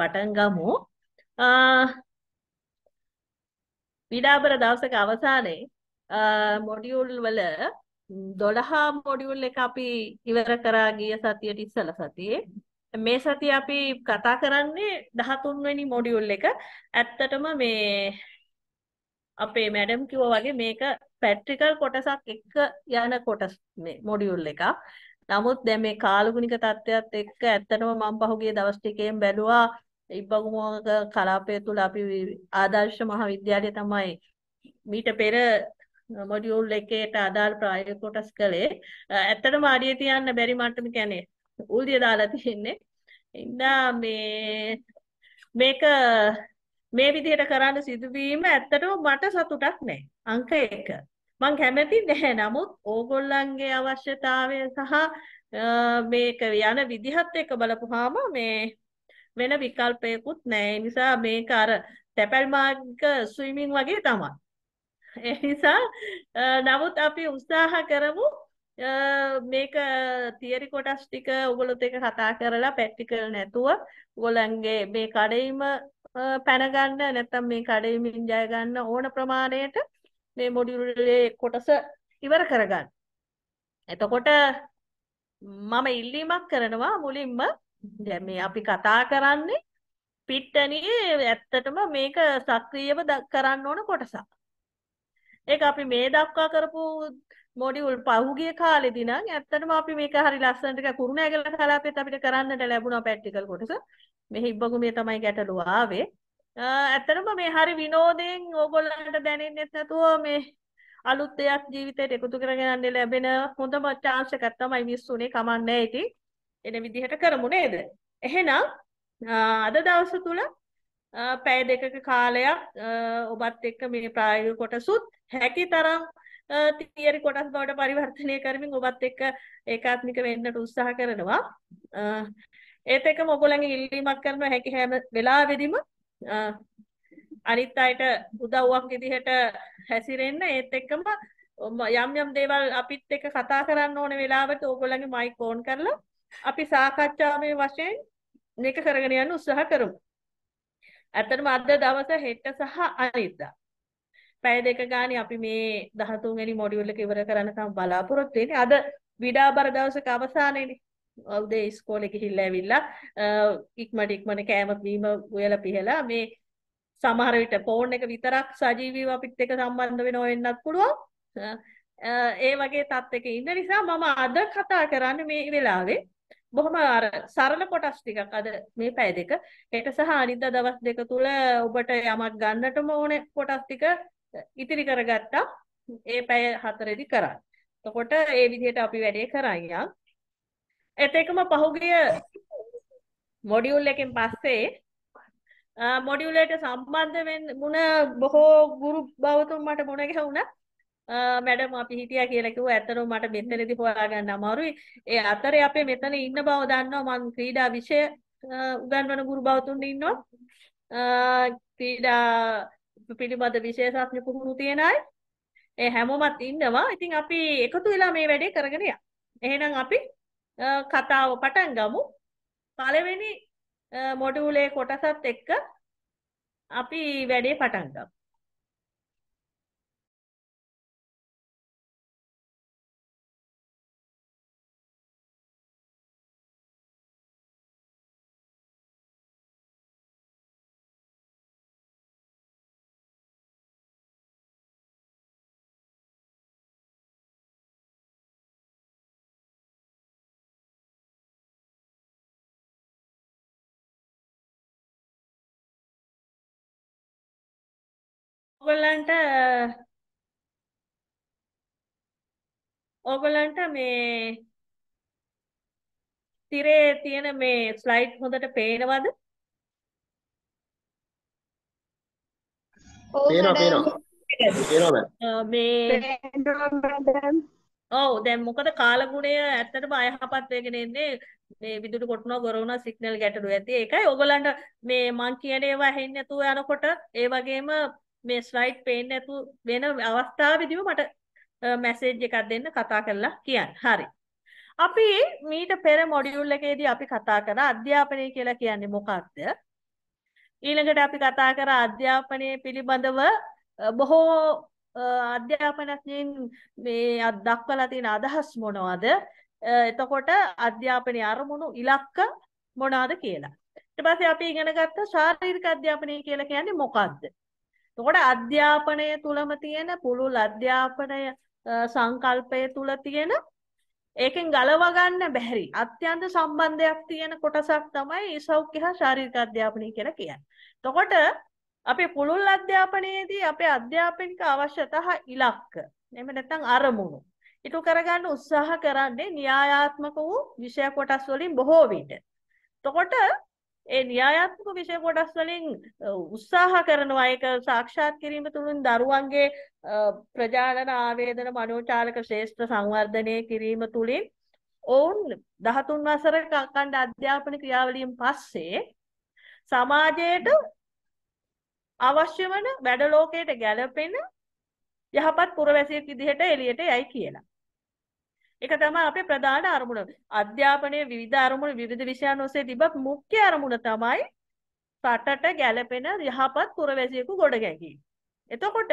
පටන් ගමු. විඩාබර දවසක අවසානයේ මොඩියුල් වල 12 මොඩියුල් එක අපි ඉවර කරා ගිය සතියට ඉස්සලා සතියේ. මේ සතිය අපි කතා කරන්නේ 13 වෙනි මොඩියුල් එක. ඇත්තටම මේ අපේ මැඩම් කිව්වා වගේ මේක පැට්‍රිකල් කොටසක් එක්ක යන කොටස් මේ මොඩියුල් එකක්. නමුත් දැන් මේ කාලගුණික தත්ත්වයත් එක්ක ඇත්තටම මම පහුගිය දවස් ටිකේම බැලුවා ඉබ්බගුමෝග කලාපය තුල අපි ආදර්ශ මහාවිද්‍යාලය තමයි මීට පෙර මොඩියුල් එකේට අදාළ ප්‍රායෝගික කොටස් කළේ. ඇත්තටම අඩිය තියන්න බැරි මට්ටම කියන්නේ ඌල්දිය දාලා තියෙන්නේ. ඉන්නා මේ මේක මේ විදිහට කරන්න සිදුවීම ඇත්තටම මට සතුටක් නැහැ. අංක 1. මං කැමති නැහැ. නමුත් ඕගොල්ලන්ගේ අවශ්‍යතාවය සහ මේක යන විදිහත් එක්ක බලපුවාම මේ වෙන විකල්පයකුත් නැහැ. නිසා මේක අර තැපැල් මාර්ග ස්විමින් වගේ තමයි. ඒ නිසා නමුත් අපි උත්සාහ කරමු මේක තියරි කොටස් ටික ඔයගොල්ලොත් එක කතා කරලා ප්‍රැක්ටිකල් නැතුව ඔයගොල්ලන්ගේ මේ කඩේම පැන ගන්න නැත්නම් මේ කඩේමින් ජය ගන්න ඕන ප්‍රමාණයට මේ මොඩියුලේ කොටස ඉවර කරගන්න. එතකොට මම ඉල්ලීමක් කරනවා මුලින්ම දැන් මේ අපි කතා කරන්නේ පිට්ටනියේ ඇත්තටම මේක සක්‍රියව කරන්න ඕන කොටසක්. ඒක අපි මේ දක්වා කරපු මොඩියුල් පහුගිය කාලෙදී නම් ඇත්තටම අපි මේක හරි ලස්සනට කුරුණෑගල කලාපෙත් අපිට කරන්නට ලැබුණා ප්‍රැක්ටිකල් කොටස. මෙහි ඉබ්බගුමේ තමයි ගැටලුව ආවේ. ඇත්තටම මේ හරි විනෝදයෙන් ඕගොල්ලන්ට දැනෙන්නෙත් නැතුව මේ අලුත් දෙයක් ජීවිතයට එකතු කරගෙන යන්න ලැබෙන හොඳම chance එකක් තමයි මිස්සුනේ කමන්නේ ඉතින්. එන විදිහට කරමු නේද? එහෙනම් අද දවස තුල පැය දෙකක කාලයක් ඔබත් එක්ක මේ ප්‍රායෝගික කොටසුත් හැකිතරම් තියරි කොටස් බවට පරිවර්තනය කරමින් ඔබත් එක්ක ඒකාත්මික වෙන්නට උත්සාහ කරනවා. ඒත් එක්කම ඔයගොල්ලන්ගේ ඉල්ලීමක් කරන හැකි හැම වෙලාවෙදිම අනිත් අයට උදව්වක් විදිහට හැසිරෙන්න ඒත් එක්කම යම් යම් දේවල් අපිත් එක්ක කතා කරන්න ඕන වෙලාවට ඕගොල්ලන්ගේ මයික් ඕන් කරලා අපි සාකච්ඡාවේ වශයෙන් මේක කරගෙන යන්න උත්සාහ කරමු. ඇත්තටම අද දවස හෙට සහ අනිද්දා. පැය දෙක ගානේ අපි මේ 13 වෙනි මොඩියුල් එක ඉවර කරන්නකම් බලාපොරොත්තු වෙන්නේ. අද විඩාබර දවසක අවසානයේනේ. උදේ ඉස්කෝලේ ගිහිල්ලා ඇවිල්ලා ඉක්මනට ඉක්මන කෑම බීම උයලා පිහලා මේ සමහර විට ෆෝන් එක විතරක් සජීවීව අපිත් එක්ක සම්බන්ධ වෙනව වෙන්නත් පුළුවන්. ඒ වගේ තත්ත්වයක ඉන්න නිසා මම අද කතා කරන්නේ මේ වෙලාවේ බොහොම අර සරල කොටස් ටිකක් අද මේ පැය දෙක ඒක සහ අනිද්දා දවස් දෙක තුල ඔබට යමක් ගන්නටම ඕනේ කොටස් ටික ඉතිරි කරගත්තා ඒ පැය හතරෙදි කරා. එතකොට ඒ විදිහට අපි වැඩේ කරන්නේ. ඒත් එකම පහුගිය මොඩියුල් එකෙන් පස්සේ මොඩියුලට සම්බන්ධ වෙන්න මුණ බොහෝ ගුරු භවතුන් මට මුණ ගැහුණා. මැඩම් අපි හිටියා කියලා කිව්වා ඇත්තටම මට මෙතනදී හොයාගන්න අමාරුයි. ඒ අතරේ අපේ මෙතන ඉන්න බව දන්නවා මම ක්‍රීඩා විෂය උගන්වන ගුරු බවතුන් ඉන්නවා. ක්‍රීඩා පිළිබඳ විශේෂඥ පුහුණු තියෙන අය. ඒ හැමෝමත් ඉන්නවා. ඉතින් අපි එකතු වෙලා මේ වැඩේ කරගෙන යමු. එහෙනම් අපි කතාව පටන් ගමු. පළවෙනි මොඩියුලේ කොටසත් එක්ක අපි වැඩේ පටන් ගමු. ඕගොල්ලන්ට ඕගොල්ලන්ට මේ තිරේ තියෙන මේ ස්ලයිඩ් හොඳට පේනවද? පේනවා පේනවා. පේනවා මම. මේ පේනවා මම. ඔව් දැන් මොකද කාලගුණය ඇත්තටම අයහපත් වෙගෙන එන්නේ මේ විදුලි කොටනවා ගොරවනවා සිග්නල් ගැටලු ඇති ඒකයි ඕගොල්ලන්ට මේ මං කියන ඒවා ඇහෙන්නේ නැතුව යනකොට ඒ වගේම මේ ස්ලයිඩ් පේන්නේ නැතු වෙන අවස්ථාවෙදිම මට මැසේජ් එකක් දෙන්න කතා කරලා කියන්න. හරි. අපි මීට පෙර මොඩියුල් එකේදී අපි කතා කරා අධ්‍යාපනය කියලා කියන්නේ මොකක්ද? ඊළඟට අපි කතා කරා අධ්‍යාපනය පිළිබඳව බොහෝ අධ්‍යාපනඥයින් මේ දක්වලා තියෙන අදහස් මොනවද? එතකොට අධ්‍යාපනයේ අරමුණු ඉලක්ක මොනවාද කියලා. ඊට පස්සේ අපි ඉගෙන ගත්ත ශාරීරික අධ්‍යාපනය කියලා කියන්නේ මොකක්ද? එතකොට අධ්‍යාපනය තුලම තියෙන පුළුල් අධ්‍යාපනය සංකල්පය තුල තියෙන ඒකෙන් ගලව ගන්න බැරි අත්‍යන්ත සම්බන්ධයක් තියෙන කොටසක් තමයි සෞඛ්‍ය හා ශාරීරික අධ්‍යාපනය කියලා කියන්නේ. එතකොට අපේ පුළුල් අධ්‍යාපනයේදී අපේ අධ්‍යාපනික අවශ්‍යතා ඉලක්ක එහෙම නැත්නම් අරමුණු ඉටු කරගන්න උත්සාහ කරන්නේ න්‍යායාත්මක වූ විෂය කොටස් වලින් බොහෝ විට. එතකොට ඒ න්‍යායාත්මක විෂය කොටස් වලින් උත්සාහ කරනවා ඒක සාක්ෂාත් කිරීම තුළින් දරුවන්ගේ ප්‍රජානන ආවේදන මනෝචාලක ශ්‍රේෂ්ඨ සංවර්ධනය කිරීම තුළින් ඔවුන් 13 වසර කණ්ඩ අධ්‍යාපන ක්‍රියාවලියෙන් පස්සේ සමාජයට අවශ්‍ය වන වැඩ ලෝකයට ගැලපෙන යහපත් පුරවැසියෙක් විදිහට එළියට යයි කියලා. ඒක තමයි අපේ ප්‍රධාන අරමුණ. අධ්‍යාපනයේ විවිධ අරමුණු විවිධ විෂයන් ඔස්සේ තිබත් මුඛ්‍ය අරමුණ තමයි රටට ගැළපෙන යහපත් පුරවැසියෙකු ගොඩ ගැනීම. එතකොට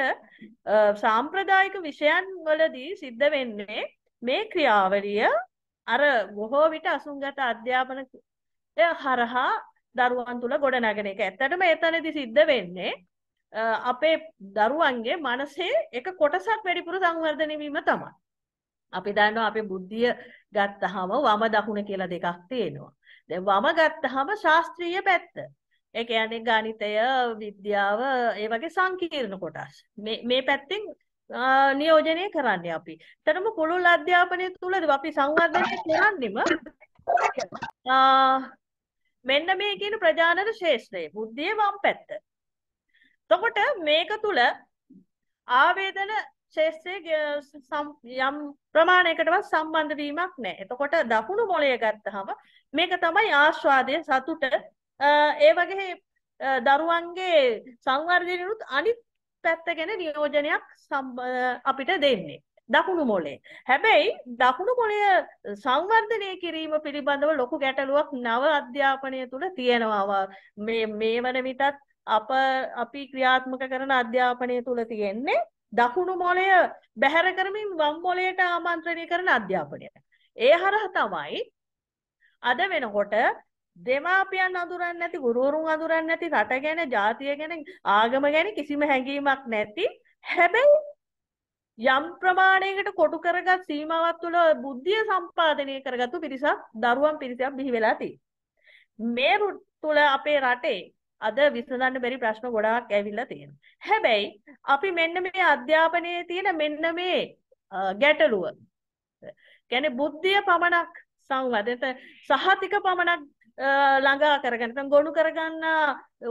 සාම්ප්‍රදායික විෂයන් වලදී සිද්ධ වෙන්නේ මේ ක්‍රියාවලිය අර බොහෝ විට අසුන්ගත අධ්‍යාපන හරහා දරුවන් තුල ගොඩනගෙන එක. ඇත්තටම එතනදී සිද්ධ වෙන්නේ අපේ දරුවන්ගේ මනසේ එක කොටසක් වැඩිපුර සංවර්ධනය වීම තමයි. අපි දන්නවා අපේ බුද්ධිය ගත්තහම වම දකුණ කියලා දෙකක් තියෙනවා. දැන් වම ගත්තහම ශාස්ත්‍රීය පැත්ත. ඒ කියන්නේ ගණිතය, විද්‍යාව, ඒ වගේ සංකීර්ණ කොටස්. මේ මේ පැත්තෙන් නියෝජනය කරන්නේ අපි. එතනම පුළුල් අධ්‍යාපනය තුලද අපි සංවර්ධනය කරන්නෙම මෙන්න මේ කියන ප්‍රජානන ශේෂ්ත්‍රයේ බුද්ධියේ වම් පැත්ත. එතකොට මේක තුල ආවේදන ශේෂ්ත්‍රයේ යම් ප්‍රමාණයකටවත් සම්බන්ධ වීමක් නැහැ. එතකොට දකුණු මොළය ගත්තහම මේක තමයි ආස්වාදය සතුට ඒ වගේ දරුවන්ගේ සංවර්ධනයනුත් අනිත් පැත්ත ගැන නියෝජනයක් අපිට දෙන්නේ. දකුණු මොලේ. හැබැයි දකුණු මොලය සංවර්ධනය කිරීම පිළිබඳව ලොකු ගැටලුවක් නව අධ්‍යාපනය තුළ තියෙනවා. මේ මේ වන විටත් අප අපි ක්‍රියාත්මක කරන අධ්‍යාපනය තුළ තියෙන්නේ දකුණු මොලය බැහැර කරමින් වම් මොලයට ආමන්ත්‍රණය කරන අධ්‍යාපනය. ඒ හරහා තමයි අද වෙනකොට දෙමාපියන් අඳුරන්නේ නැති ගුරුවරුන් අඳුරන්නේ නැති රට ගැන ජාතිය ගැන ආගම ගැන කිසිම හැඟීමක් නැති හැබැයි යම් ප්‍රමාණයකට කොටු කරගත් සීමාවත් තුළ බුද්ධිය සම්පාදනය කරගත්තු පිරිසක් දරුවන් පිරිසක් බිහි වෙලා තියෙනවා. මේ තුළ අපේ රටේ අද විසඳන්න බැරි ප්‍රශ්න ගොඩාක් ඇවිල්ලා තියෙනවා. හැබැයි අපි මෙන්න මේ අධ්‍යාපනයේ තියෙන මෙන්න මේ ගැටලුව. කියන්නේ බුද්ධිය පමණක් සංවදයට සහතික පමණක් ළඟා කරගෙන නැත්නම් ගොනු කරගන්න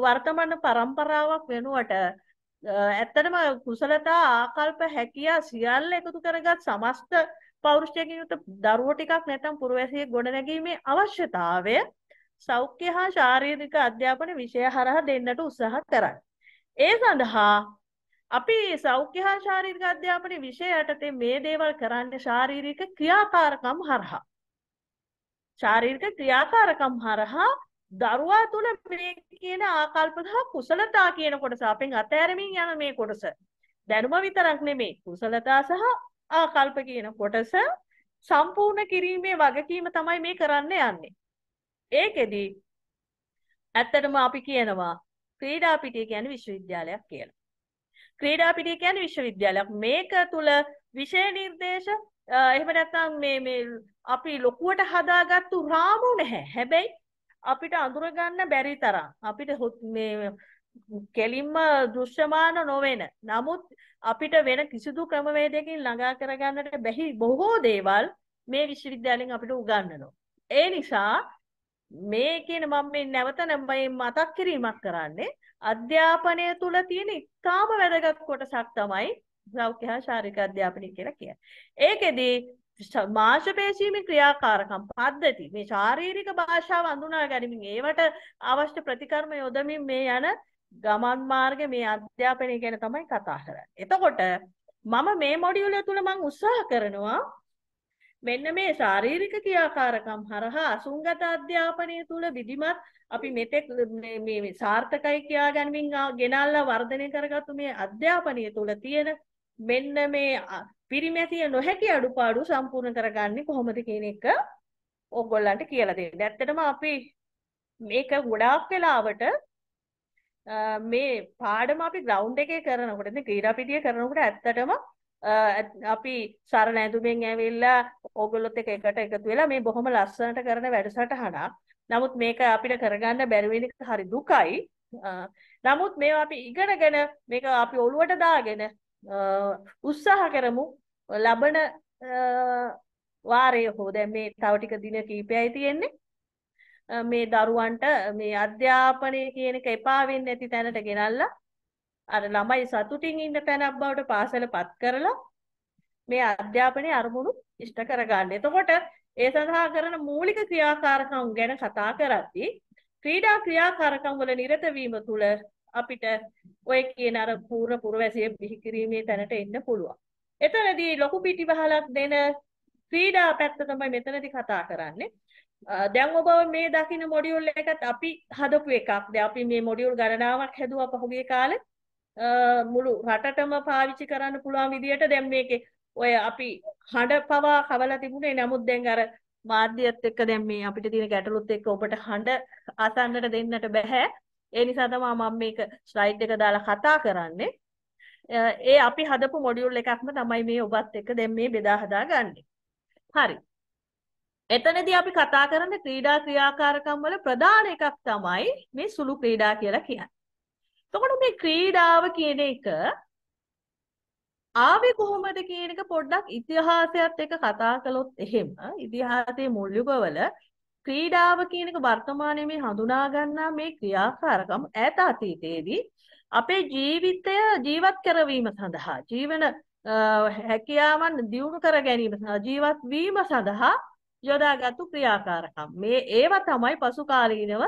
වර්තමාන પરම්පරාවක් වෙනුවට ඇත්තටම කුසලතා ආකල්ප හැකියා සියල්ල එකතු කරගත් සමස්ත පෞරුෂයකින් යුත් දරුවෝ ටිකක් නැත්නම් පුරවැසියෙක් ගොඩනැගීමේ අවශ්‍යතාවය සෞඛ්‍ය හා ශාරීරික අධ්‍යාපන විෂය හරහා දෙන්නට උත්සාහ කරයි. ඒ සඳහා අපි සෞඛ්‍ය හා ශාරීරික අධ්‍යාපන විෂය යටතේ මේ දේවල් කරන්නේ ශාරීරික ක්‍රියාකාරකම් හරහා. ශාරීරික ක්‍රියාකාරකම් හරහා දරුවා තුළ මේ කියන ආකල්ප සහ කුසලතා කියන කොටස අපෙන් අතෑරමින් යන මේ කොටස දැනුම විතරක් නෙමෙයි කුසලතා සහ ආකල්ප කියන කොටස සම්පූර්ණ කිරීමේ වගකීම තමයි මේ කරන්න යන්නේ. ඒකෙදි ඇත්තටම අපි කියනවා ක්‍රීඩා පිටිය කියන්නේ විශ්වවිද්‍යාලයක් කියලා. ක්‍රීඩා පිටිය කියන්නේ විශ්වවිද්‍යාලයක්. මේක තුල විෂය නිර්දේශ එහෙම නැත්නම් මේ මේ අපි ලොකුවට හදාගත්තු රාමු නැහැ. හැබැයි අපිට අඳුරගන්න බැරි තරම් අපිට මේ කෙලින්ම දෘශ්‍යමාන නොවන. නමුත් අපිට වෙන කිසිදු ක්‍රමවේදයකින් ළඟා කරගන්නට බැහි බොහෝ දේවල් මේ විශ්වවිද්‍යාලයෙන් අපිට උගන්වනවා. ඒ නිසා මේ කියන මම මේ නැවත මේ මතක් කිරීමක් කරන්නේ අධ්‍යාපනය තුල තියෙන ඉතාම වැදගත් කොටසක් තමයි සෞඛ්‍ය හා ශාරීරික අධ්‍යාපනය කියලා කියන්නේ. ඒකෙදි මාංශ පේශීමේ ක්‍රියාකාරකම් පද්ධති මේ ශාරීරික භාෂාව අඳුනා ගැනීමෙන් ඒවට අවශ්‍ය ප්‍රතිකර්ම යොදමින් මේ යන ගමන් මාර්ගය මේ අධ්‍යාපනය ගැන තමයි කතා කරන්නේ. එතකොට මම මේ මොඩියුලය තුල මම උත්සාහ කරනවා මෙන්න මේ ශාරීරික ක්‍රියාකාරකම් හරහා අසුන්ගත අධ්‍යාපනය තුළ විධිමත් අපි මෙතෙක් මේ සාර්ථකයි කියා ගැනීමෙන් ගෙනල්ලා වර්ධනය කරගත්තු මේ අධ්‍යාපනය තුළ තියෙන මෙන්න මේ පිරිමැතිය නොහැකි අඩුපාඩු සම්පූර්ණ කරගන්නේ කොහොමද කියන එක ඕගොල්ලන්ට කියලා දෙන්න. ඇත්තටම අපි මේක ගොඩාක් වෙලාවට මේ පාඩම අපි ග්‍රවුන්ඩ් එකේ කරනකොට ඉතින් ක්‍රීඩා පිටියේ කරනකොට ඇත්තටම අපි සරණ ඇඳුමෙන් ඇවිල්ලා ඕගොල්ලොත් එක එකට එකතු වෙලා මේ බොහොම ලස්සනට කරන වැඩසටහනක්. නමුත් මේක අපිට කරගන්න බැරි වෙන එක හරි දුකයි. නමුත් මේවා අපි ඉගෙනගෙන මේක අපි ඔළුවට දාගෙන උත්සාහ කරමු ලබන වාරය හෝ දැන් මේ තව ටික දින කීපයයි තියෙන්නේ මේ දරුවන්ට මේ අධ්‍යාපනය කියන එක එපා වෙන්නේ නැති තැනට ගෙනල්ලා අර ළමයි සතුටින් ඉන්න තැනක් බවට පාසලපත් කරලා මේ අධ්‍යාපනයේ අරමුණු ඉෂ්ට කරගන්න. එතකොට ඒ සඳහා කරන මූලික ක්‍රියාකාරකම් ගැන කතා කරද්දී ක්‍රීඩා ක්‍රියාකාරකම් වල නිරත වීම තුළ අපිට ඔය කියන අර පූර්ණ පුරවැසිය බිහිකිරීමේ තැනට එන්න පුළුවන්. එතනදී ලොකු පිටිවහලක් දෙන ක්‍රීඩා පැත්ත තමයි මෙතනදී කතා කරන්නේ. දැන් ඔබ මේ දකින මොඩියුල් එකත් අපි හදපු එකක්ද අපි මේ මොඩියුල් ගණනාවක් හැදුවා පහුගිය කාලේ මුළු රටටම පාවිච්චි කරන්න පුළුවන් විදිහට දැන් මේකේ ඔය අපි හඬ පවා කවලා තිබුණේ නමුත් දැන් අර මාධ්‍යයත් එක්ක දැන් මේ අපිට තියෙන ගැටලුත් එක්ක ඔබට හඬ අසන්නට දෙන්නට බෑ ඒ නිසා තමයි මම මේක ස්ලයිඩ් එක දාලා කතා කරන්නේ ඒ අපි හදපු මොඩියුල් එකක්ම තමයි මේ ඔබත් එක්ක දැන් මේ බෙදා හදාගන්නේ හරි එතනදී අපි කතා කරන ක්‍රීඩා ක්‍රියාකාරකම් වල ප්‍රධාන එකක් තමයි මේ සුළු ක්‍රීඩා කියලා කියන්නේ. එතකොට මේ ක්‍රීඩාව කියන එක ආවේ කොහොමද කියන එක පොඩ්ඩක් ඉතිහාසයත් එක්ක කතා කළොත් එහෙම ඉතිහාසයේ මුල්යුගවල ක්‍රීඩාව කියන එක වර්තමානයේ මේ හඳුනා ගන්නා මේ ක්‍රියාකාරකම් ඈත අතීතයේදී අපේ ජීවිතය ජීවත් කරවීම සඳහා ජීවන හැකියාවන් දියුණු කර ගැනීම සඳහා ජීවත් වීම සඳහා යොදාගත්තු ක්‍රියාකාරකම් මේ ඒවා තමයි පසු කාලීනව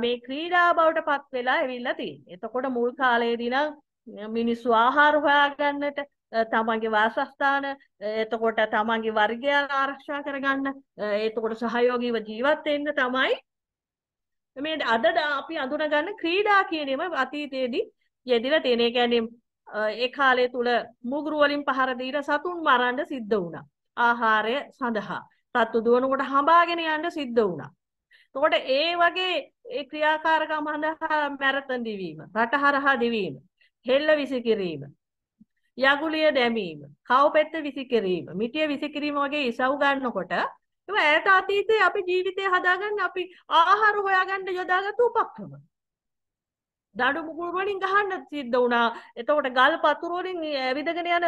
මේ ක්‍රීඩා බවට පත් වෙලා ඇවිල්ලා තියෙන්නේ. එතකොට මුල් කාලයේදී නම් මිනිස්සු ආහාර හොයාගන්නට තමන්ගේ වාසස්ථාන එතකොට තමන්ගේ වර්ගය ආරක්ෂා කරගන්න එතකොට සහයෝගීව ජීවත් වෙන්න තමයි මේ අද අපි අඳුනගන්න ක්‍රීඩා කියනේම අතීතයේදී යෙදිලා තියෙන. ඒ කියන්නේ ඒ කාලය තුල මුගුරු වලින් පහර දීලා සතුන් මරන්න සිද්ධ වුණා. ආහාරය සඳහා. සත්තු දුවනකොට හඹාගෙන යන්න සිද්ධ වුණා. එතකොට ඒ වගේ ඒ ක්‍රියාකාරකම් හඳහා මැරතන් දිවීම, රට හරහා දිවීම, හෙල්ල විසිකිරීම, යගුලිය දැමීම, කවපෙත්ත විසිකිරීම, මිටිය විසිකිරීම වගේ ඉසව් ගන්නකොට ඒවා ඈත අතීතයේ අපි ජීවිතය හදාගන්න අපි ආහාර හොයාගන්න යොදාගත්තු උපක්‍රම. දඩු මුගුල් වලින් ගහන්න සිද්ධ වුණා. එතකොට ගල් පතුරු වලින් ඇවිදගෙන යන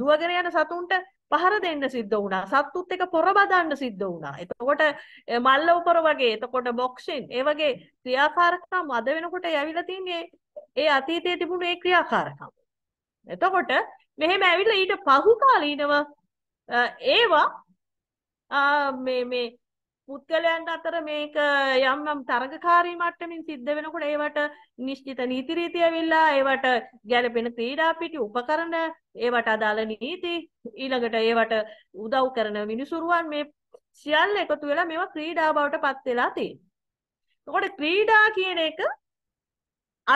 දුවගෙන යන සතුන්ට පහර දෙන්න සිද්ධ වුණා. සත්තුත් එක පොර බදන්න සිද්ධ වුණා. එතකොට මල්ල උපර වගේ, එතකොට බොක්සින්, ඒ වගේ ක්‍රියාකාරකම් අද වෙනකොට යවිලා තින්නේ ඒ අතීතයේ තිබුණු ඒ ක්‍රියාකාරකම්. එතකොට මෙහෙම ඇවිල්ලා ඊට පහු කාලීනව ඒවා මේ මේ පුද්ගලයන් අතර මේක යම් යම් තරගකාරී මට්ටමින් සිද්ධ වෙනකොට ඒවට නිශ්චිත නීති රීති ඇවිල්ලා ඒවට ගැළපෙන ක්‍රීඩා පිටි උපකරණ ඒවට අදාළ නීති ඊළඟට ඒවට උදව් කරන මිනිසුරුවන් මේ සියල්ල එකතු වෙලා මේවා ක්‍රීඩා බවට පත් වෙලා තියෙනවා. එතකොට ක්‍රීඩා කියන එක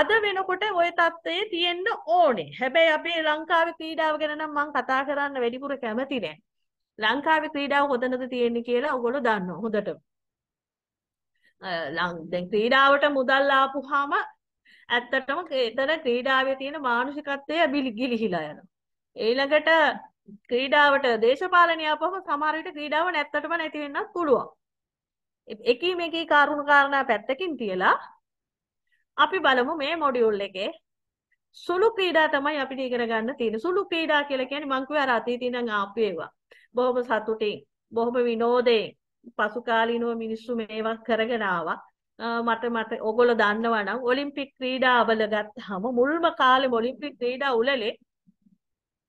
අද වෙනකොට ওই தත්ත්වයේ තියෙන්න ඕනේ. හැබැයි අපේ ලංකාවේ ක්‍රීඩාව ගැන නම් මම කතා කරන්න වැඩිපුර කැමති නෑ. ලංකාවේ ක්‍රීඩාව හොතනද තියෙන්නේ කියලා ඔයගොල්ලෝ දන්නවා හොඳට. දැන් ක්‍රීඩාවට මුදල් ආපුවාම ඇත්තටම එතන ක්‍රීඩාවේ තියෙන මානසිකත්වය බිලි ගිලිහිලා යනවා. ඊළඟට ක්‍රීඩාවට දේශපාලනය ආපුවම සමහර විට ක්‍රීඩාව නැත්තටම නැති වෙන්නත් පුළුවන්. එකී මේකී කරුණු කාරණා පැත්තකින් තියලා අපි බලමු මේ මොඩියුල් එකේ සුළු ක්‍රීඩා තමයි අපිට ඉගෙන ගන්න තියෙන්නේ. සුළු ක්‍රීඩා කියලා කියන්නේ මං කිව්වා අර අතීතේ ඉඳන් ආපු ඒවා. බොහොම සතුටින් බොහොම විනෝදයෙන් පසුකාලීනව මිනිස්සු මේවා කරගෙන ආවා. මට මට ඕගොල්ලෝ දන්නවා නම් ඔලිම්පික් ක්‍රීඩාවල ගත්තාම මුල්ම කාලේ ඔලිම්පික් ක්‍රීඩා උළෙලේ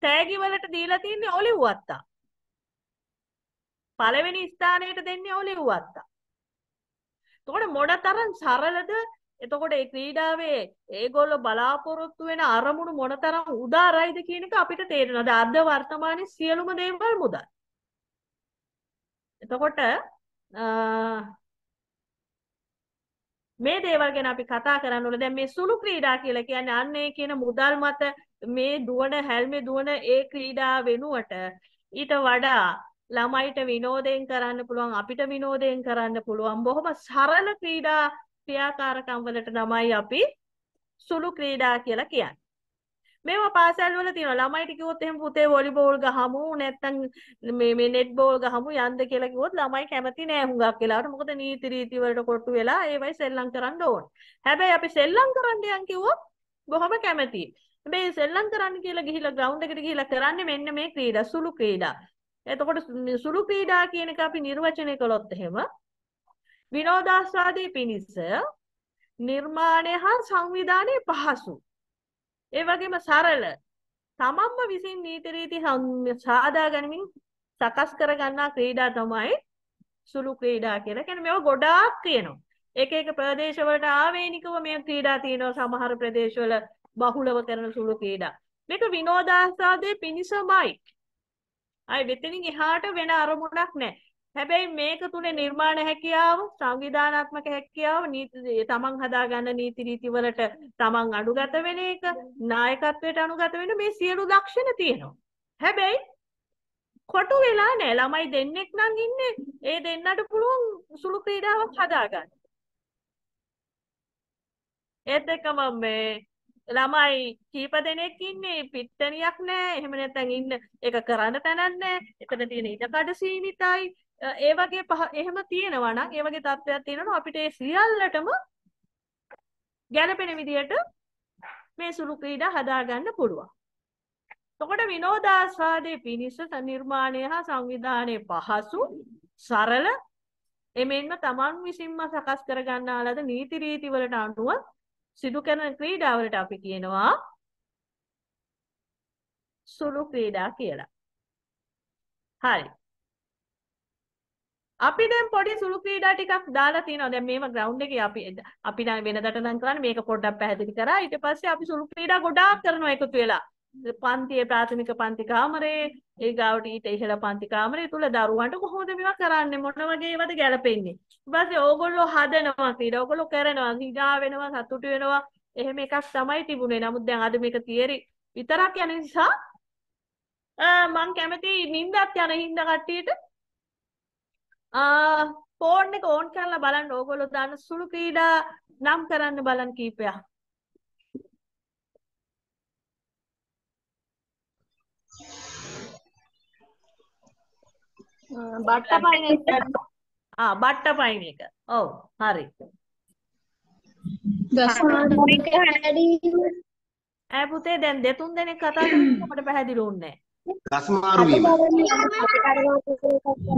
තෑගි වලට දීලා තින්නේ ඔලිව් වත්තා. පළවෙනි ස්ථානයට දෙන්නේ ඔලිව් වත්තා. එතකොට මොනතරම් සරලද එතකොට ඒ ක්‍රීඩාවේ ඒගොල්ලෝ බලාපොරොත්තු වෙන අරමුණු මොනතරම් උදාරයිද කියන එක අපිට තේරෙනවා. අද වර්තමානයේ සියලුම දේවල් මුදල්. එතකොට මේ දේවල් ගැන අපි කතා කරන්න ඕනේ. දැන් මේ සුළු ක්‍රීඩා කියලා කියන්නේ අන්නේ කියන මුදල් මත මේ දුවන හැල්මේ දුවන ඒ ක්‍රීඩා වෙනුවට ඊට වඩා ළමයිට විනෝදයෙන් කරන්න පුළුවන් අපිට විනෝදයෙන් කරන්න පුළුවන් බොහොම සරල ක්‍රීඩා ක්‍රියාකාරකම් වලට තමයි අපි සුළු ක්‍රීඩා කියලා කියන්නේ. මේවා පාසල් වල තියෙනවා ළමයිට කිව්වොත් එහෙම පුතේ වොලිබෝල් ගහමු නැත්තම් මේ මේ නෙට් බෝල් ගහමු යන්ද කියලා කිව්වොත් ළමයි කැමති නෑ හුඟක් වෙලාවට මොකද නීති රීති වලට කොටු වෙලා ඒවයි සෙල්ලම් කරන්න ඕන හැබැයි අපි සෙල්ලම් කරන්න යන් කිව්වොත් බොහොම කැමතියි මේ සෙල්ලම් කරන්න කියලා ගිහිලා ග්‍රවුන්ඩ් එකට ගිහිලා කරන්නේ මෙන්න මේ ක්‍රීඩා සුළු ක්‍රීඩා එතකොට සුළු ක්‍රීඩා කියන එක අපි නිර්වචනය කළොත් එහෙම විනෝදාස්වාදී පිණිස නිර්මාණය හා සංවිධානයේ පහසු ඒ වගේම සරල තමන්ම විසින් නීති රීති සාදා ගනිමින් සකස් කර ගන්නා ක්‍රීඩා තමයි සුළු ක්‍රීඩා කියලා. කියන්නේ මේවා ගොඩාක් තියෙනවා. එක එක ප්‍රදේශවලට ආවේනිකව මේ ක්‍රීඩා තියෙනවා. සමහර ප්‍රදේශවල බහුලව කරන සුළු ක්‍රීඩා. මේක විනෝදාස්වාදයේ පිණිසමයි. අය මෙතනින් එහාට වෙන අරමුණක් නැහැ. හැබැයි මේක තුනේ නිර්මාණ හැකියාව සංවිධානාත්මක හැකියාව නීති තමන් හදාගන්න නීති රීති වලට තමන් අනුගත වෙන එක නායකත්වයට අනුගත වෙන මේ සියලු ලක්ෂණ තියෙනවා හැබැයි කොටු වෙලා නෑ ළමයි දෙන්නෙක් නම් ඉන්නේ ඒ දෙන්නට පුළුවන් සුළු ක්‍රීඩාවක් හදාගන්න ඒත් එක්කම මේ ළමයි කීප දෙනෙක් ඉන්නේ පිට්ටනියක් නෑ එහෙම නැත්නම් ඉන්න එක කරන්න තැනක් නෑ එතන තියෙන ඉඩකඩ සීමිතයි ඒ වගේ පහ එහෙම තියෙනවා නම් ඒ වගේ තත්ත්වයක් තියෙනවා අපිට ඒ සියල්ලටම ගැළපෙන විදියට මේ සුළු ක්‍රීඩා හදාගන්න පුළුවන්. එතකොට විනෝදාස්වාදයේ පිනිස නිර්මාණය හා සංවිධානයේ පහසු සරල එමෙන්ම තමන් විසින්ම සකස් කරගන්නා ලද නීති රීති වලට අනුව සිදු කරන ක්‍රීඩාවලට අපි කියනවා සුළු ක්‍රීඩා කියලා. හරි. අපි දැන් පොඩි සුළු ක්‍රීඩා ටිකක් දාලා තියෙනවා. දැන් මේව ග්‍රවුන්ඩ් එකේ අපි අපි නම් වෙනදට නම් කරන්නේ මේක පොඩ්ඩක් පැහැදිලි කරා. ඊට පස්සේ අපි සුළු ක්‍රීඩා ගොඩාක් කරනවා එකතු වෙලා. පන්තියේ ප්‍රාථමික පන්ති කාමරේ, ඒ ගාවට ඊට ඉහළ පන්ති කාමරේ තුල දරුවන්ට කොහොමද මේවා කරන්නේ? මොන වගේ ඒවාද ගැලපෙන්නේ? ඊට පස්සේ ඕගොල්ලෝ හදනවා ක්‍රීඩා. ඕගොල්ලෝ කරනවා, ක්‍රීඩා වෙනවා, සතුටු වෙනවා. එහෙම එකක් තමයි තිබුණේ. නමුත් දැන් අද මේක තියරි විතරක් යන නිසා මම කැමති නින්දත් යන හින්දා කට්ටියට ෆෝන් එක ඕන් කරලා බලන්න ඕගොල්ලෝ දාන සුළු ක්‍රීඩා නම් කරන්න බලන්න කීපයක්. බට්ට පයින් එක. ආ බට්ට පයින් එක. ඔව් හරි. දසමාන එක හැදීම. ඈ පුතේ දැන් දෙතුන් දෙනෙක් කතා කරනකොට පැහැදිලි වුණේ නැහැ. ගස් මාරු වීම.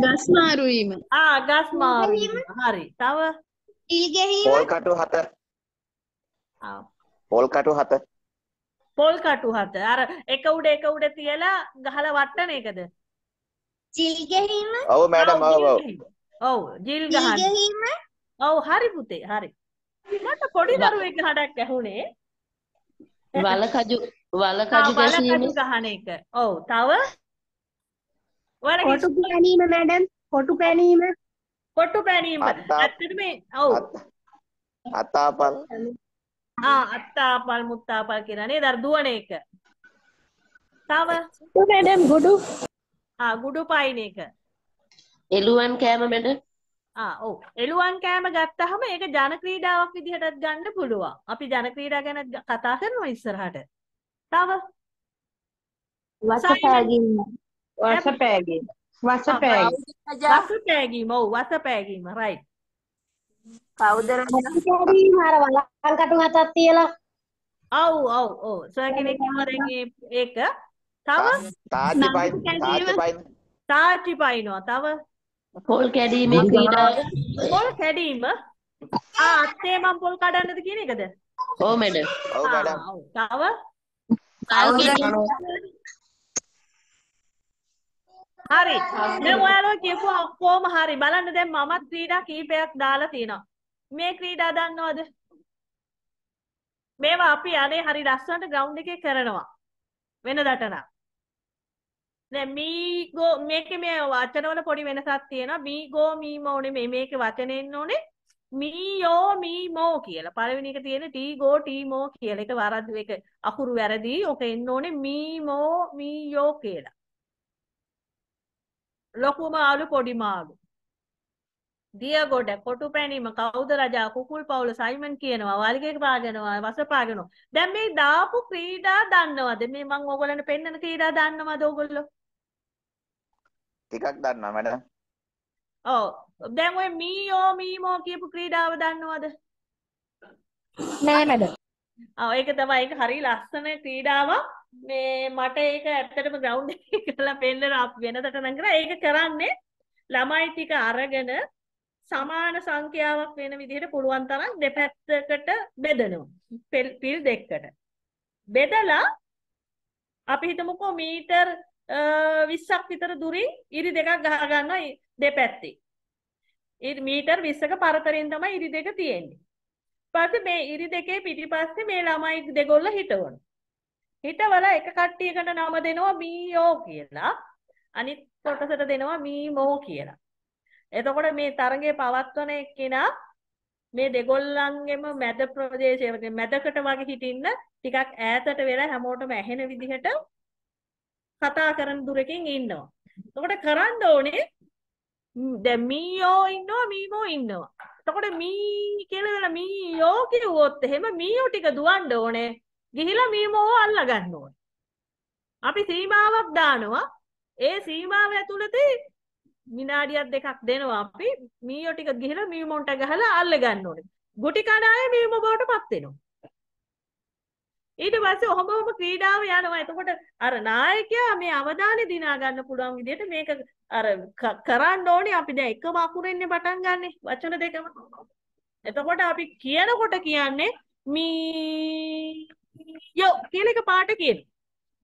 ගස් මාරු වීම. ආ ගස් මාරු වීම. හරි. තව ඉල් ගැහිම. පොල් කටු හත. ආ පොල් කටු හත. පොල් කටු හත. අර එක උඩ එක උඩ තියලා ගහලා වට්ටන එකද? ජිල් ගැහිම. ඔව් මැඩම් ඔව් ඔව්. ඔව් ජිල් ගහන. ජිල් ගැහිම. ඔව් හරි පුතේ හරි. මට පොඩි දරුවෙක් හඩක් ඇහුනේ. වලකජු වලකජු ගැසීම ගහන එක. ඔව්. තව කොටු ගැනීම මැඩම්. කොටු ගැනීම. කොටු ගැනීම. ඇත්තටම ඔව්. අතාපල්. ආ අත්තාපල් මුත්තාපල් කියලා නේද? අර දුවන එක. තව මැඩම් ගුඩු. ආ ගුඩු පයින් එක. එළුවන් කෑම මැඩම්. ආ ඔව් එළුවන් කෑම ගත්තහම ඒක ජන ක්‍රීඩාවක් විදිහටත් ගන්න පුළුවන්. අපි ජන ක්‍රීඩා ගැන කතා කරනවා ඉස්සරහට. තව වසපෑගීම වසපෑගීම වසපෑගීම ඔව් වසපෑගීම රයිට්. කවුද වසපෑගීම අර වලන් කටු හතක් තියලා ඔව් ඔව් ඔව් සොයා කෙනෙක් ඉවරෙන් ඒක තව තාටි පයින් තාටි පයින් තාටි පයින්නවා තව පොල් කැඩීමේ ක්‍රීඩාව පොල් කැඩීම ආ අත්තේ මම පොල් කඩන්නද කියන එකද? ඔව් මැඩම්. ඔව් මැඩම්. තව හරි. මම ඔයාලෝ කියපු ඔක්කොම හරි. බලන්න දැන් මමත් ක්‍රීඩා කීපයක් දාලා තියෙනවා. මේ ක්‍රීඩා දන්නවද? මේවා අපි අනේ හරි ලස්සනට ග්‍රවුන්ඩ් එකේ කරනවා. වෙන දටනක්. මී ගෝ මේක මේ වචනවල පොඩි වෙනසක් තියෙනවා මී ගෝ මී මෝනේ මේ මේක වචනෙන්න ඕනේ මී යෝ මී මෝ කියලා පළවෙනි එක තියෙන ටී ගෝ ටී මෝ කියලා ඒක වරද්ද ඒක අකුරු වැරදි ඔක එන්න ඕනේ මී මෝ මී යෝ කියලා ලොකු මාළු පොඩි මාළු දිය ගොඩ කොටු පැනීම කවුද රජා කුකුල් පවුල සයිමන් කියනවා වල්ගේ පාගෙනවා වස පාගෙනවා දැන් මේ දාපු ක්‍රීඩා දන්නවද මේ මං ඕගොල්ලන්ට පෙන්වන ක්‍රීඩා දන්නවද ඕගොල්ලෝ ටිකක් දන්නවා මැඩම්. ඔව්. දැන් ඔය මීයෝ මීමෝ කියපු ක්‍රීඩාව දන්නවද? නෑ මැඩම්. ඔව් ඒක තමයි ඒක හරි ලස්සන ක්‍රීඩාවක්. මේ මට ඒක ඇත්තටම ග්‍රවුන්ඩ් එකේ කරලා පෙන්නන අපි වෙනදට නම් කරා ඒක කරන්නේ ළමයි ටික අරගෙන සමාන සංඛ්‍යාවක් වෙන විදිහට පුළුවන් තරම් දෙපැත්තකට බෙදනවා. පිල් දෙකකට. බෙදලා අපි හිතමුකෝ මීටර් විස්සක් විතර දුරින් ඉරි දෙකක් ගහගන්න දෙපැත්තේ. මීටර් විස්සක පරතරෙන් තමයි ඉරි දෙක තියෙන්නේ. පස්සේ මේ ඉරි දෙකේ පිටිපස්සේ මේ ළමයි දෙගොල්ල හිටවන. හිටවල එක කට්ටියකට නම දෙනවා මීයෝ කියලා. අනිත් කොටසට දෙනවා මීමෝ කියලා. එතකොට මේ තරඟය පවත්වන එක්කෙනා මේ දෙගොල්ලන්ගෙම මැද ප්‍රදේශයේ මැදකට වගේ හිටින්න ටිකක් ඈතට වෙලා හැමෝටම ඇහෙන විදිහට කතා කරන දුරකින් ඉන්නවා. එතකොට කරන්න ඕනේ දැන් මීයෝ ඉන්නවා මීමෝ ඉන්නවා. එතකොට මී කියලා වෙලා මීයෝ කිව්වොත් එහෙම මීයෝ ටික දුවන්න ඕනේ. ගිහිලා මීමෝව අල්ලා ගන්න ඕනේ. අපි සීමාවක් දානවා. ඒ සීමාව ඇතුළතේ විනාඩියක් දෙකක් දෙනවා අපි මීයෝ ටික ගිහිලා මීමොන්ට ගහලා අල්ල ගන්න ඕනේ. ගුටි කණාය මීමෝ බවට පත් වෙනවා. ඊට පස්සේ ඔහොමම ක්‍රීඩාව යනවා. එතකොට අර නායකයා මේ අවධානය දිනා ගන්න පුළුවන් විදිහට මේක අර කරන්න ඕනේ අපි දැන් එකම අකුරෙන්නේ පටන් ගන්නෙ වචන දෙකම. එතකොට අපි කියනකොට කියන්නේ මී යෝ කියලා එක පාට කියන.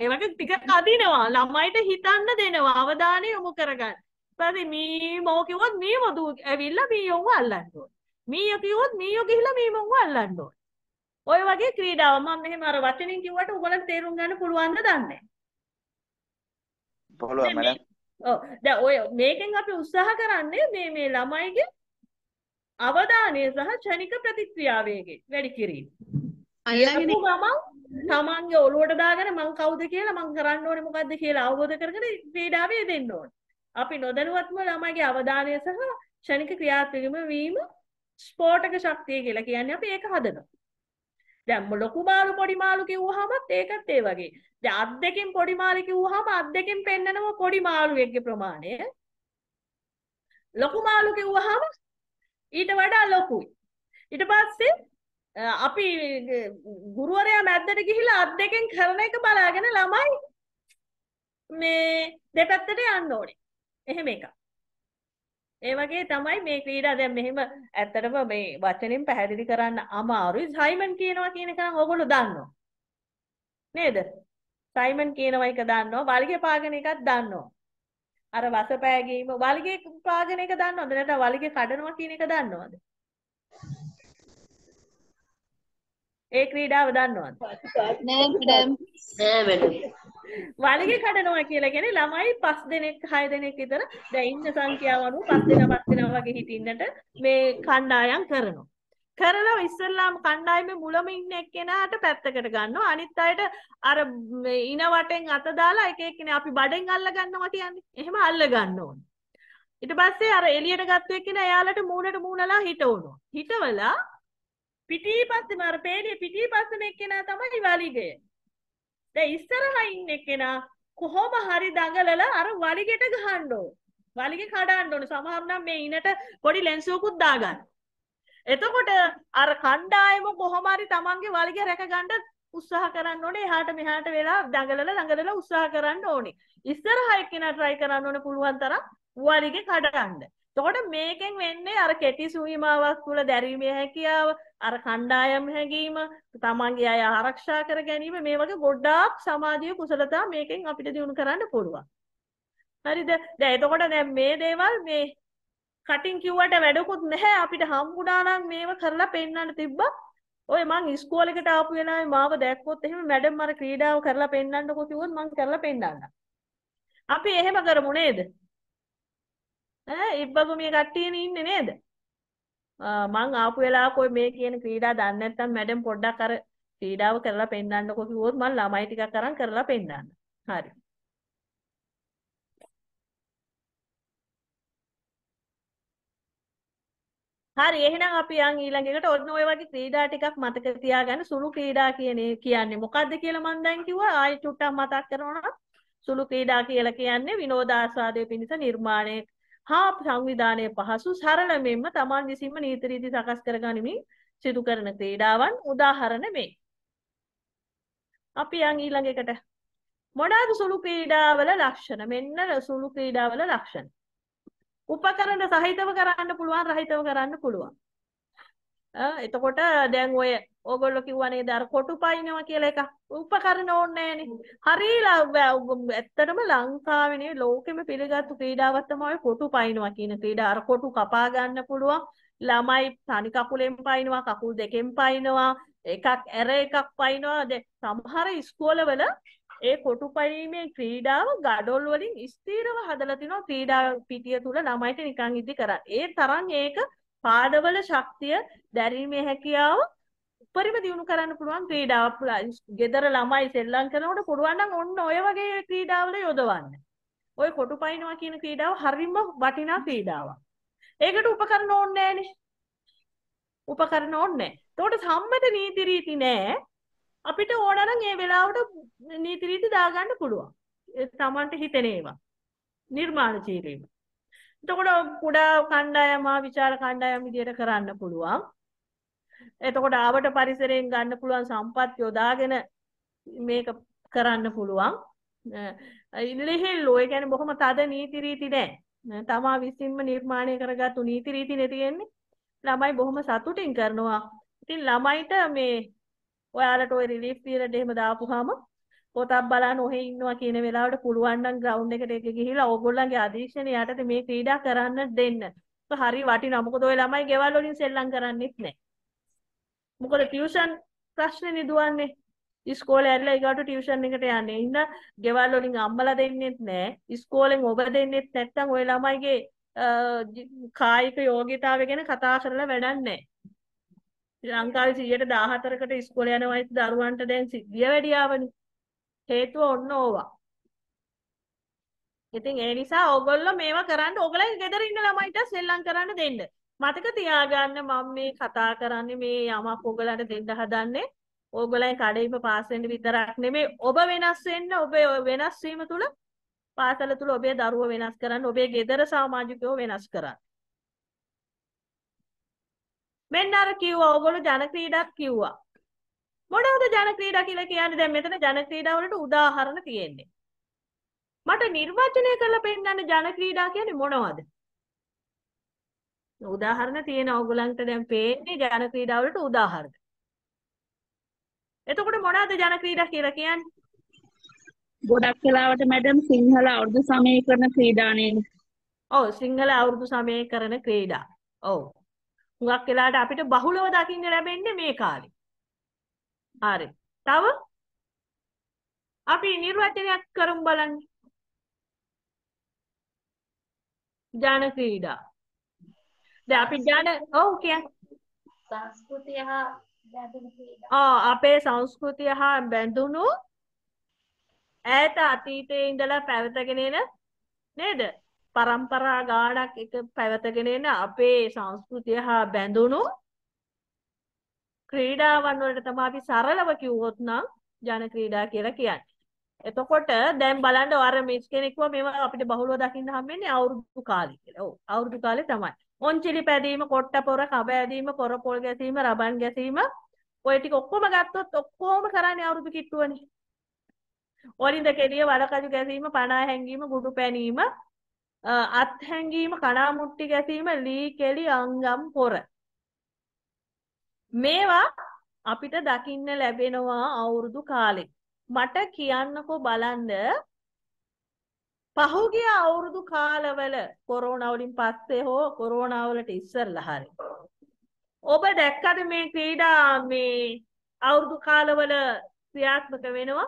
ඒ වගේ ටිකක් අදිනවා. ළමයිට හිතන්න දෙනවා. අවධානය යොමු කරගන්න. ඊපස්සේ මී මො කිව්වොත් මී මොදු ඇවිල්ලා මී යොමු අල්ලන්න ඕනේ. මීයෝ කිව්වොත් මීයෝ ගිහිල්ලා මී මොංගු අල්ලන්න ඕනේ. ඔය වගේ ක්‍රීඩාව මම මෙහෙම අර වචනින් කිව්වට ඔයගොල්ලන්ට තේරුම් ගන්න පුළුවන්ද දන්නේ පුළුවන් මැඩම් ඔව් දැන් ඔය මේකෙන් අපි උත්සාහ කරන්නේ මේ මේ ළමයිගේ අවධානය සහ ක්ෂණික ප්‍රතික්‍රියා වේගය වැඩි කිරීම අල්ලගෙන ගමන් තමන්ගේ ඔළුවට දාගෙන මං කවුද කියලා මං කරන්න ඕනේ මොකද්ද කියලා අවබෝධ කරගෙන ක්‍රීඩාවේ යෙදෙන්න ඕනේ අපි නොදැනුවත්ම ළමයිගේ අවධානය සහ ක්ෂණික ක්‍රියාත්මක වීම ස්පෝටක ශක්තිය කියලා කියන්නේ අපි ඒක හදනවා දැන් ලොකුමාලු පොඩිමාලු කිව්වහමත් ඒකත් ඒ වගේ. දැන් අත් දෙකෙන් පොඩිමාලු කිව්වහම අත් දෙකෙන් පෙන්නනම පොඩිමාලුවෙක්ගේ ප්‍රමාණය. ලොකුමාලු කිව්වහම ඊට වඩා ලොකුයි. ඊට පස්සේ අපි ගුරුවරයා මැද්දට ගිහිලා අත් දෙකෙන් කරන එක බලාගෙන ළමයි මේ දෙපැත්තට යන්න ඕනේ. එහෙම එකක්. ඒ වගේ තමයි මේ ක්‍රීඩා දැන් මෙහෙම ඇත්තටම මේ වචනෙන් පැහැදිලි කරන්න අමාරුයි. සයිමන් කියනවා කියන එක නම් ඔයගොල්ලෝ දන්නවා. නේද? සයිමන් කියනවා එක දන්නවා. වලිගේ පාගන එකක් දන්නවා. අර වසපෑ ගීම වලිගේ පාගන එක දන්නවද? නැත්නම් වලිගේ කඩනවා කියන එක දන්නවද? ඒ ක්‍රීඩාව දන්නවද? නෑ මැඩම්. නෑ මැඩම්. වලිගේ කඩනවා කියලා කියන්නේ ළමයි 5 දෙනෙක් 6 දෙනෙක් විතර දැන් ඉන්න සංඛ්‍යාව අනුව 5 දෙනා 5 දෙනා වගේ හිටින්නට මේ කණ්ඩායම් කරනවා. කරලා ඉස්සල්ලාම කණ්ඩායමේ මුලම ඉන්න එක්කෙනාට පැත්තකට ගන්නවා අනිත් අයට අර ඉන වටෙන් අත දාලා එක එක්කෙනා අපි බඩෙන් අල්ල ගන්නවා කියන්නේ. එහෙම අල්ල ගන්න ඕනේ. ඊට පස්සේ අර එළියට ගත්ත එක්කෙනා එයාලට මූණට මූණලා හිටවනවා. හිටවලා පිටී පස්සේ මාර පේලිය පිටී පස්සේ මේ කෙනා තමයි වලිගය. දැන් ඉස්සරහා ඉන්නේ කෙනා කොහොම හරි දඟලලා අර වලිගෙට ගහන්න ඕන. වලිගෙ කඩන්න ඕන. සමහරු නම් මේ ඉනට පොඩි ලෙන්සුවකුත් දාගන්න. එතකොට අර කණ්ඩායම කොහොම හරි Tamange වලිගෙ රැකගන්න උත්සාහ කරන්න ඕනේ. එහාට මෙහාට වෙලා දඟලලා දඟලලා උත්සාහ කරන්න ඕනේ. ඉස්සරහා එක්කෙනා try කරන්න ඕනේ පුළුවන් තරම් වලිගෙ කඩන්න. තොට මේකෙන් වෙන්නේ අර කෙටි සුවීමාවක් තුළ දැරීමේ හැකියාව අර කණ්ඩායම් හැඟීම තමන්ගේ අය ආරක්ෂා කර ගැනීම මේ වගේ ගොඩ්ඩාක් සමාජීය කුසලතා මේකෙන් අපිට දියුණු කරන්න පුළුවන්. හරිද? දැන් එතකොට දැන් මේ දේවල් මේ කටින් කිව්වට වැඩකුත් නැහැ අපිට හම්බුණා නම් මේව කරලා පෙන්වන්න තිබ්බා. ඔය මං ඉස්කෝලේකට ආපු වෙලාවේ මාව දැක්කොත් එහෙම මැඩම් අර ක්‍රීඩාව කරලා පෙන්වන්නකෝ කිව්වොත් මං කරලා පෙන්වන්නම්. අපි එහෙම කරමු නේද? ඉබ්බපු මේ කට්ටියනේ ඉන්නේ නේද? මං ආපු වෙලාවක ඔය මේ කියන ක්‍රීඩා දන්නේ නැත්නම් මැඩම් පොඩ්ඩක් අර ක්‍රීඩාව කරලා පෙන්නන්නකෝ කිව්වොත් මං ළමයි ටිකක් අරන් කරලා පෙන්නන්න. හරි. හරි එහෙනම් අපි යන් ඊළඟ එකට ඔන්න ඔය වගේ ක්‍රීඩා ටිකක් මතක තියාගන්න සුළු ක්‍රීඩා කියන්නේ කියන්නේ මොකද්ද කියලා මම දැන් කිව්වා ආයෙ චුට්ටක් මතක් කරනවා සුළු ක්‍රීඩා කියලා කියන්නේ විනෝදාස්වාදයේ පිණිස නිර්මාණය හා සංවිධානය පහසු සරල මෙන්ම තමන් විසින්ම නීතිරීති සකස් කරගනිමින් සිදු කරන ක්‍රීඩාවන් උදාහරණ මේ. අපි යන් ඊළඟ එකට මොනවාද සුළු ක්‍රීඩාවල ලක්ෂණ? මෙන්න සුළු ක්‍රීඩාවල ලක්ෂණ. උපකරණ සහිතව කරන්න පුළුවන් රහිතව කරන්න පුළුවන්. එතකොට දැන් ඔය ඕගොල්ලෝ කිව්වනේ දර කොටු පයින්නවා කියලා එකක් උපකරණ ඕනේ නෑනේ. ඇත්තටම ලංකාවේනේ ලෝකෙම පිළිගත්තු ක්‍රීඩාවක් තමයි කොටු පයින්නවා කියන ක්‍රීඩා. අර කොටු කපා ගන්න පුළුවන්. ළමයි තනි කකුලෙන් පයින්නවා, කකුල් දෙකෙන් පයින්නවා, එකක් ඇර එකක් පයින්නවා. සමහර ඉස්කෝලවල ඒ කොටු පයිීමේ ක්‍රීඩාව ගඩොල් වලින් ස්ථීරව හදලා තිනවා ක්‍රීඩා පිටිය තුල ළමයිට නිකන් ඉදි කරා. ඒ තරම් ඒක පාඩවල ශක්තිය දැරීමේ හැකියාව උපරිම දියුණු කරන්න පුළුවන් ක්‍රීඩාවක් ගෙදර ළමයි සෙල්ලම් කරනකොට පුළුවන් නම් ඔන්න ඔය වගේ ක්‍රීඩාවල යොදවන්න. ඔය කොටු පයින්නවා කියන ක්‍රීඩාව හරිම වටිනා ක්‍රීඩාවක්. ඒකට උපකරණ ඕනේ නෑනේ. උපකරණ ඕනේ. එතකොට සම්මත නීති රීති නෑ. අපිට ඕන නම් ඒ වෙලාවට නීති රීති දාගන්න පුළුවන්. තමන්ට හිතෙන ඒවා. නිර්මාණශීලීව. එතකොට කුඩා කණ්ඩායම් ආ විචාර කණ්ඩායම් විදියට කරන්න පුළුවන්. එතකොට ආවට පරිසරයෙන් ගන්න පුළුවන් සම්පත් යොදාගෙන මේක කරන්න පුළුවන්. ඉල්ලෙහෙල්ලෝ ඒ කියන්නේ බොහොම තද නීති රීති නැහැ. තමා විසින්ම නිර්මාණය කරගත්තු නීති රීතිනේ තියෙන්නේ. ළමයි බොහොම සතුටින් කරනවා. ඉතින් ළමයිට මේ ඔයාලට ওই රිලීෆ් පීරියඩ් එහෙම දාපුවාම පොතක් බලන්න ඔහෙ ඉන්නවා කියන වෙලාවට පුළුවන් නම් ග්‍රවුන්ඩ් එකට එක ගිහිලා ඕගොල්ලන්ගේ අධීක්ෂණය යටතේ මේ ක්‍රීඩා කරන්න දෙන්න. හරි වටිනවා. මොකද ඔය ළමයි ගෙවල් වලින් සෙල්ලම් කරන්නෙත් නැහැ. මොකද ටියුෂන් ප්‍රශ්නේ නිදුවන්නේ. ඉස්කෝලේ ඇරිලා ඊගාට ටියුෂන් එකට යන්නේ. ඉන්න ගෙවල් වලින් අම්මලා දෙන්නෙත් නැහැ. ඉස්කෝලෙන් ඔබ දෙන්නෙත් නැත්නම් ওই ළමයිගේ කායික යෝග්‍යතාවය ගැන කතා කරලා වැඩක් නැහැ. ශ්‍රී ලංකාවේ 114කට ඉස්කෝලේ යන වයස දරුවන්ට දැන් සිද්ධිය වැඩි ආවනේ. හේතුව ඔන්න ඕවා. ඉතින් ඒ නිසා ඕගොල්ලෝ මේවා කරන්න ඕගොල්ලෝ ගෙදර ඉන්න ළමයිට සෙල්ලම් කරන්න දෙන්න. මතක තියාගන්න මම මේ කතා කරන්නේ මේ යමක් ඕගොල්ලන්ට දෙන්න හදන්නේ ඕගොල්ලන් කඩේම පාස් වෙන්න විතරක් නෙමෙයි ඔබ වෙනස් වෙන්න ඔබ වෙනස් වීම තුල පාසල තුල ඔබේ දරුවෝ වෙනස් කරන්න ඔබේ ගෙදර සමාජිකයෝ වෙනස් කරන්න. මෙන්න අර කිව්වා ඕගොල්ලෝ ජන ක්‍රීඩාත් කිව්වා. මොනවද ජන ක්‍රීඩා කියලා කියන්නේ? දැන් මෙතන ජන ක්‍රීඩා වලට උදාහරණ තියෙන්නේ. මට නිර්වචනය කරලා පෙන්නන්න ජන ක්‍රීඩා කියන්නේ මොනවද? උදාහරණ තියෙන ඕගලන්ට දැන් පේන්නේ ජන ක්‍රීඩා වලට උදාහරණ. එතකොට මොනවද ජන ක්‍රීඩා කියලා කියන්නේ? ගොඩක් වෙලාවට මැඩම් සිංහල අවුරුදු සමීකරණ ක්‍රීඩා නේද? ඔව් සිංහල අවුරුදු සමීකරණ ක්‍රීඩා. ඔව්. හුඟක් වෙලාවට අපිට බහුලව දකින්න ලැබෙන්නේ මේ කාලේ. හරි. තව අපි නිර්වචනයක් කරමු බලන්න. ජන ක්‍රීඩා. දැන් අපි ජන ඔව් කියන්න. සංස්කෘතිය හා බැඳුණු ක්‍රීඩා. ආ අපේ සංස්කෘතිය හා බැඳුණු ඈත අතීතයේ ඉඳලා පැවතගෙන එන නේද? પરම්පරා ගාණක් එක පැවතගෙන එන අපේ සංස්කෘතිය හා බැඳුණු ක්‍රීඩාවන් වලට තමයි අපි සරලව කිව්වොත් නම් ජන ක්‍රීඩා කියලා කියන්නේ. එතකොට දැන් බලන්න අර මිස් කෙනෙක්ව මේවා අපිට බහුලව දකින්න හම්බෙන්නේ අවුරුදු කාලේ කියලා. ඔව් අවුරුදු කාලේ තමයි. ඔන්චිලි පැදීම, කොට්ට පොර, කබ ඇදීම, පොරපොල් ගැසීම, රබන් ගැසීම ඔය ටික ඔක්කොම ගත්තොත් ඔක්කොම කරන්නේ අවුරුදු කිට්ටුවනේ. ඔලින්ද කෙලිය, වලකජු ගැසීම, පනා හැංගීම, ගුඩු පැනීම, අත් හැංගීම, කණා මුට්ටි ගැසීම, ලී කෙලි, අංගම් පොර. මේවා අපිට දකින්න ලැබෙනවා අවුරුදු කාලෙ. මට කියන්නකෝ බලන්න පහුගිය අවුරුදු කාලවල කොරෝනා වලින් පස්සේ හෝ කොරෝනා වලට ඉස්සෙල්ලා හරි. ඔබ දැක්කද මේ ක්‍රීඩා මේ අවුරුදු කාලවල ක්‍රියාත්මක වෙනවා?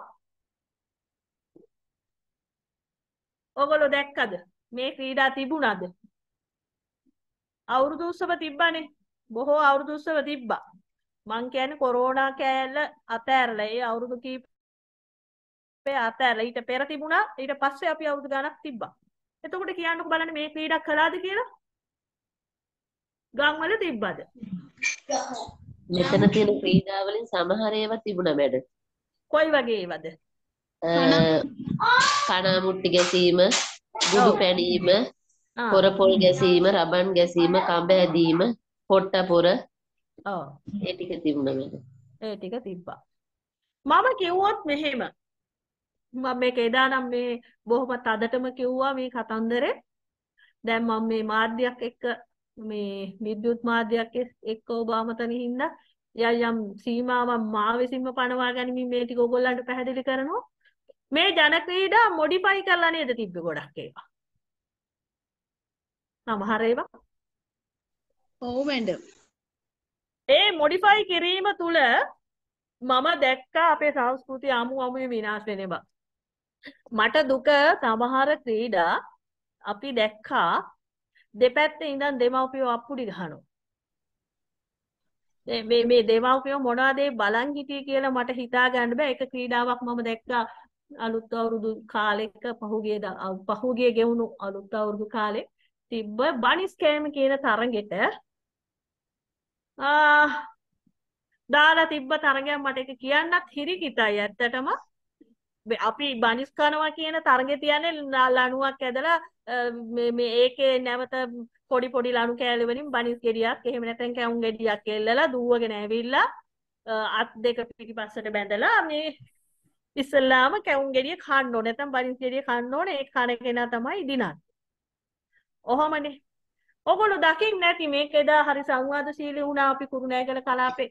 ඔගොල්ලෝ දැක්කද මේ ක්‍රීඩා තිබුණද අවුරුදු උත්සව තිබ්බනේ බොහෝ අවුරුදු උත්සව තිබ්බා මං කියන්නේ කොරෝනා කෑල්ල අතෑරලා ඒ අවුරුදු කීපේ අතෑරලා ඊට පෙර තිබුණා ඊට පස්සේ අපි අවුරුදු ගණක් තිබ්බා. එතකොට කියන්නකෝ බලන්න මේ ක්‍රීඩා කළාද කියලා? ගම්වල තිබ්බද? මෙතන තියෙන ක්‍රීඩා වලින් සමහර ඒවා තිබුණා මැඩ. කොයි වගේ ඒවද? කණාමුට්ටි ගැසීම, බුදු පැනීම, පොරපොල් ගැසීම, රබන් ගැසීම, කඹ ඇදීම, පොට්ටපොර ඔව්. ඒ ටික තිබුණා මම. ඒ ටික තිබ්බා. මම කිව්වොත් මෙහෙම. මම මේක එදා නම් මේ බොහොම තදටම කිව්වා මේ කතන්දරේ. දැන් මම මේ මාධ්‍යයක් එක්ක මේ විද්‍යුත් මාධ්‍යයක් එක්ක ඔබ අමතනින් හින්දා යම් යම් සීමාවන් මා විසින්ම පනවා ගැනීම මේ ටික ඔයගොල්ලන්ට පැහැදිලි කරනවා. මේ ජන ක්‍රීඩා මොඩිෆයි කරලා නේද තිබ්බේ ගොඩක් ඒවා. සමහර ඒවා. ඔව් මැඩම්. ඒ මොඩිෆයි කිරීම තුළ මම දැක්කා අපේ සංස්කෘතිය අමු අමුවේ විනාශ වෙන බව. මට දුක සමහර ක්‍රීඩා අපි දැක්කා දෙපැත්තේ ඉඳන් දෙමව්පියෝ අප්පුඩි ගහනවා. මේ මේ දෙමව්පියෝ මොනවද ඒ බලන් හිටියේ කියලා මට හිතා ගන්න බෑ. ඒක ක්‍රීඩාවක් මම දැක්කා අලුත් අවුරුදු කාලෙක පහුගිය පහුගිය ගෙවුණු අලුත් අවුරුදු කාලේ තිබ්බ බනිස් කෑම කියන තරගෙට දාලා තිබ්බ තරගයක් මට එක කියන්නත් හිරිකිතයි ඇත්තටම අපි බනිස් කනවා කියන තරගේ තියන්නේ ලණුවක් ඇදලා මේ ඒකේ නැවත පොඩි පොඩි ලණු කෑලි වලින් බනිස් ගෙඩියක් එහෙම නැත්නම් කැවුම් ගෙඩියක් එල්ලලා දුවගෙන ඇවිල්ලා අත් දෙක පිටිපස්සට බැඳලා මේ ඉස්සල්ලාම කැවුම් ගෙඩිය කන්න ඕනේ නැත්නම් බනිස් ගෙඩිය කන්න ඕනේ ඒ කන කෙනා තමයි දිනන්නේ. ඔහොමනේ ඔගොලු දකින් නැති මේක එදා හරි සංවාදශීලී වුණා අපි කුරුණෑ කළ කලාපේ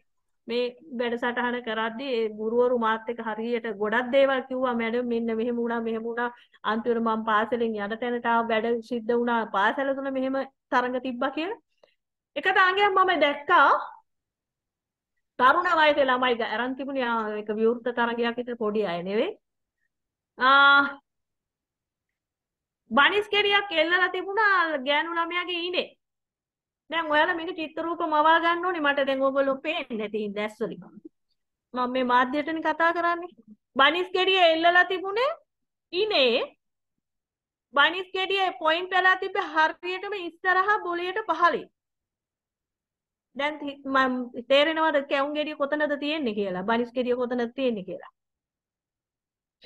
මේ වැඩසටහන කරද්දී ඒ ගුරුවරු මාත් එක්ක හරියට ගොඩක් දේවල් කිව්වා මැඩම් මෙන්න මෙහෙම වුණා මෙහෙම වුණා අන්තිමට මම පාසලෙන් යන තැනට ආව වැඩ සිද්ධ වුණා පාසල තුල මෙහෙම තරඟ තිබ්බා කියලා එක තාංගයක් මම දැක්කා තරුණ වයසේ ළමයි අරන් තිබුණේ එක විවෘත තරගයක් විතර පොඩි අය නෙවෙයි ආ බනිස් කෙඩියක් එල්ලලා තිබුණා ගෑනු ළමයාගේ ඉනේ. දැන් ඔයාලා මේක චිත්‍රූප මවා ගන්න ඕනේ මට දැන් ඕගොල්ලෝ පේන්නේ නැති ඉඳස් වලින්. මම මේ මාධ්‍යයටනේ කතා කරන්නේ. බනිස් කෙඩිය එල්ලලා තිබුණේ ඉනේ. බනිස් කෙඩිය පොයින්ට් වෙලා තිබ්බේ හරියටම ඉස්සරහා බොලියට පහළින්. දැන් මම තේරෙනවද කැවුම් ගෙඩිය කොතනද තියෙන්නේ කියලා බනිස් ගෙඩිය කොතනද තියෙන්නේ කියලා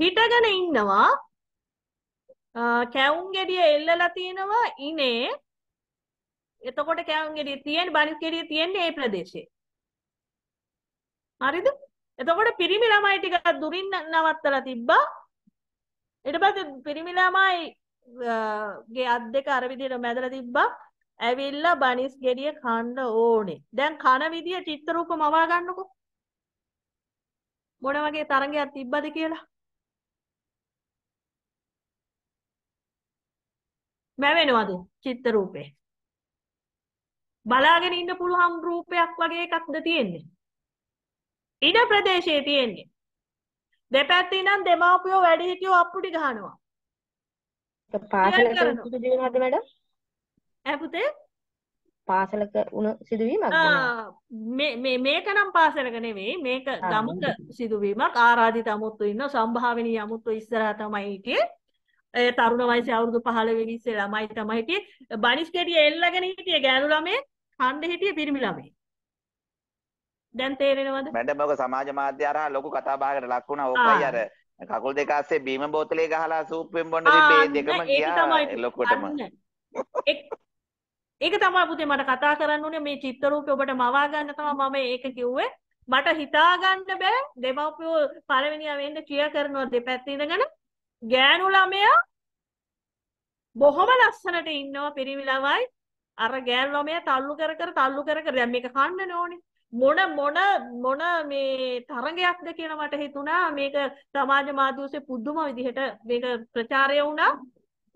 හිටගෙන ඉන්නවා කැවුම් ගෙඩිය එල්ලලා තියෙනවා ඉනේ එතකොට කැවුම් ගෙඩිය තියෙන බනිස් ගෙඩිය තියෙන්නේ ඒ ප්‍රදේශේ හරිද එතකොට පිරිමි ළමයි ටිකක් දුරින් නවත්තලා තිබ්බා ඊට පස්සේ පිරිමි ළමයි ගේ අත් දෙක අර විදියට මැදලා තිබ්බා ඇවිල්ලා බනිස් ගෙඩිය කන්න ඕනේ දැන් කන විදිය චිත්‍ර රූප මවා ගන්නකො මොන වගේ තරගයක් තිබ්බද කියලා වැවෙනවද චිත්ත රූපේ බලාගෙන ඉන්න පුළුවන් රූපයක් වගේ එකක්ද තියෙන්නේ ඉඩ ප්‍රදේශයේ තියෙන්නේ දෙපැත්තේ ඉඳන් දෙමාපියෝ වැඩිහිටියෝ අප්පුඩි ගහනවා පාසලක සිදුවීමක්ද මැඩම් ඈ පුතේ පාසලක වුණ සිදුවීමක් මේ මේ මේක නම් පාසලක නෙවෙයි මේක ගමක සිදුවීමක් ආරාධිත අමුත්තු ඉන්න සම්භාවනීය අමුත්තු ඉස්සරහා තමයි හිටියේ ඒ තරුණ වයසේ අවුරුදු 15 20 ළමයි තමයි හිටියේ බනිස් කෙටිය එල්ලගෙන හිටියේ ගෑනු ළමයේ ඡන්ද හිටියේ පිරිමි ළමයේ දැන් තේරෙනවද මැඩම් ඔක සමාජ මාධ්‍ය හරහා ලොකු කතා බහකට ලක් වුණා ඕකයි අර කකුල් දෙක අස්සේ බීම බෝතලේ ගහලා සූප් වෙන්න බොන්න තිබ්බේ දෙකම ගියා ලොකුටම ඒක තමයි පුතේ මට කතා කරන්න උනේ මේ චිත්ත රූපේ ඔබට මවා ගන්න තමයි මම ඒක කිව්වේ මට හිතා ගන්න බෑ දෙමව්පියෝ පළවෙනියා වෙන්න ක්‍රියා කරනවා දෙපැත්ත ඉඳගෙන ගෑනු ළමයා බොහොම ලස්සනට ඉන්නවා පිරිමි ළමයි අර ගෑනු ළමයා තල්ලු කර කර තල්ලු කර කර දැන් මේක කන්න ඕනේ මොන මොන මොන මේ තරගයක්ද කියලා මට හිතුණා මේක සමාජ මාධ්‍යෝස්සේ පුදුම විදිහට මේක ප්‍රචාරය වුණා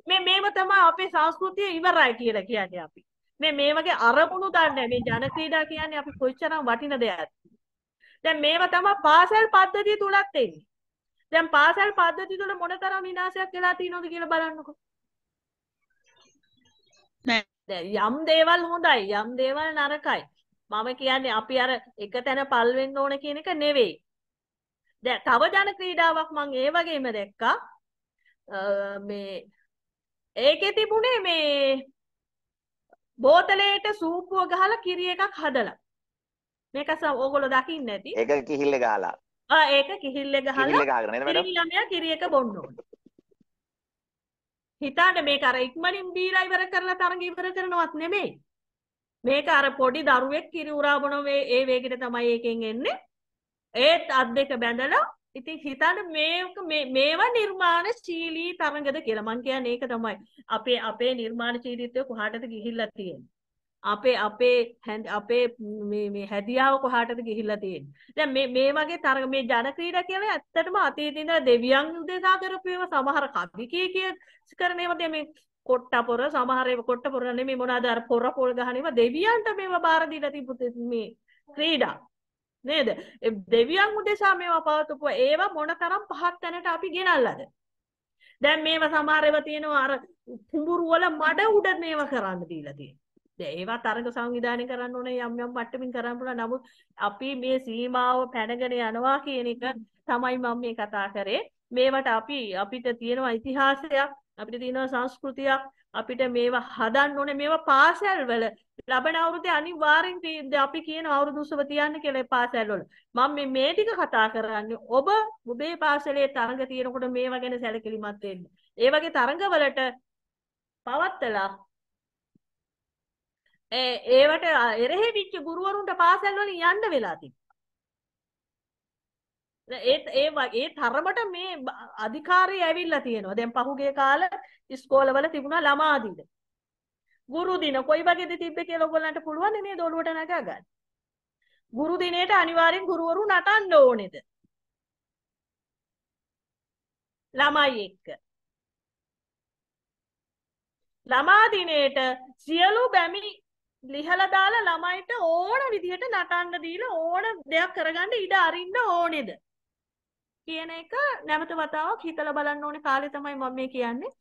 මේ මේව තමයි අපේ සංස්කෘතිය ඉවරයි කියලා කියන්නේ අපි මේ මේ වගේ අරමුණු දන්නේ මේ ජන ක්‍රීඩා කියන්නේ අපි කොච්චරම් වටින දෙයක්ද දැන් මේව තමයි පාසල් පද්ධතිය තුලත් එන්නේ දැන් පාසල් පද්ධති තුළ මොනතරම් විනාශයක් වෙලා තියෙනවද කියලා බලන්නකෝ. යම් දේවල් හොඳයි යම් දේවල් නරකයි. මම කියන්නේ අපි අර එක තැන පල් වෙන්න ඕන කියන එක නෙවෙයි. දැන් තව ජන ක්‍රීඩාවක් මම ඒ වගේම දැක්කා. මේ ඒකේ තිබුණේ මේ බෝතලයට සූපුව ගහලා කිරි එකක් හදලා. මේක ඔයගොල්ලෝ දකින්න ඇති. ඒක කිහිල්ල ගහලා. ආ ඒක කිහිල්ලේ ගහලා ළමයා කිරියක බොන්න ඕන. හිතාට මේක අර ඉක්මනින් බීලා ඉවර කරලා තරඟ ඉවර කරනවත් නෙමෙයි. මේක අර පොඩි දරුවෙක් කිරි උරා බොන ඒ වේගෙට තමයි එකෙන් එන්නේ. ඒත් අත් දෙක බැඳලා ඉතින් හිතන්න මේක මේවා නිර්මාණශීලී තරඟද කියලා. මං කියන්නේ ඒක තමයි. අපේ අපේ නිර්මාණශීලීත්වය කොහාටද ගිහිල්ලා තියෙන්නේ. අපේ අපේ අපේ මේ හැදියාව කොහාටද ගිහිල්ලා තියෙන්නේ දැන් මේ මේ වගේ තරග මේ ජන ක්‍රීඩා කියලා ඇත්තටම අතීතේ ඉඳලා දෙවියන් උදෙසා කරපු ඒවා සමහර කවිකී කිය කරන ඒවා දැන් මේ කොට්ටපොර සමහර ඒවා කොට්ටපොර නෙමෙයි මොනවාද අර පොර පොල් ගහන ඒවා දෙවියන්ට මේවා බාර දීලා තිබු මේ ක්‍රීඩා නේද දෙවියන් උදෙසා මේවා පවතුපුව ඒවා මොන තරම් පහත් තැනට අපි ගෙනල්ලාද දැන් මේවා සමහර ඒවා තියෙනවා අර කුඹුරු වල මඩ උඩ මේවා කරන්න දීලා තියෙනවා දැන් ඒවා තරග සංවිධානය කරන්න ඕනේ යම් යම් මට්ටමින් කරන්න පුළුවන්. නමුත් අපි මේ සීමාව පැනගෙන යනවා කියන එක තමයි මම මේ කතා කරේ. මේවට අපි අපිට තියෙනවා ඉතිහාසයක්, අපිට තියෙනවා සංස්කෘතියක්, අපිට මේවා හදන්න ඕනේ මේවා පාසල් වල ලබන අවුරුද්දේ අනිවාර්යෙන් අපි කියන අවුරුදු උත්සව තියන්න කියලා පාසල් වල මම මේ මේ ටික කතා කරන්නේ ඔබ ඔබේ පාසලේ තරඟ තියෙනකොට මේවා ගැන සැලකිලිමත් වෙන්න. ඒ වගේ තරඟ වලට පවත්තලා ඒවට එරෙහි විච්ච ගුරුවරුන්ට පාසල් වලින් යන්න වෙලා තිබ්බා. ඒ ඒ ඒ තරමට මේ අධිකාරිය ඇවිල්ලා තියෙනවා. දැන් පහුගිය කාල ඉස්කෝලවල තිබුණා ළමා දින. ගුරු දින කොයි වගේද තිබ්බේ කියලා ඔයගොල්ලන්ට පුළුවන් නේද ඔළුවට නගා ගන්න. ගුරු දිනේට අනිවාර්යෙන් ගුරුවරු නටන්න ඕනේද? ළමයි එක්ක. ළමා දිනේට සියලු බැමි ලිහලා දාලා ළමයිට ඕන විදිහට නටන්න දීලා ඕන දෙයක් කරගන්න ඉඩ අරින්න ඕනේද කියන එක නැවත වතාවක් හිතලා බලන්න ඕනේ කාලේ තමයි මම මේ කියන්නේ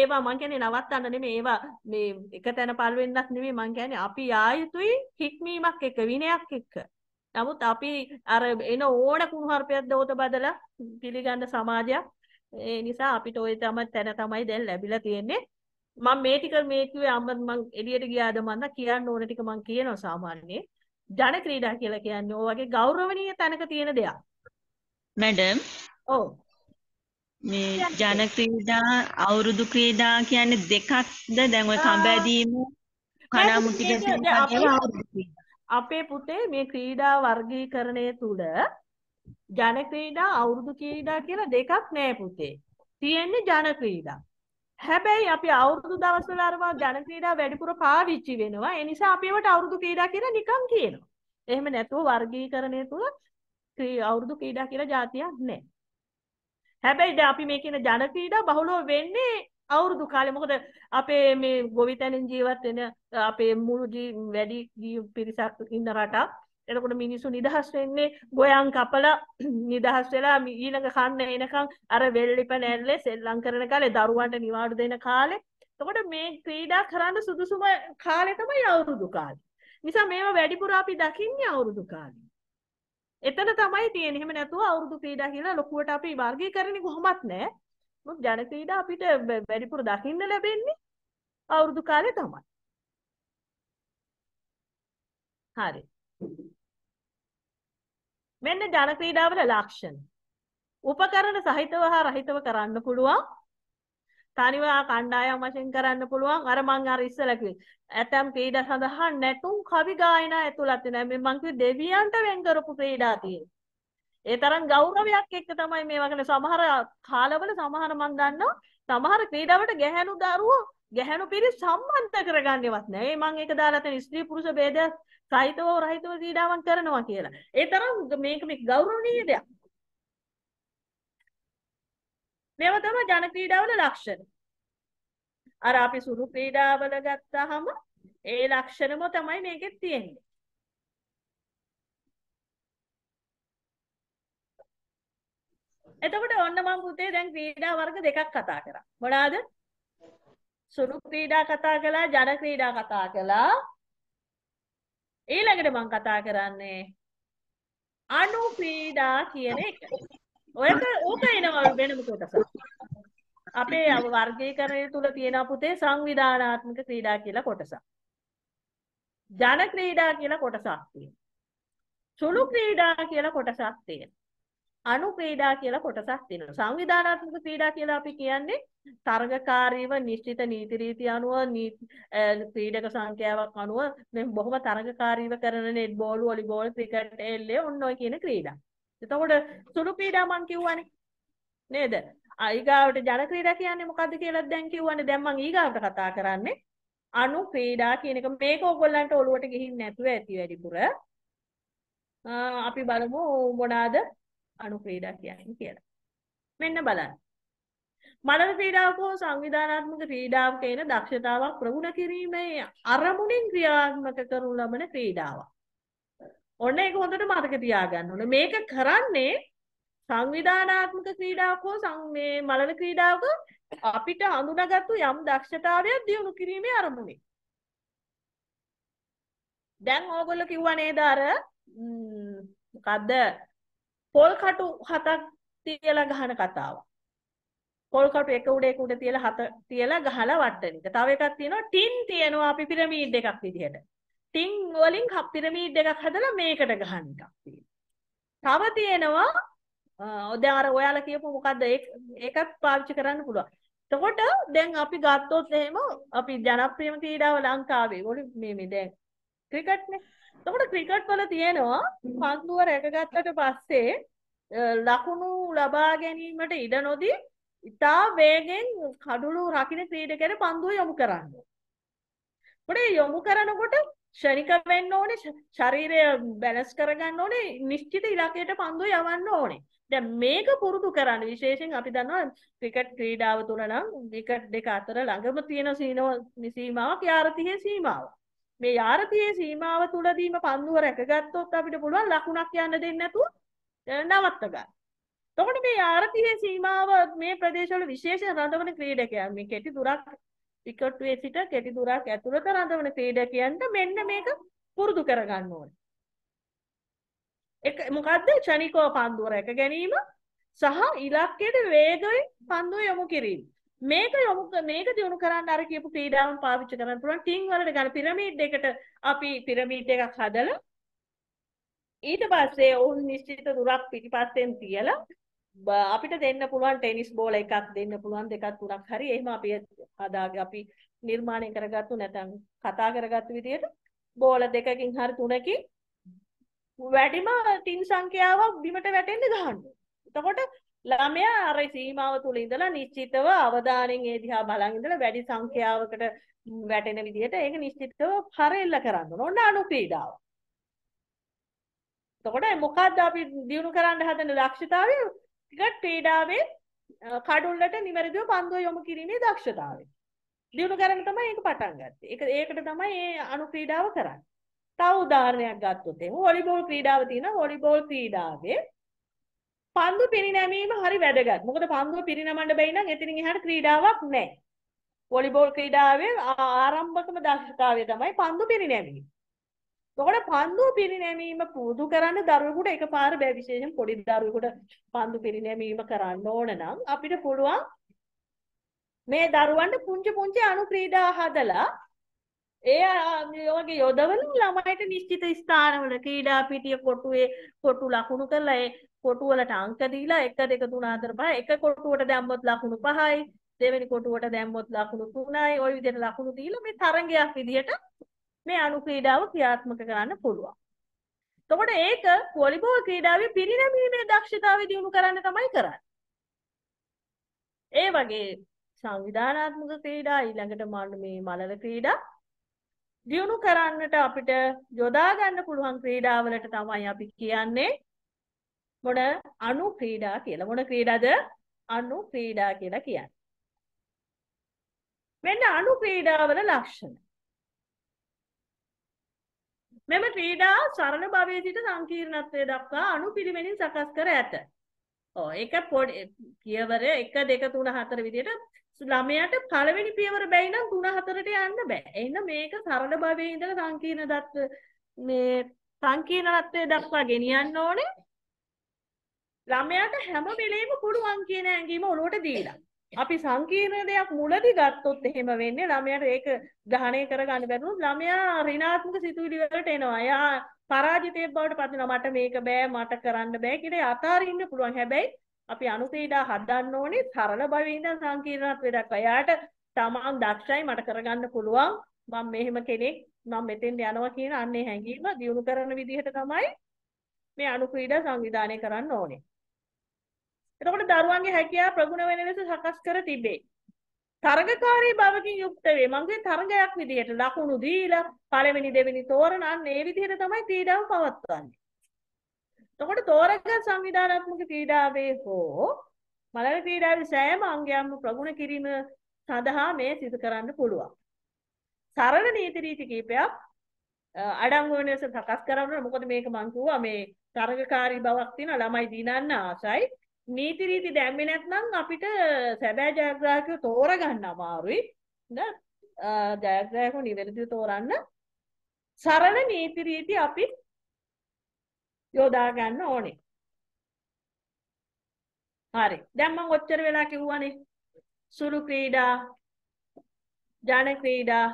ඒවා මං කියන්නේ නවත්තන්න නෙමෙයි ඒවා මේ එක තැන පල්වෙන්නක් නෙමෙයි මං කියන්නේ අපි ආයුතුයි හික්මීමක් එක්ක විනයක් එක්ක නමුත් අපි අර එන ඕන කුණුහරුපයක් දෝත බදලා පිළිගන්න සමාජයක් ඒ නිසා අපිට ওই තම තැන තමයි දැන් ලැබිලා තියෙන්නේ මම මේ ටික මේ කිව්වේ අම්මත් මං එළියට ගියාද මන්ද කියන්න ඕන ටික මං කියනවා සාමාන්‍යයෙන් ජන ක්‍රීඩා කියලා කියන්නේ ඔය වගේ ගෞරවනීය තැනක තියෙන දෙයක්. මැඩම්. ඔව්. මේ ජන ක්‍රීඩා අවුරුදු ක්‍රීඩා කියන්නේ දෙකක්ද දැන් ඔය කඹැදීම කණාමුටි අපේ පුතේ මේ ක්‍රීඩා වර්ගීකරණය තුල ජන ක්‍රීඩා අවුරුදු ක්‍රීඩා කියලා දෙකක් නෑ පුතේ. තියෙන්නේ ජන ක්‍රීඩා. හැබැයි අපි අවුරුදු දවස්වල අරවා ඝන ක්‍රීඩා වැඩිපුර පාවිච්චි වෙනවා. ඒ නිසා අපි ඒවට අවුරුදු ක්‍රීඩා කියලා නිකන් කියනවා. එහෙම නැතුව වර්ගීකරණය තුල අවුරුදු ක්‍රීඩා කියලා જાතියක් නැහැ. හැබැයි දැන් අපි මේ කියන ජන ක්‍රීඩා බහුලව වෙන්නේ අවුරුදු කාලේ මොකද අපේ මේ ගොවිතැනින් ජීවත් වෙන අපේ මුළු වැඩි පිරිසක් ඉන්න රටක් එතකොට මිනිස්සු නිදහස් වෙන්නේ ගොයන් කපලා නිදහස් වෙලා ඊළඟ කන්න එනකම් අර වෙල්ලිප නැල්ලේ සෙල්ලම් කරන කාලේ දරුවන්ට නිවාඩු දෙන කාලේ එතකොට මේ ක්‍රීඩා කරන්න සුදුසුම කාලේ තමයි අවුරුදු කාලේ. නිසා මේවා වැඩිපුර අපි දකින්නේ අවුරුදු කාලේ. එතන තමයි තියෙන එහෙම නැතුව අවුරුදු ක්‍රීඩා කියලා ලොකුවට අපි වර්ගීකරණය කොහොමත් නැහැ. මොකද ජන ක්‍රීඩා අපිට වැඩිපුර දකින්න ලැබෙන්නේ අවුරුදු කාලේ තමයි. හරි. මෙන්න ජන ක්‍රීඩාවල ලක්ෂණ. උපකරණ සහිතව හා රහිතව කරන්න පුළුවන්. තනිව කණ්ඩායම් වශයෙන් කරන්න පුළුවන්. අර මං අර ඉස්සෙල්ලා කිව්වේ ඇතම් ක්‍රීඩා සඳහා නැටුම් කවි ගායනා ඇතුළත් වෙනවා. මේ මං කිව්වේ දෙවියන්ට වෙන් කරපු ක්‍රීඩා තියෙනවා. ඒ තරම් ගෞරවයක් එක්ක තමයි මේ වගේ සමහර කාලවල සමහර මං දන්නවා සමහර ක්‍රීඩාවට ගැහැණු දරුවෝ ගැහැණු පිරිස් සම්බන්ධ කරගන්නේවත් නැහැ. මම ඒක දාලා තියෙන ස්ත්‍රී පුරුෂ ભેදයක් සහිතව රහිතව ක්‍රීඩාවන් කරනවා කියලා. ඒ තරම් මේක මේ ගෞරවනීය දෙයක්. මේවා තමයි ජන ක්‍රීඩාවල ලක්ෂණ. අර අපි සුළු ක්‍රීඩාවල ගත්තාම ඒ ලක්ෂණම තමයි මේකෙත් තියෙන්නේ. එතකොට ඔන්න මම පුතේ දැන් ක්‍රීඩා වර්ග දෙකක් කතා කරා. මොනවාද? සුළු ක්‍රීඩා කතා කළා, ජඩ ක්‍රීඩා කතා කළා. ඊළඟට මම කතා කරන්නේ අණු ක්‍රීඩා කියන එක. ඔයක ඕක එනවා වෙනම කොටස. අපේ වර්ගීකරණය තුල තියෙන පුතේ සංවිධානාත්මක ක්‍රීඩා කියලා කොටසක්. ජන ක්‍රීඩා කියලා කොටසක් තියෙනවා. සුළු ක්‍රීඩා කියලා කොටසක් තියෙනවා. අනුක්‍රීඩා කියලා කොටසක් තියෙනවා. සංවිධානාත්මක ක්‍රීඩා කියලා අපි කියන්නේ තරගකාරීව නිශ්චිත නීති රීති අනුව ක්‍රීඩක සංඛ්‍යාවක් අනුව මේ බොහොම තරගකාරීව කරන නෙට් බෝල්, වොලිබෝල්, ක්‍රිකට් එල්ලේ ඔන්න ඔය කියන ක්‍රීඩා. එතකොට සුළු ක්‍රීඩා මං කියවනේ. නේද? ඊගාවට ජන ක්‍රීඩා කියන්නේ මොකද්ද කියලා දැන් කියවන්නේ. දැන් මං ඊගාවට කතා කරන්නේ අණු ක්‍රීඩා කියන එක. මේක ඕගොල්ලන්ට ඔළුවට ගිහින් නැතුව ඇති වැඩිපුර. අපි බලමු මොනවාද අනුක්‍රීඩා කියන්නේ කියලා. මෙන්න බලන්න. මනර ක්‍රීඩාවක හෝ සංවිධානාත්මක ක්‍රීඩාවක එන දක්ෂතාවක් ප්‍රගුණ කිරීමේ අරමුණින් ක්‍රියාත්මක කරනු ලබන ක්‍රීඩාවක්. ඔන්න ඒක හොඳට මතක තියාගන්න ඕනේ. මේක කරන්නේ සංවිධානාත්මක ක්‍රීඩාවක හෝ මේ මලන ක්‍රීඩාවක අපිට හඳුනාගත්තු යම් දක්ෂතාවයක් දියුණු කිරීමේ අරමුණින්. දැන් ඕගොල්ලෝ කිව්වා නේද අර මොකද්ද පොල් කටු හතක් තියලා ගහන කතාව. පොල් කටු එක උඩ එක උඩ තියලා හත තියලා ගහලා වට්ටන එක. තව එකක් තියෙනවා ටින් තියෙනවා අපි පිරමීඩ් එකක් විදිහට. ටින් වලින් හප් පිරමීඩ් එකක් හදලා මේකට ගහන එකක් තියෙනවා. තව තියෙනවා ඔද අර ඔයාලා කියපු මොකද්ද ඒකත් පාවිච්චි කරන්න පුළුවන්. එතකොට දැන් අපි ගත්තොත් එහෙම අපි ජනප්‍රියම ක්‍රීඩාව ලංකාවේ. මේ මේ දැන් ක්‍රිකට්නේ. එතකොට ක්‍රිකට් වල තියෙනවා පන්දුව රැකගත්තට පස්සේ ලකුණු ලබා ගැනීමට ඉඩ නොදී ඉතා වේගෙන් කඩුළු රකින්න ක්‍රීඩකයන් පන්දුව යොමු කරන්න. පොඩේ යොමු කරනකොට ශනික වෙන්න ඕනේ ශරීරය බැලන්ස් කරගන්න ඕනේ නිශ්චිත ඉලක්කයට පන්දුව යවන්න ඕනේ. දැන් මේක පුරුදු කරන්න විශේෂයෙන් අපි දන්නවා ක්‍රිකට් ක්‍රීඩාව තුල නම් විකට් දෙක අතර ළඟම තියෙන සීනෝ සීමාව 40 සීමාව. මේ යාරතියේ සීමාව තුළදීම පන්දුව රැකගත්තොත් අපිට පුළුවන් ලකුණක් යන්න දෙන්නේ නැතුව නවත්ත ගන්න. එතකොට මේ යාරතියේ සීමාව මේ ප්‍රදේශවල විශේෂ රඳවන ක්‍රීඩකයන් මේ කෙටි දුරක් විකට්ුවේ සිට කෙටි දුරක් ඇතුළත රඳවන ක්‍රීඩකයන්ට මෙන්න මේක පුරුදු කරගන්න ඕනේ. එක මොකද්ද ක්ෂණිකව පන්දුව රැක ගැනීම සහ ඉලක්කයට වේගයෙන් පන්දුව යොමු කිරීම. මේක යොමු මේක දිනු කරන්න අර කියපු ක්‍රීඩාවන් පාවිච්චි කරන්න පුළුවන් ටීම් වලට ගන්න පිරමීඩ් එකට අපි පිරමීඩ් එකක් හදලා ඊට පස්සේ ඔවුන් නිශ්චිත දුරක් පිටිපස්සෙන් තියලා අපිට දෙන්න පුළුවන් ටෙනිස් බෝල එකක් දෙන්න පුළුවන් දෙකක් තුනක් හරි එහෙම අපි හදාගෙන අපි නිර්මාණය කරගත්තු නැත්නම් කතා කරගත්තු විදියට බෝල දෙකකින් හරි තුනකින් වැඩිම තින් සංඛ්‍යාවක් බිමට වැටෙන්න ගහන්න. එතකොට ළමයා අර සීමාව තුල ඉඳලා නිශ්චිතව අවධානයෙන් ඒ දිහා බලන් ඉඳලා වැඩි සංඛ්‍යාවකට වැටෙන විදිහට ඒක නිශ්චිතව පරෙල්ල කරන්න ඕන. ඔන්න අනුපීඩාව. එතකොට මොකද්ද අපි දිනු කරන්න හදන දක්ෂතාවය? ටිකට් පීඩාවේ කඩුල්ලට නිවැරදිව පන්දුව යොමු කිරීමේ දක්ෂතාවය. දිනු කරන්න තමයි ඒක පටන් ගත්තේ. ඒක ඒකට තමයි මේ අනුපීඩාව කරන්නේ. තව උදාහරණයක් ගත්තොත් එහෙනම් වොලිබෝල් ක්‍රීඩාව තියෙනවා. වොලිබෝල් ක්‍රීඩාවේ පන්දු පිරිනැමීම හරි වැදගත්. මොකද පන්දුව පිරිනමන්න බැයි නම් එතනින් එහාට ක්‍රීඩාවක් නැහැ. වොලිබෝල් ක්‍රීඩාවේ ආරම්භකම දක්ෂතාවය තමයි පන්දු පිරිනැමීම. එතකොට පන්දු පිරිනැමීම පුරුදු කරන්න දරුවෙකුට එකපාර බෑ විශේෂයෙන් පොඩි දරුවෙකුට පන්දු පිරිනැමීම කරන්න ඕන නම් අපිට පුළුවන් මේ දරුවන්ට පුංචි පුංචි අණු ක්‍රීඩා හදලා ඒ වගේ යොදවන ළමයිට නිශ්චිත ස්ථානවල ක්‍රීඩා පිටිය කොටුවේ කොටු ලකුණු කරලා ඒ කොටුවලට අංක දීලා 1 2 3 4 5 එක කොටුවට දැම්මොත් ලකුණු 5යි දෙවෙනි කොටුවට දැම්මොත් ලකුණු 3යි ওই විදිහට ලකුණු දීලා මේ තරඟයක් විදිහට මේ අනුක්‍රීඩාව ක්‍රියාත්මක කරන්න පුළුවන්. එතකොට ඒක වොලිබෝල් ක්‍රීඩාවේ පිරිනැමීමේ දක්ෂතාවය දියුණු කරන්න තමයි කරන්නේ. ඒ වගේ සංවිධානාත්මක ක්‍රීඩා ඊළඟට මේ මලල ක්‍රීඩා දියුණු කරන්නට අපිට යොදා ගන්න පුළුවන් ක්‍රීඩාවලට තමයි අපි කියන්නේ මොන අණු ක්‍රීඩා කියලා. මොන ක්‍රීඩාද? අණු ක්‍රීඩා කියලා කියන්නේ. මෙන්න අණු ක්‍රීඩාවල ලක්ෂණ. මෙම ක්‍රීඩා සරල භවයේ සිට සංකීර්ණත්වයට දක්වා අණු පිළිවෙලින් සකස් කර ඇත. ඔව් ඒක පොඩි පියවර 1 2 3 4 විදිහට ළමයාට පළවෙනි පියවර බැයි නම් 3 4ට යන්න බෑ. එහෙනම් මේක සරල භවයේ ඉඳලා සංකීර්ණ දත්ත මේ සංකීර්ණත්වයට දක්වා ගෙනියන්න ඕනේ. ළමයට හැම වෙලේම පුළුවන් කියන ඇඟීම ඔලුවට දීලා. අපි සංකීර්ණ දෙයක් මුලදි ගත්තොත් එහෙම වෙන්නේ ළමයට ඒක ග්‍රහණය කරගන්න බැරුණොත් ළමයා ඍණාත්මක සිතුවිලි වලට එනවා. එයා පරාජිතයෙක් බවට පත් වෙනවා. මට මේක බෑ, මට කරන්න බෑ කියලා අතාරින්න පුළුවන්. හැබැයි අපි අනුසීඩා හදන්න ඕනේ සරල භවයේ ඉඳන් සංකීර්ණත්වයට දක්වා. එයාට තමන් දක්ෂයි මට කරගන්න පුළුවන්. මම මෙහෙම කෙනෙක්, මම මෙතෙන් යනවා කියන අන්නේ හැඟීම දියුණු කරන විදිහට තමයි මේ අනුක්‍රීඩා සංවිධානය කරන්න ඕනේ. එතකොට දරුවන්ගේ හැකියාව ප්‍රගුණ වෙන ලෙස සකස් කර තිබේ. තරගකාරී බවකින් යුක්ත වේ. මගේ තරගයක් විදිහට ලකුණු දීලා පළවෙනි දෙවෙනි තෝරන ඒ විදිහට තමයි ක්‍රීඩාව පවත්වන්නේ. එතකොට තෝරගත් සංවිධානාත්මක ක්‍රීඩාවේ හෝ මලර ක්‍රීඩාවේ සෑම අංගයක්ම ප්‍රගුණ කිරීම සඳහා මේ සිදු කරන්න පුළුවන්. සරල නීති රීති කිහිපයක් අඩංගු වෙන ලෙස සකස් කරනවා. මොකද මේක මම කිව්වා මේ තරගකාරී බවක් තියෙන ළමයි දිනන්න ආසයි. නීති රීති දැම්මේ නැත්නම් අපිට සැබෑ ජයග්‍රාහකයෝ තෝරගන්න අමාරුයි. නේද? ජයග්‍රාහකයෝ නිවැරදිව තෝරන්න සරල නීති රීති අපි යොදා ගන්න ඕනේ. හරි. දැන් මම ඔච්චර වෙලා කිව්වනේ. සුළු ක්‍රීඩා, ජන ක්‍රීඩා,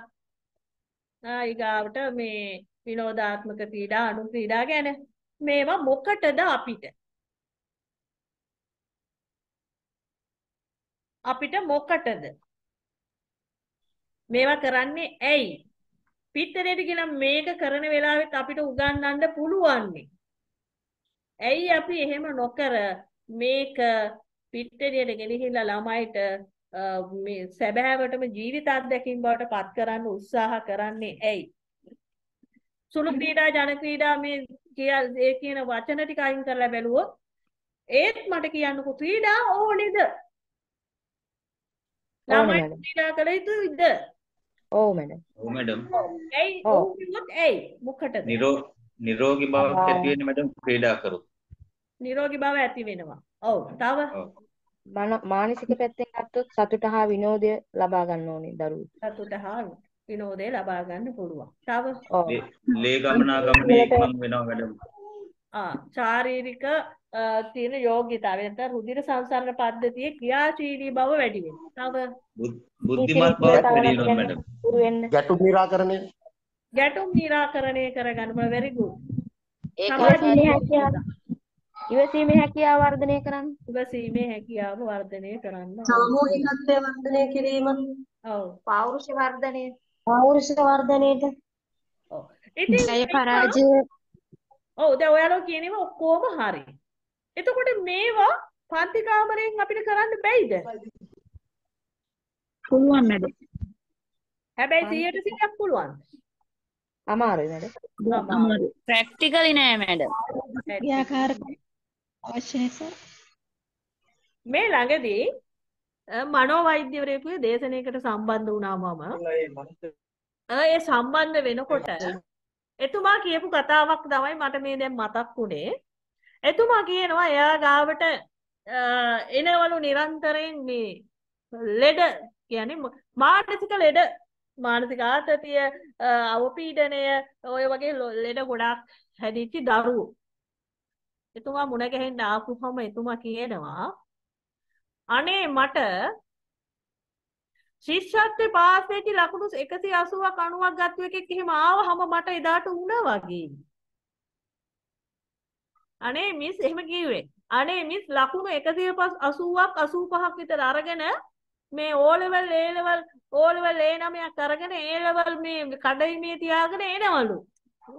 ඊගාවට මේ විනෝදාත්මක ක්‍රීඩා, අණු ක්‍රීඩා ගැන මේවා මොකටද අපිට? අපිට මොකටද? මේවා කරන්නේ ඇයි? පිටරේට කියලා මේක කරන වෙලාවෙත් අපිට උගන්වන්න පුළුවන්නේ. ඇයි අපි එහෙම නොකර මේක පිටරේට ගෙනහිලා ළමයිට මේ සැබෑවටම ජීවිත අත්දැකීම් බවට පත් කරන්න උත්සාහ කරන්නේ ඇයි? සුළු ක්‍රීඩා ජන ක්‍රීඩා මේ කියල් ඒ කියන වචන ටික අයින් කරලා බැලුවොත් ඒත් මට කියන්නකෝ ක්‍රීඩා ඕනේද ළමයි ක්‍රීඩා කළ යුතු ඉද? ඔව් මැඩම්. ඔව් මැඩම්. ඒ ඔව් කිව්වොත් ඒ මොකටද? නිරෝ නිරෝගී බවක් ඇති වෙන්නේ මැඩම් ක්‍රීඩා කරොත්. නිරෝගී බව ඇති වෙනවා. ඔව්. තව මානසික පැත්තෙන් ගත්තොත් සතුට හා විනෝදය ලබා ගන්න ඕනේ දරුවෝ. සතුට හා විනෝදය ලබා ගන්න පුළුවන්. තව ඔව්. ලේ ගමනාගමනයේ ඉක්මන් වෙනවා මැඩම්. ආ ශාරීරික තියෙන යෝග්‍යතාවය නැත්නම් රුධිර සංසරණ පද්ධතියේ ක්‍රියාශීලී බව වැඩි වෙනවා. තව බුද්ධිමත් බවක් වැඩි වෙනවා මැඩම්. ගැටුම් निराකරණය ගැටුම් निराකරණය කරගන්න බල very good. ඉවසීමේ හැකියාව වර්ධනය කරන්න. ඉවසීමේ හැකියාව වර්ධනය කරන්න. සාමූහිකත්වය වර්ධනය කිරීම. ඔව්. පෞරුෂ වර්ධනය. පෞරුෂ වර්ධනයට. ඔව්. ඉතින් ඒ පරාජය ඔව් දැන් ඔයාලෝ කියනේම ඔක්කොම හරි. එතකොට මේවා පන්ති කාමරයෙන් අපිට කරන්න බැයිද? පුළුවන් නේද? හැබැයි 100%ක් පුළුවන්. අමාරුයි මැඩම්. අමාරුයි. ප්‍රැක්ටිකලි නෑ මැඩම්. ක්‍රියාකාර අවශ්‍ය නිසා මේ ළඟදී මනෝ වෛද්‍යවරයෙකුගේ දේශනයකට සම්බන්ධ වුණාමම ඒ සම්බන්ධ වෙනකොට එතුමා කියපු කතාවක් තමයි මට මේ දැන් මතක් වුණේ. එතුමා කියනවා එයා ගාවට එනවලු නිරන්තරයෙන් මේ ලෙඩ කියන්නේ මානසික ලෙඩ මානසික ආතතිය අවපීඩනය ඔය වගේ ලෙඩ ගොඩක් හැදිච්චි දරුවෝ එතුමා මුණ ගැහෙන්න ආපුහම එතුමා කියනවා අනේ මට ශිෂ්‍යත්ව පාස් වෙච්ච ලකුණු 180ක් 90ක් ගත්ත එකෙක් එහෙම ආවහම මට එදාට වුණා වගේ අනේ මිස් එහෙම කිව්වේ. අනේ මිස් ලකුණු 180ක් 85ක් විතර අරගෙන මේ O level A level O level A9ක් අරගෙන A level මේ කඩයිමේ තියාගෙන එනවලු.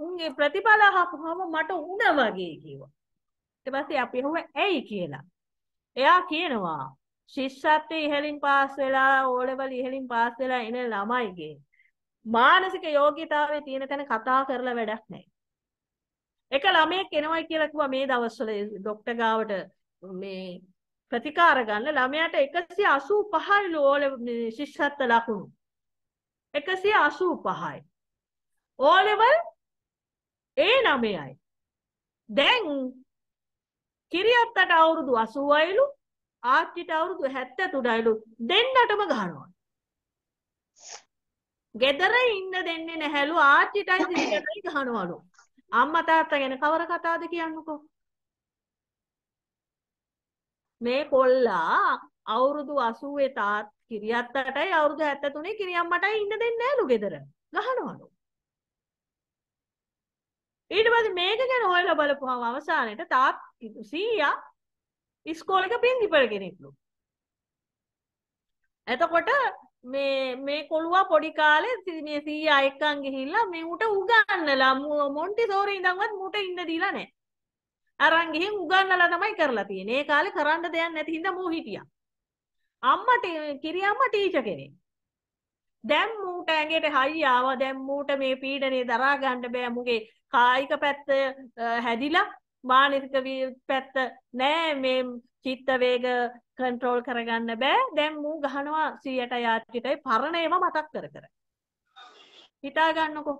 උන්ගේ ප්‍රතිඵල අහපුවම මට උණ වගේ කිව්වා. ඊට පස්සේ අපි හුව ඇයි කියලා. එයා කියනවා ශිෂ්‍යත්වයේ ඉහළින් පාස් වෙලා O level ඉහළින් පාස් වෙලා එන ළමයිගේ මානසික යෝග්‍යතාවයේ තියෙන තැන කතා කරලා වැඩක් නැහැ. එක ළමයෙක් එනවයි කියලා කිව්වා මේ දවස්වල ડોක්ටර් ගාවට මේ ප්‍රතිකාර ගන්න ළමයාට 185යි ඕල ශිෂ්‍යත්ව ලකුණු 185යි ඕ ලෙවල් A9යි දැන් කිරියත්තට අවුරුදු 80යිලු ආච්චිට අවුරුදු 73යිලු දෙන්නටම ගහනවා ගෙදර ඉන්න දෙන්නේ නැහැලු ආච්චිටයි දිදටයි ගහනවලු අම්මා තාත්තා ගැන කවර කතාද කියන්නකෝ. මේ කොල්ලා අවුරුදු 80 තාත් කිරියත්තටයි අවුරුදු 73 කිරියම්මටයි ඉන්න දෙන්නේ නෑලු ගෙදර. ගහනවලු. ඊට පස්සේ මේක ගැන හොයලා බලපුවම අවසානයේ තාත් සීයා ඉස්කෝලේක ප්‍රින්සිපල් කෙනෙක්ලු. එතකොට මේ මේ කොළුවා පොඩි කාලේ මේ සීයා එක්කන් ගිහිල්ලා මේ උට උගන්නලා මොන්ටිසෝරි ඉඳන්වත් මුට ඉන්න දීලා නැහැ. අරන් ගිහින් උගන්නලා තමයි කරලා තියෙන්නේ. ඒ කාලේ කරන්න දෙයක් නැති හින්දා මෝ හිටියා. අම්මට කිරි අම්මා ටීචර් කෙනෙක්. දැන් මූට ඇඟට හයි ආවා. දැන් මූට මේ පීඩනේ දරා ගන්න බෑ. මුගේ කායික පැත්ත හැදිලා මානසික පැත්ත නෑ මේ චිත්ත වේග කන්ට්‍රෝල් කරගන්න බෑ දැන් මූ ගහනවා 100ට යාත්‍රිටයි පරණේම මතක් කර කර හිතා ගන්නකො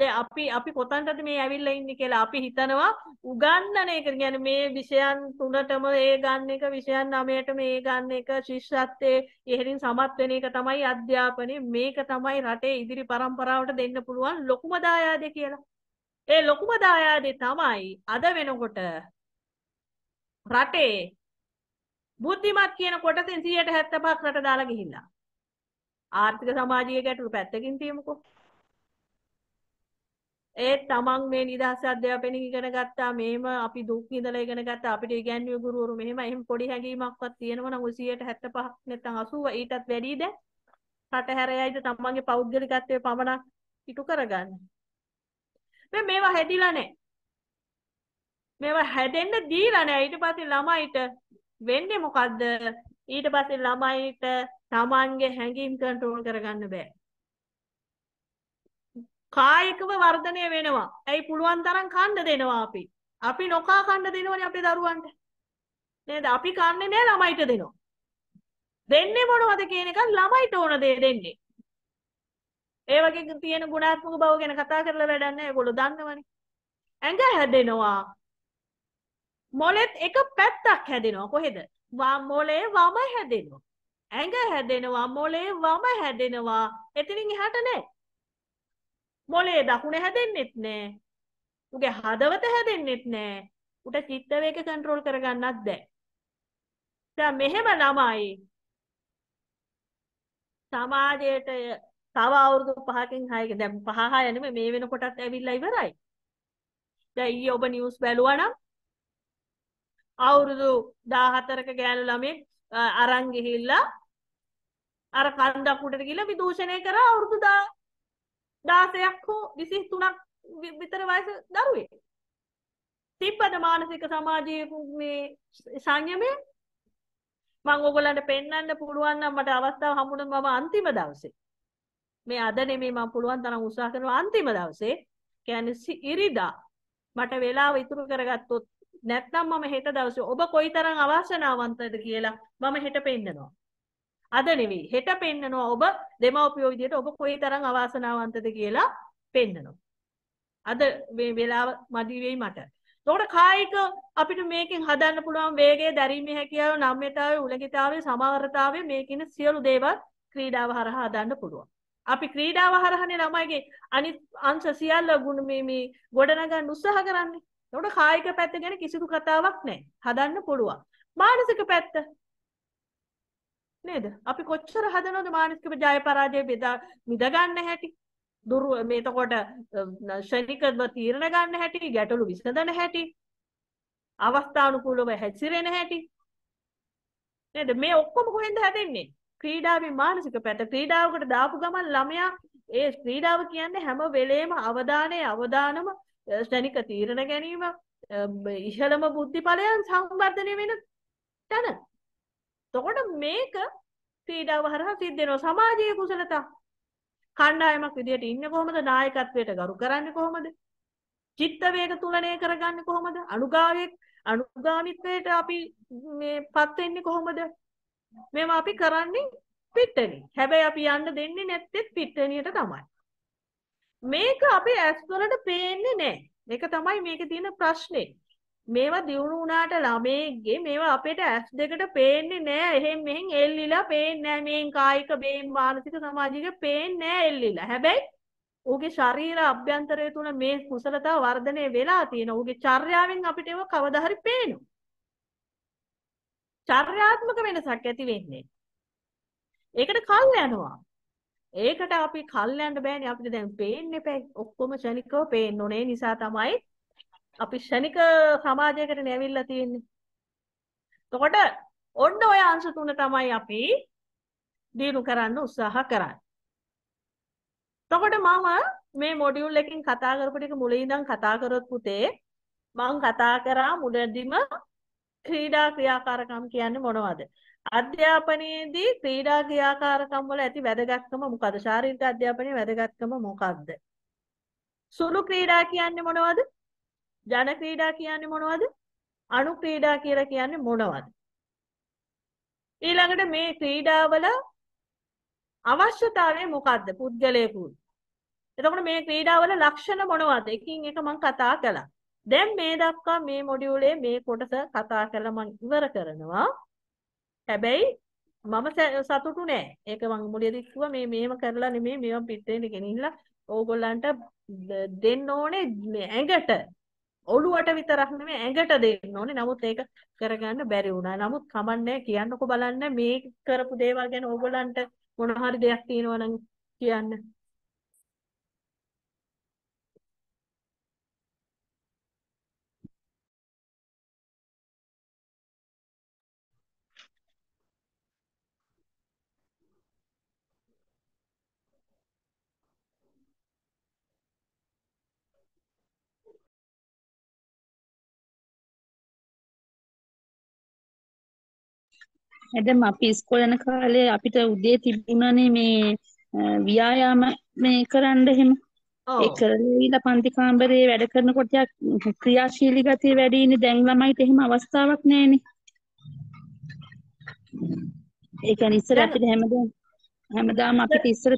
දැන් අපි අපි කොතනටද මේ ඇවිල්ලා ඉන්නේ කියලා අපි හිතනවා උගන්නන එක කියන්නේ මේ විෂයන් තුනටම ඒ ගන්න එක විෂයන් 9ටම ඒ ගන්න එක ශිෂ්‍යත්වයේ ඉහළින් සමත් වෙන එක තමයි අධ්‍යාපනය මේක තමයි රටේ ඉදිරි પરම්පරාවට දෙන්න පුළුවන් ලොකුම දායාදේ කියලා ඒ ලොකුම දායාදේ තමයි අද වෙනකොට රටේ බුද්ධිමත් කියන කොටසෙන් 175ක් රට දාලා ගිහිල්ලා. ආර්ථික සමාජීය ගැටලු පැත්තකින් තියමුකෝ. ඒ තමන් මේ නිදහස් අධ්‍යාපනය ඉගෙන ගත්තා මේම අපි දුක් ඉඳලා ඉගෙන ගත්තා අපිට ඉගැන්වුවේ ගුරුවරු මෙහෙම එහෙම පොඩි හැඟීමක්වත් තියෙනවා නම් 175ක් නැත්නම් 80 ඊටත් වැඩි දැන් රට හැරයයිද තමන්ගේ පෞද්ගලිකත්වයේ පමණක් ඉටු කරගන්න. මේ මේවා හැදිලා නැහැ. මේවා හැදෙන්න දීලා නැහැ ඊට පස්සේ ළමයිට වෙන්නේ මොකද්ද? ඊට පස්සේ ළමයිට තමන්ගේ හැඟීම් කන්ට්‍රෝල් කරගන්න බෑ. කායිකව වර්ධනය වෙනවා. ඇයි පුළුවන් තරම් කන්න දෙනවා අපි. අපි නොකා කන්න දෙනවනේ අපේ දරුවන්ට. නේද? අපි කන්නේ නෑ ළමයිට දෙනවා. දෙන්නේ මොනවද කියන එක ළමයිට ඕන දේ දෙන්නේ. ඒ වගේ තියෙන ගුණාත්මක බව ගැන කතා කරලා වැඩක් නෑ. ඒගොල්ලෝ දන්නවනේ. ඇඟ හැදෙනවා. මොලෙත් එක පැත්තක් හැදෙනවා කොහෙද මෝලේ වම හැදෙනවා ඇඟ හැදෙනවා මොලේ වම හැදෙනවා එතිනින් එහාට නෑ මොලේ දකුණ හැදෙන්නෙත් නෑ උගේ හදවත හැදෙන්නෙත් නෑ උට චිත්ත වේග කන්ට්‍රෝල් කරගන්නත් බෑ දැන් මෙහෙම ළමයි සමාජයට තව අවුරුදු පහකින් හයකින් දැන් පහ හය නෙමෙයි මේ වෙනකොටත් ඇවිල්ලා ඉවරයි දැන් ඊයේ ඔබ නිවුස් බැලුවා නම් අවුරුදු දාහතරක ගෑනු ළමෙක් අරංගිහිල්ලා අර කන්දක්කුට ගිල විදූෂණය කර අවුරුදු දා දාසයක් හෝ විසි තුනක් විතර වයස දරුවේ. තිබ්බද මානසික සමාජයේ මේ සංයමය මං ඔයගලන්ට පෙන්වන්න පුළුවන් නම් මට අවස්ථාව හම්බුණා මම අන්තිම දවසේ. මේ අද නෙමෙයි මම පුළුවන් තරම් උත්සාහ කරනවා අන්තිම දවසේ. කියන්නේ ඉරිදා මට වෙලාව ඉතුරු කරගත්තොත් නැත්නම් මම හෙට දවසේ ඔබ කොයිතරම් අවාසනාවන්තද කියලා මම හෙට පෙන්නනවා. අද නෙවෙයි හෙට පෙන්නනවා ඔබ දෙමව්පියෝ විදියට ඔබ කොයිතරම් අවාසනාවන්තද කියලා පෙන්නනවා. අද මේ වෙලාව මදි වෙයි මට. එතකොට කායික අපිට මේකෙන් හදන්න පුළුවන් වේගය, දැරීමේ හැකියාව, නම්‍යතාවය, උලංගිතාවය, සමවරතාවය මේ කියන සියලු දේවල් ක්‍රීඩාව හරහා හදන්න පුළුවන්. අපි ක්‍රීඩාව හරහනේ ළමයිගේ අනිත් අංශ සියල්ල ගුණ මේ මේ ගොඩනගන්න උත්සාහ කරන්නේ. එතකොට කායික පැත්ත ගැන කිසිදු කතාවක් නැහැ. හදන්න පුළුවන්. මානසික පැත්ත නේද? අපි කොච්චර හදනවද මානසික ජය පරාජය බෙදා මිද ගන්න හැටි. දුරු මේතකොට ශනිකව තීරණ ගන්න හැටි, ගැටලු විසඳන හැටි, අවස්ථානුකූලව හැසිරෙන හැටි. නේද? මේ ඔක්කොම කොහෙන්ද හැදෙන්නේ? ක්‍රීඩාවේ මානසික පැත්ත ක්‍රීඩාවකට දාපු ගමන් ළමයා ඒ ක්‍රීඩාව කියන්නේ හැම වෙලේම අවධානයේ අවධානම ස්ටැනික තීරණ ගැනීම ඉහළම බුද්ධිඵලයන් සංවර්ධනය වෙන තැන. තොකොට මේක ක්‍රීඩාව හරහා සිද්ධ වෙනවා සමාජීය කුසලතා. කණ්ඩායමක් විදියට ඉන්නේ කොහොමද? නායකත්වයට ගරු කරන්නේ කොහොමද? චිත්ත වේග තුලණය කරගන්නේ කොහොමද? අනුගාමී අනුගාමිත්වයට අපි මේපත් වෙන්නේ කොහොමද? මේවා අපි කරන්නේ පිට්ටනිය. හැබැයි අපි යන්න දෙන්නේ නැත්තේ පිට්ටනියට තමයි. මේක අපේ ඇස්වලට පේන්නේ නැහැ. මේක තමයි මේකේ තියෙන ප්‍රශ්නේ. මේවා දියුණු වුණාට ළමයේගේ මේවා අපිට ඇස් දෙකට පේන්නේ නැහැ. එහෙන් මෙහෙන් එල්ලිලා පේන්නේ නැහැ. මේන් කායික, මේන් මානසික, සමාජික පේන්නේ නැහැ එල්ලිලා. හැබැයි ඌගේ ශරීර අභ්‍යන්තරය තුන මේ කුසලතා වර්ධනය වෙලා තියෙන ඌගේ චර්යාවෙන් අපිට ඒව කවදා හරි පේනවා. චර්යාත්මක වෙනසක් ඇති වෙන්නේ. ඒකට කල් යනවා. ඒකට අපි කල්යන්න බෑනේ අපිට දැන් පේන්න එපැයි ඔක්කොම ෂණිකව පේන්න ඕනේ නිසා තමයි අපි ෂණික සමාජයකට නැවිල්ලා තියෙන්නේ. එතකොට ඔන්න ඔය අංශ තුන තමයි අපි දිනු කරන්න උත්සාහ කරන්නේ. එතකොට මම මේ මොඩියුල් එකෙන් කතා කරපු ටික මුලින්දන් කතා කරොත් පුතේ මම කතා කරා මුලදීම ක්‍රීඩා ක්‍රියාකාරකම් කියන්නේ මොනවද? අධ්‍යාපනයේදී ක්‍රීඩා ක්‍රියාකාරකම් වල ඇති වැදගත්කම මොකද? ශාරීරික අධ්‍යාපනයේ වැදගත්කම මොකද්ද? සුළු ක්‍රීඩා කියන්නේ මොනවද? ජන ක්‍රීඩා කියන්නේ මොනවද? අණු ක්‍රීඩා කියලා කියන්නේ මොනවද? ඊළඟට මේ ක්‍රීඩාවල අවශ්‍යතාවය මොකද්ද? පුද්ගලයෙකුට. එතකොට මේ ක්‍රීඩාවල ලක්ෂණ මොනවද? එකින් එක මම කතා කළා. දැන් මේ දක්වා මේ මොඩියුලේ මේ කොටස කතා කරලා මම ඉවර කරනවා. හැබැයි මම සතුටු නෑ. ඒක මම මුලියදී කිව්වා මේ මේව කරලා නෙමෙයි මේව පිටරෙන්න ගෙනිහිල්ලා ඕගොල්ලන්ට දෙන්න ඕනේ ඇඟට. ඔළුවට විතරක් නෙමෙයි ඇඟට දෙන්න ඕනේ. නමුත් ඒක කරගන්න බැරි වුණා. නමුත් කමන්නේ කියන්නකෝ බලන්න මේ කරපු දේවල් ගැන ඕගොල්ලන්ට මොන හරි දෙයක් තියෙනවා නම් කියන්න. ඇදම අපි ඉස්කෝල යන කාලේ අපිට උදේ තිබුණනේ මේ ව්‍යායාම මේ කරන්න එහෙම ඒ කරලා පන්ති කාමරේ වැඩ කරනකොට ක්‍රියාශීලී ගතිය වැඩි ඉන්නේ දැන් ළමයිට එහෙම අවස්ථාවක් නැහැනේ ඒ කියන්නේ ඉස්සර අපිට හැමදාම හැමදාම අපිට ඉස්සර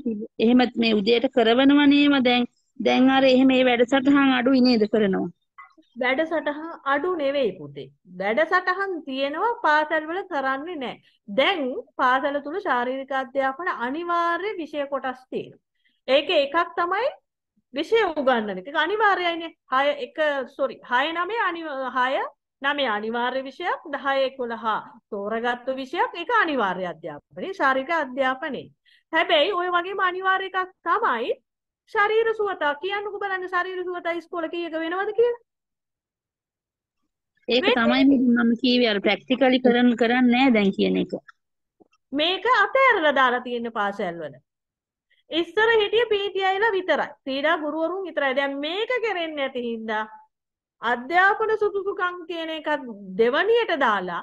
එහෙම මේ උදේට කරවනවනේම දැන් දැන් අර එහෙම මේ වැඩසටහන් අඩුයි නේද කරනවා වැඩසටහන් අඩු නෙවෙයි පුතේ. වැඩසටහන් තියෙනවා පාසල්වල කරන්නේ නැහැ. දැන් පාසල තුල ශාරීරික අධ්‍යාපන අනිවාර්ය විෂය කොටස් තියෙනවා. ඒක එකක් තමයි විෂය උගන්වන එක. ඒක අනිවාර්යයිනේ. 6 1 sorry 6 9 අනි 6 9 අනිවාර්ය විෂයක් 10 11 තෝරගත්තු විෂයක් ඒක අනිවාර්ය අධ්‍යාපනයේ ශාරීරික අධ්‍යාපනයේ. හැබැයි ওই වගේම අනිවාර්ය එකක් තමයි ශරීර සුවතා කියන්නකෝ බලන්න ශරීර සුවතා ඉස්කෝලේ කීයක වෙනවද කියලා? ඒක තමයි මම කීවේ අර ප්‍රැක්ටිකලි කරන්න කරන්නේ නැහැ දැන් කියන එක. මේක අතෑරලා දාලා තියෙන පාසල් වල. ඉස්සර හිටිය පීටීઆයිලා විතරයි. ක්‍රීඩා ගුරුවරුන් විතරයි. දැන් මේක කරෙන්නේ නැති හින්දා අධ්‍යාපන සුසුසුකම් කියන එකත් දෙවණියට දාලා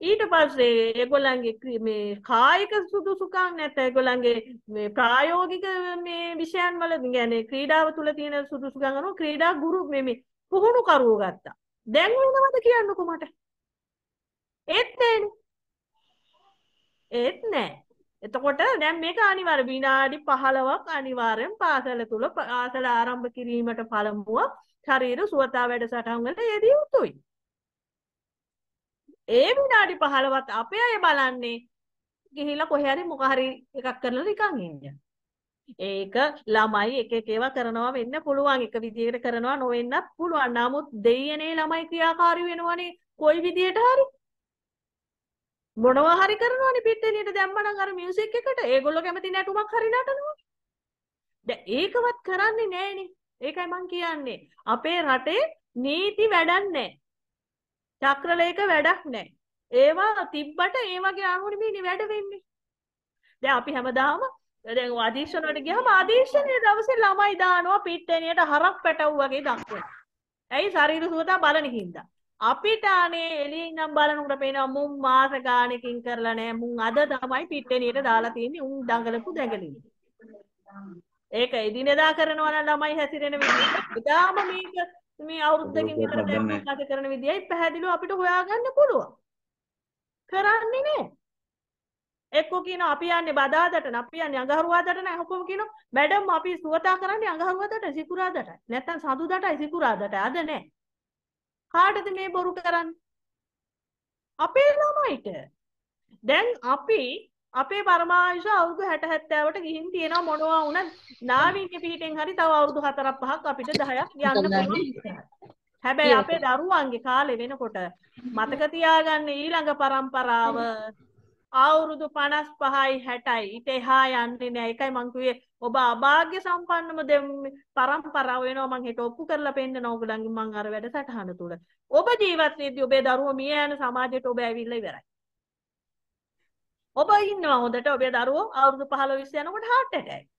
ඊට පස්සේ ඒගොල්ලන්ගේ මේ කායික සුදුසුකම් නැත්නම් ඒගොල්ලන්ගේ මේ ප්‍රායෝගික මේ විෂයන් වල يعني ක්‍රීඩාව තුල තියෙන සුදුසුකම් අනුව ක්‍රීඩා ගුරු මේ පුහුණු කරුවෝ ගත්තා. දැන් වෙනවද කියන්නකො මට ඒත් නෑනේ ඒත් නෑ එතකොට දැන් මේක අනිවාර්ය විනාඩි 15ක් අනිවාර්යෙන් පාසල තුල පාසල ආරම්භ කිරීමට පළමුව ශරීර සුවතා වැඩසටහන් වල යෙදී යුතුයි ඒ විනාඩි 15ත් අපේ අය බලන්නේ ගිහිලා කොහේ හරි මොක හරි එකක් කරලා නිකන් ඉන්න ඒක ළමයි එක එක ඒවා කරනවා වෙන්න පුළුවන් එක විදියකට කරනවා නොවෙන්නත් පුළුවන්. නමුත් දෙයනේ ළමයි ක්‍රියාකාරී වෙනවනේ කොයි විදියට හරි මොනවා හරි කරනවනේ පිට එළියට දැම්මනම් අර මියුසික් එකට ඒගොල්ලෝ කැමති නැටුමක් හරි නටනවා. දැන් ඒකවත් කරන්නේ නැහනේ. ඒකයි මං කියන්නේ. අපේ රටේ නීති වැඩක් නැහැ. චක්‍රලේඛ වැඩක් නැහැ. ඒවා තිබ්බට ඒ වගේ අනුරිමීනේ වැඩ වෙන්නේ. දැන් අපි හැමදාම දැන් අධීක්ෂණයට ගියහම අධීක්ෂණයේ දවසේ ළමයි දානවා පිට්ටනියට හරක් පැටව් වගේ දක්වන. ඇයි ශරීර සුවතා බලන හින්දා. අපිට අනේ එළියෙන් නම් බලනකොට පේනවා මුන් මාස ගාණකින් කරලා නැහැ. මුන් අද තමයි පිට්ටනියට දාලා තියෙන්නේ උන් දඟලපු දැඟලින්. ඒක එදිනෙදා කරනවා නම් ළමයි හැසිරෙන විදිහ. ඉතාලම මේක මේ අවුරුද්දකින් විතර දැන් කරන විදියයි පැහැදිලිව අපිට හොයාගන්න පුළුවන්. කරන්නේ නැහැ. එක්ක කියන අපි යන්නේ බදාදට න අපි යන්නේ අඟහරුවාදට න ඔක්කොම කියන මැඩම් අපි සුවතා කරන්නේ අඟහරුවාදට සිකුරාදටයි නැත්නම් සඳුදාටයි සිකුරාදටයි අද නෑ කාටද මේ බොරු කරන්නේ අපේ ළමයිට දැන් අපි අපේ පරමාංශ අවුරුදු 60 70ට ගිහින් තියෙනවා මොනවා වුණත් නාවින්ගේ පිටින් හරි තව අවුරුදු 4ක් 5ක් අපිට 10ක් යන්න පුළුවන් හැබැයි අපේ දරුවන්ගේ කාලේ වෙනකොට මතක තියාගන්න ඊළඟ පරම්පරාව අවුරුදු 55යි 60යි ඊට එහා යන්නේ නැහැ. ඒකයි මං කිව්වේ ඔබ අභාග්‍ය සම්පන්නම පරම්පරාව වෙනවා මං හිත ඔප්පු කරලා පෙන්නන ඕගලන්ගේ මං අර වැඩසටහන තුල. ඔබ ජීවත් වෙද්දී ඔබේ දරුවෝ මිය යන සමාජයට ඔබ ඇවිල්ලා ඉවරයි. ඔබ ඉන්නවා හොඳට ඔබේ දරුවෝ අවුරුදු 15 20 යනකොට heart attack එකයි.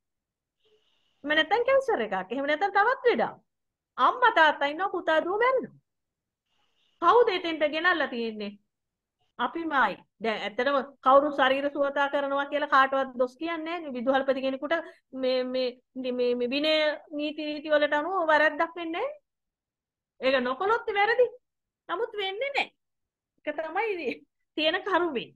එහෙම නැත්නම් කැන්සර් එකක්. එහෙම නැත්නම් තවත් ලෙඩක්. අම්මා තාත්තා ඉන්නවා පුතා දුව මැරෙනවා. කවුද එතෙන්ට ගෙනල්ලා තියෙන්නේ? අපිමයි. දැන් ඇත්තටම කවුරු ශරීර සුවතා කරනවා කියලා කාටවත් දොස් කියන්නේ නැහැ. විදුහල්පති කෙනෙකුට මේ මේ මේ විනය නීති රීති වලට අනුව වැරද්දක් වෙන්නේ නැහැ. ඒක නොකළොත් වැරදි. නමුත් වෙන්නේ නැහැ. ඒක තමයි තියෙන කරුමේ.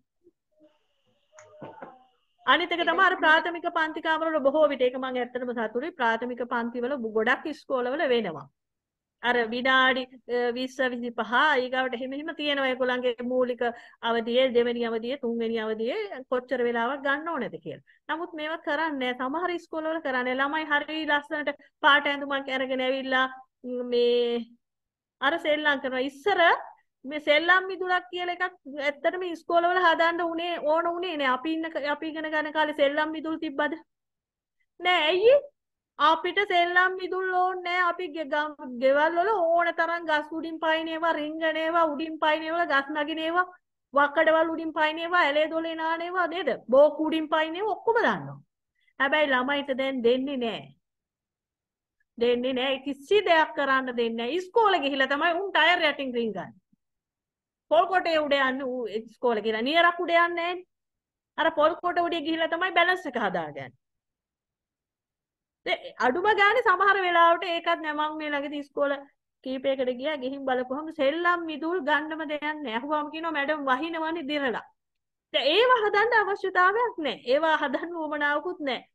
අනිත් එක තමයි අර ප්‍රාථමික පන්ති කාමරවල බොහෝ විට ඒක මම ඇත්තටම සතුටුයි ප්‍රාථමික පන්තිවල ගොඩක් ඉස්කෝලවල වෙනවා. අර විනාඩි විස්ස විසි පහා ඒකට එහෙමහිම තියෙනවා ඒකුළන්ගේ මූලික අවදියේ දෙවැනි අවදියේ තුන්වැනි අවදියේ කොච්චර වෙලාවක් ගන්න ඕනද කියලා. නමුත් මේවා කරන්නේ සමහර ඉස්කෝලවල කරන්නේ ළමයි හරි ලස්සනට පාට ඇඳුමක් අරගෙන ඇවිල්ලා මේ අර සෙල්ලම් කරනවා ඉස්සර මේ සෙල්ලම් මිදුලක් කියලා එකක් ඇත්තටම ඉස්කෝලවල හදාන්න උනේ ඕන උනේ නෑ අපි ඉන්න අපි ඉගෙන ගන්න කාලේ සෙල්ලම් මිදුල් තිබ්බද නෑ ඇයි අපිට සෙල්ලම් මිදුල් ඕනේ අපි ගෙවල් වල ඕන තරම් ගස් උඩින් පයින් ඒවා රින්ගන ඒවා උඩින් පයින් ඒවා ගස් නගින ඒවා වක්කඩවල් උඩින් පයින් ඒවා ඇලේ දොලේ නාන ඒවා නේද බෝක් උඩින් පයින් ඒවා ඔක්කොම දානවා හැබැයි ළමයිට දැන් දෙන්නේ නැහැ දෙන්නේ නැහැ කිසි දෙයක් කරන්න දෙන්නේ නැහැ ඉස්කෝලේ ගිහිල්ලා තමයි උන් ටයර් යටින් රින්ගන්නේ පොල්කොටේ උඩ යන්නේ ඌ ඉස්කෝලේ ගිහිල්ලා නියරක් උඩ යන්නේ අර පොල්කොට උඩ ගිහිල්ලා තමයි බැලන්ස් එක හදාගන්නේ අඩුම ගාන සමහර වෙලාවට ඒකත් නැමං මේ ළඟදී ඉස්කෝල කීපයකට ගියා ගිහින් බලපුවහම සෙල්ලම් මිදුල් ගන්නම දෙයක් නැහැ. අහුවම කියනවා මැඩම් වහිනවනේ දිනලා. දැන් ඒව හදන්න අවශ්‍යතාවයක් නැහැ. ඒවා හදන්න උවමනාවකුත් නැහැ.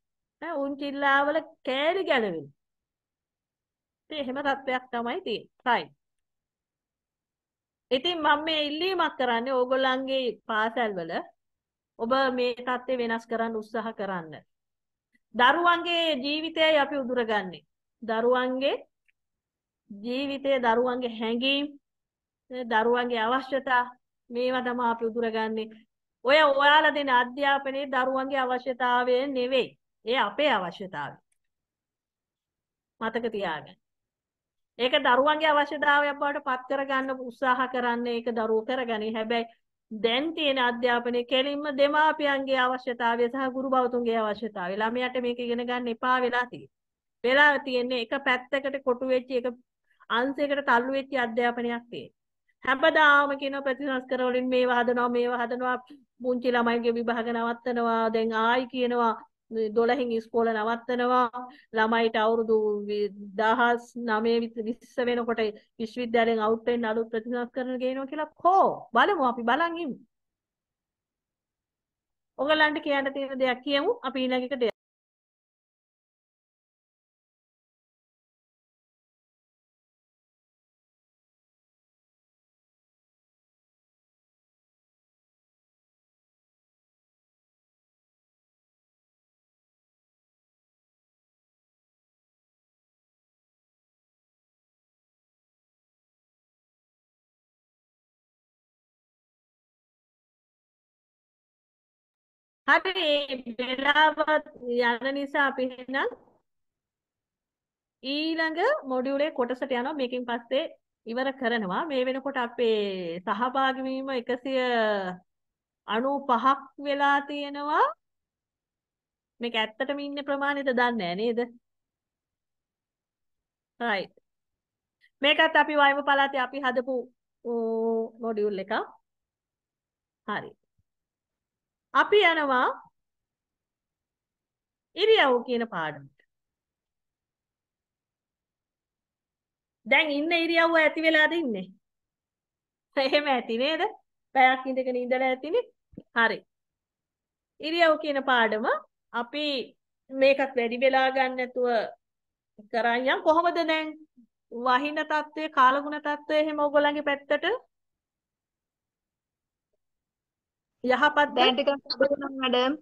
ඈ උන් කිල්ලාවල කෑලි ගැලවෙන. ඉතින් එහෙම තත්ත්වයක් තමයි තියෙන්නේ. right. ඉතින් මම මේ ඉල්ලීමක් කරන්නේ ඕගොල්ලන්ගේ පාසල්වල ඔබ මේ தත්ත්වය වෙනස් කරන්න උත්සාහ කරන්න. දරුවන්ගේ ජීවිතයයි අපි උදුරගන්නේ. දරුවන්ගේ ජීවිතය දරුවන්ගේ හැඟීම් දරුවන්ගේ අවශ්‍යතා මේවා තමයි අපි උදුරගන්නේ. ඔය ඔයාලා දෙන අධ්‍යාපනයේ දරුවන්ගේ අවශ්‍යතාවය නෙවෙයි. ඒ අපේ අවශ්‍යතාවය. මතක තියාගන්න. ඒක දරුවන්ගේ අවශ්‍යතාවයක් බවට පත් කරගන්න උත්සාහ කරන්නේ ඒක දරුවෝ කරගනි. හැබැයි දැන් තියෙන අධ්‍යාපනය කෙලින්ම දෙමාපියන්ගේ අවශ්‍යතාවය සහ ගුරු භවතුන්ගේ අවශ්‍යතාවය. ළමයාට මේක ඉගෙන ගන්න එපා වෙලා තියෙනවා. වෙලා තියෙන්නේ එක පැත්තකට කොටු වෙච්ච එක අංශයකට තල්ලු වෙච්ච අධ්‍යාපනයක් තියෙනවා. හැමදාම කියන ප්‍රතිසංස්කර වලින් මේව හදනවා මේව හදනවා පුංචි ළමයිගේ විභාග නවත්තනවා දැන් ආයි කියනවා 12න් ඉස්කෝල නවත්තනවා ළමයිට අවුරුදු 19 20 වෙනකොට විශ්වවිද්‍යාලයෙන් අවුට් වෙන්න අලුත් ප්‍රතිසංස්කරණ ගේනවා කියලා කෝ බලමු අපි බලන් ඉමු. ඔයගලන්ට කියන්න තියෙන දෙයක් කියමු අපි ඊළඟට හරි වෙලාවත් යන නිසා අපි එහෙනම් ඊළඟ මොඩියුලේ කොටසට යනවා මේකෙන් පස්සේ ඉවර කරනවා මේ වෙනකොට අපේ සහභාගී වීම 195ක් වෙලා තියෙනවා මේක ඇත්තටම ඉන්නේ ප්‍රමාණයද දන්නේ නේද right මේකත් අපි වයම පළාතේ අපි හදපු මොඩියුල් එකක් හරි අපි යනවා ඉරියව් කියන පාඩමට. දැන් ඉන්න ඉරියව්ව ඇති වෙලාද ඉන්නේ? එහෙම ඇති නේද? පැයක් ඉඳගෙන ඉඳලා ඇතිනේ. හරි. ඉරියව් කියන පාඩම අපි මේකත් වැඩි වෙලා ගන්න නැතුව කරන් යන් කොහොමද දැන් වහින తත්වයේ කාලගුණ తත්වයේ එහෙම ඕගොල්ලන්ගේ පැත්තට යහපත් දැන් ටිකක් අඩුණා මැඩම්.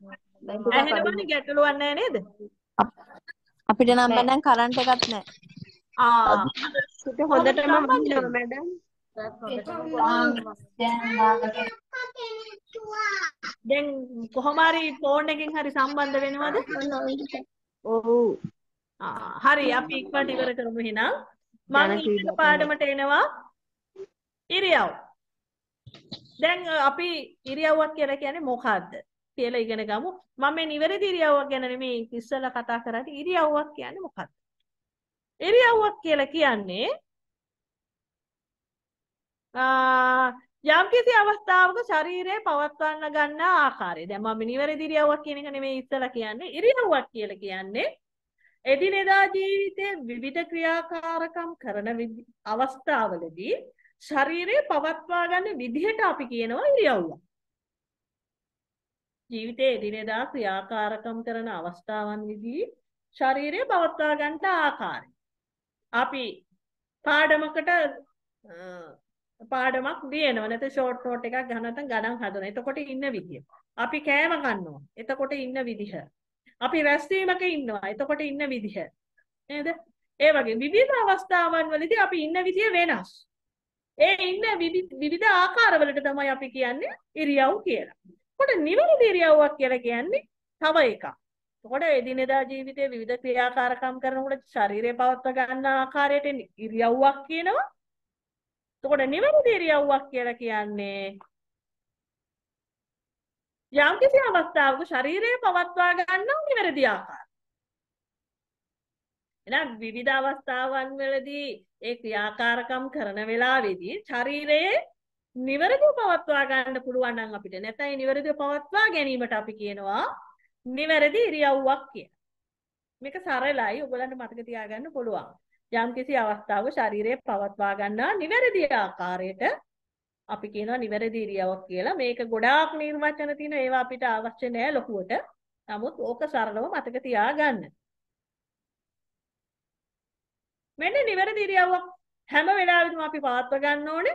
ඇහෙනවනේ ගැටලුවක් නැහැ නේද? අපිට නම් මැඩම් කරන්ට් එකක් නැහැ. ආ. ඒක හොඳටම වහිනවා මැඩම්. දැන් කොහොම හරි ෆෝන් එකෙන් හරි සම්බන්ධ වෙනවද? ඔව්. හරි අපි ඉක්මනට ඉවර කරමු එහෙනම්. මම ඊළඟ පාඩමට එනවා. ඉරියව්. දැන් අපි ඉරියව්වක් කියලා කියන්නේ මොකක්ද කියලා ඉගෙන ගමු. මම මේ නිවැරදි ඉරියව්වක් ගැන නෙමෙයි ඉස්සෙල්ලා කතා කරන්නේ ඉරියව්වක් කියන්නේ මොකක්ද? ඉරියව්වක් කියලා කියන්නේ යම්කිසි අවස්ථාවක ශරීරය පවත්වන්න ගන්න ආකාරය. දැන් මම නිවැරදි ඉරියව්වක් කියන එක නෙමෙයි ඉස්සලා කියන්නේ. ඉරියව්වක් කියලා කියන්නේ එදිනෙදා ජීවිතයේ විවිධ ක්‍රියාකාරකම් කරන අවස්ථාවලදී ශරීරය පවත්වා ගන්න විදිහට අපි කියනවා ඉරියව්ව. ජීවිතයේ දිනදා ක්‍රියාකාරකම් කරන අවස්ථාවන්දී ශරීරය පවත්වා ගන්නට ආකාරය. අපි පාඩමකට පාඩමක් දිනනවා නැත්නම් ෂෝට් නෝට් එකක් ගන්නත් ගණන් හදනවා. එතකොට ඉන්න විදිය. අපි කෑම ගන්නවා. එතකොට ඉන්න විදිහ. අපි රැස්වීමක ඉන්නවා. එතකොට ඉන්න විදිහ. නේද? ඒ වගේ විවිධ අවස්ථාවන් වලදී අපි ඉන්න විදිය වෙනස්. ඒ ඉන්න විවිධ ආකාරවලට තමයි අපි කියන්නේ ඉරියව් කියලා. කොට නිවැරදි ඉරියව්වක් කියලා කියන්නේ තව එකක්. එතකොට එදිනෙදා ජීවිතයේ විවිධ ක්‍රියාකාරකම් කරනකොට ශරීරය පවත්ව ගන්න ආකාරයට ඉරියව්වක් කියනවා. එතකොට නිවැරදි ඉරියව්වක් කියලා කියන්නේ යම්කිසි අවස්ථාවක ශරීරය පවත්වා ගන්න නිවැරදි ආකාරය. එහෙනම් විවිධ අවස්ථාවන් වලදී ඒ ක්‍රියාකාරකම් කරන වෙලාවේදී ශරීරයේ නිවැරදිව පවත්වා ගන්න පුළුවන් නම් අපිට නැත්නම් නිවැරදිව පවත්වා ගැනීමට අපි කියනවා නිවැරදි ඉරියව්වක් කියලා. මේක සරලයි ඔයගලන්ට මතක තියාගන්න පුළුවන්. යම්කිසි අවස්ථාවක ශරීරය පවත්වා ගන්නා නිවැරදි ආකාරයට අපි කියනවා නිවැරදි ඉරියව්වක් කියලා. මේක ගොඩාක් නිර්වචන තියෙන ඒවා අපිට අවශ්‍ය නෑ ලොකුවට. නමුත් ඕක සරලව මතක තියාගන්න. මෙන්න නිවැරදි ඉරියව්වක් හැම වෙලාවෙදිම අපි පවත්ව ගන්න ඕනේ.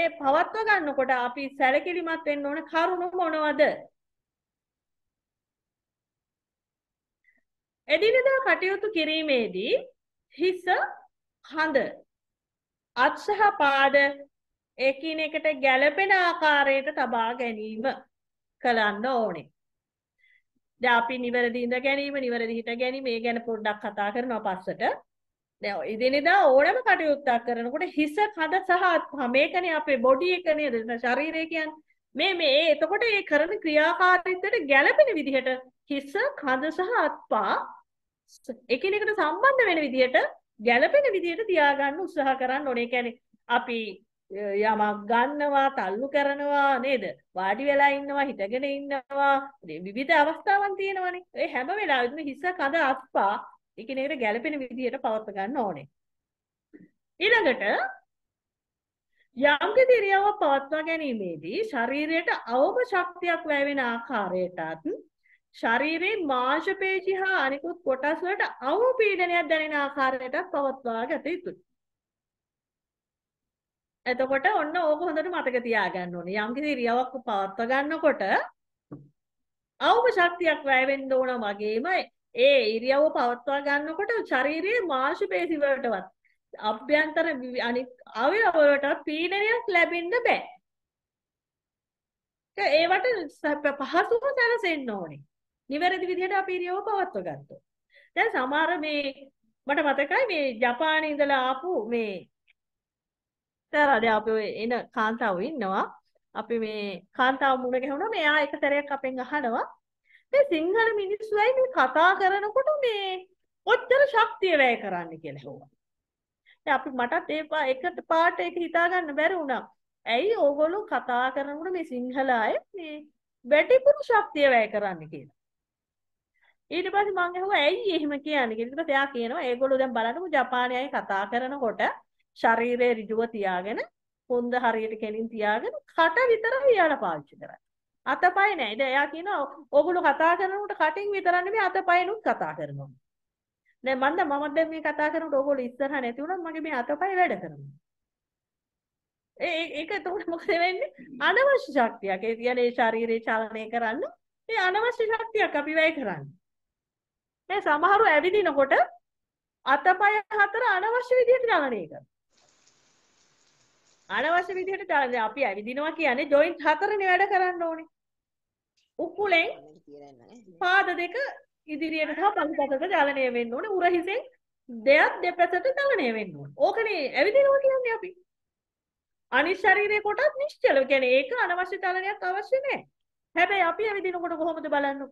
ඒ පවත්ව ගන්නකොට අපි සැලකිලිමත් වෙන්න ඕන කරුණු මොනවද? එදිනෙදා කටයුතු කිරීමේදී හිස හඳ අත් සහ පාද එකිනෙකට ගැළපෙන ආකාරයට තබා ගැනීම කරන්න ඕනේ. දැන් අපි නිවැරදි ඉඳ ගැනීම, නිවැරදි හිට ගැනීම, ඒ ගැන පොඩ්ඩක් කතා කරනවා පස්සට. දැන් ඉදිනදා ඕනම කටයුත්තක් කරනකොට හිස කඳ සහ අත්පා මේකනේ අපේ බොඩි එක නේද ශරීරය කියන්නේ මේ මේ එතකොට ඒ කරන ක්‍රියාකාරීත්වයට ගැළපෙන විදිහට හිස කඳ සහ අත්පා එකිනෙකට සම්බන්ධ වෙන විදිහට ගැළපෙන විදිහට තියාගන්න උත්සාහ කරන්න ඕනේ. කියන්නේ අපි යමක් ගන්නවා, තල්ලු කරනවා නේද? වාඩි වෙලා ඉන්නවා, හිටගෙන ඉන්නවා. විවිධ අවස්ථාවන් තියෙනවානේ. ඒ හැම වෙලාවෙම හිස කඳ අත්පා ඒ කියන්නේ ඒකට ගැළපෙන විදිහට පවත්ව ගන්න ඕනේ. ඊළඟට යම් කිසි ඉරියව්වක් පවත්වා ගැනීමේදී ශරීරයට අවම ශක්තියක් වැය වෙන ආකාරයටත් ශරීරයේ මාංශ පේශි හා අනිකුත් කොටස් වලට අවම පීඩනයක් දැනෙන ආකාරයටත් පවත්වා ගත යුතුයි. එතකොට ඔන්න ඕක හොඳට මතක තියාගන්න ඕනේ. යම් කිසි ඉරියව්වක් පවත්වා ගන්නකොට අවම ශක්තියක් වැය වෙන්න ඕන වගේම ඒ ඉරියව්ව පවත්වා ගන්නකොට ශරීරයේ මාංශපේශි වලටවත් අභ්‍යන්තර අනිත් අවයව වලටවත් පීඩනයක් ලැබෙන්න බෑ. ඒවට පහසුව සැලසෙන්න ඕනේ. නිවැරදි විදිහට අපි ඉරියව්ව පවත්වා ගන්නතෝ. දැන් සමහර මේ මට මතකයි මේ ජපානයේ ඉඳලා ආපු මේ තරඩේ අපි එන කාන්තාවෝ ඉන්නවා. අපි මේ කාන්තාව මුණ ගැහුණා මෙයා එක සැරයක් අපෙන් අහනවා මේ සිංහල මිනිස්සුයි මේ කතා කරනකොට මේ ඔච්චර ශක්තිය වැය කරන්න කියලා හෙව්වා. දැන් අපි මටත් ඒ පා එකට පාට ඒක හිතා ගන්න බැරි වුණා. ඇයි ඕගොල්ලෝ කතා කරනකොට මේ සිංහල අය මේ වැඩිපුර ශක්තිය වැය කරන්න කියලා. ඊට පස්සේ මම අහුවා ඇයි එහෙම කියන්නේ කියලා. ඊට පස්සේ එයා කියනවා ඒගොල්ලෝ දැන් බලන්නකො ජපානයේ අය කතා කරනකොට ශරීරය ඍජුව තියාගෙන හොඳ හරියට කෙලින් තියාගෙන කට විතරයි යාලා පාවිච්චි කරන්නේ. අතපය නෑ. ඉතින් එයා කියනවා ඕගොල්ලෝ කතා කරනකොට කටින් විතරක් නෙමෙයි අතපයනුත් කතා කරනවා. දැන් මන්ද මම දැන් මේ කතා කරනකොට ඕගොල්ලෝ ඉස්සරහ නැති වුණොත් මගේ මේ අතපය වැඩ කරනවා. ඒ ඒක එතකොට මොකද වෙන්නේ? අනවශ්‍ය ශක්තියක්. ඒ කියන්නේ ශරීරේ චලනය කරන්න ඒ අනවශ්‍ය ශක්තියක් අපි වැය කරන්නේ. මේ සමහරු ඇවිදිනකොට අතපය හතර අනවශ්‍ය විදිහට චලනය කරනවා. අනවශ්‍ය විදිහට අපි ඇවිදිනවා කියන්නේ ජොයින්ට් හතරනේ වැඩ කරන්න ඕනේ. උකුලෙන් පාද දෙක ඉදිරියට සහ පසුපසට දලණය වෙන්න ඕනේ. උරහිසෙන් දෙයත් දෙපැත්තට දලණය වෙන්න ඕනේ. ඕකනේ ඇවිදිනවා කියන්නේ අපි. අනිත් ශරීරයේ කොටස් නිශ්චල. කියන්නේ ඒක අනවශ්‍ය දලණයක් අවශ්‍ය නැහැ. හැබැයි අපි ඇවිදිනකොට කොහොමද බලන්නේ?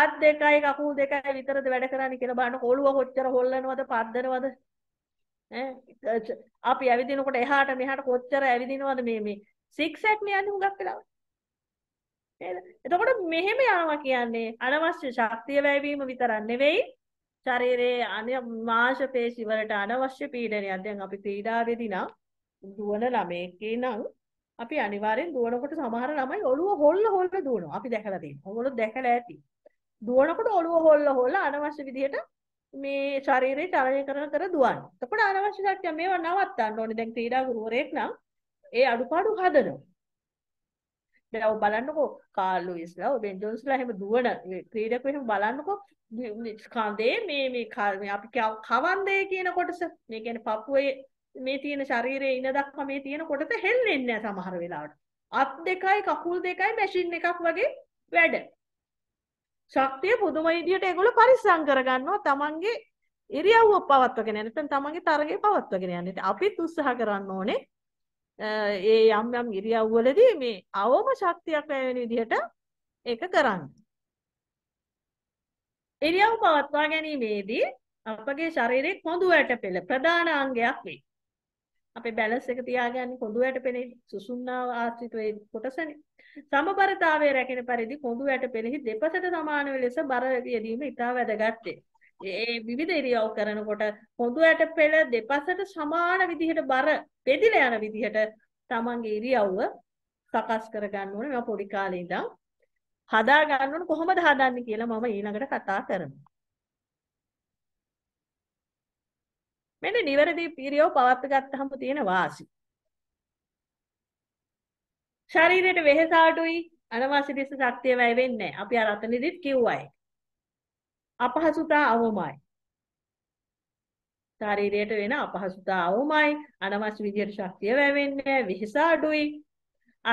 අත් දෙකයි කකුල් දෙකයි විතරද වැඩ කරන්නේ කියලා බලන්න කොළුව කොච්චර හොල්ලනවද පද්දනවද ඈ අපි ඇවිදිනකොට එහාට මෙහාට කොච්චර ඇවිදිනවද මේ මේ සික්ස් ඇක් නේ යන්නේ හුඟක් වෙලාවට එතකොට මෙහෙම යාම කියන්නේ අනවශ්‍ය ශක්තිය වැයවීම විතරක් නෙවෙයි ශරීරයේ අනි මාංශ පේශි වලට අනවශ්‍ය පීඩනයක් දැන් අපි ක්‍රීඩාවේදී නම් දුවන ළමයෙක්ගේ නම් අපි අනිවාර්යෙන් දුවනකොට සමහර ළමයි ඔළුව හොල්ල හොල්ල දුවනවා අපි දැකලා තියෙනවා ඔයගොල්ලෝ දැකලා ඇති දුවනකොට ඔළුව හොල්ල හොල්ල අනවශ්‍ය විදිහට මේ ශරීරය චලනය කරන කර දුවනවා එතකොට අනවශ්‍ය ශක්තිය මේවා නවත්තන්න ඕනේ දැන් ක්‍රීඩා ගුරුවරයෙක් නම් ඒ අඩුපාඩු හදනවා දැන් ඔබ බලන්නකෝ කාල් ලුයිස්ලා ඔබෙන් ජොන්ස්ලා එහෙම දුවන ක්‍රීඩකව එහෙම බලන්නකෝ ස්කන්ධේ මේ මේ අපි කවන්දේ කියන කොටස මේ කියන්නේ පපුවේ මේ තියෙන ශරීරයේ ඉන දක්වා මේ තියෙන කොටස හෙල්ලෙන්නේ නැහැ සමහර වෙලාවට. අත් දෙකයි කකුල් දෙකයි මැෂින් එකක් වගේ වැඩ. ශක්තිය පුදුම විදියට ඒගොල්ලෝ පරිස්සම් කරගන්නවා තමන්ගේ ඉරියව්ව පවත්වගෙන යන්න. නැත්නම් තමන්ගේ තරගය පවත්වගෙන යන්න. අපිත් උත්සාහ කරන්න ඕනේ ඒ යම් යම් ඉරියව්වලදී මේ අවම ශක්තියක් වැවෙන විදිහට ඒක කරන්න. ඉරියව් පවත්වා ගැනීමේදී අපගේ ශරීරයේ කොඳු ඇටපෙළ ප්‍රධාන අංගයක් වේ. අපේ බැලන්ස් එක තියාගන්නේ කොඳු ඇටපෙළේ සුසුම්නාව ආශ්‍රිත වේ කොටසනේ. සමබරතාවය රැකෙන පරිදි කොඳු ඇටපෙළෙහි දෙපසට සමාන ලෙස බර යෙදීම ඉතා වැදගත් වේ. ඒ විවිධ ඉරියව් කරනකොට පොදුයට පෙළ දෙපසට සමාන විදිහට බර බෙදිලා යන විදිහට තමන්ගේ ඉරියව්ව සකස් කරගන්න ඕනේ මම පොඩි කාලේ ඉඳන් හදා ගන්න ඕනේ කොහොමද හදන්නේ කියලා මම ඊළඟට කතා කරනවා මෙන්න නිවැරදි ඉරියව් පවත් ගත්තහම තියෙන වාසි ශරීරයට වෙහෙසාටුයි අනවශ්‍ය දෙස ශක්තිය වැය වෙන්නේ නැහැ අපි අර අතනෙදිත් කිව්වා ඒක අපහසුතා අවමයි. ශරීරයට වෙන අපහසුතා අවමයි. අනවශ්‍ය විදියට ශක්තිය වැවෙන්නේ වෙහෙස අඩුයි.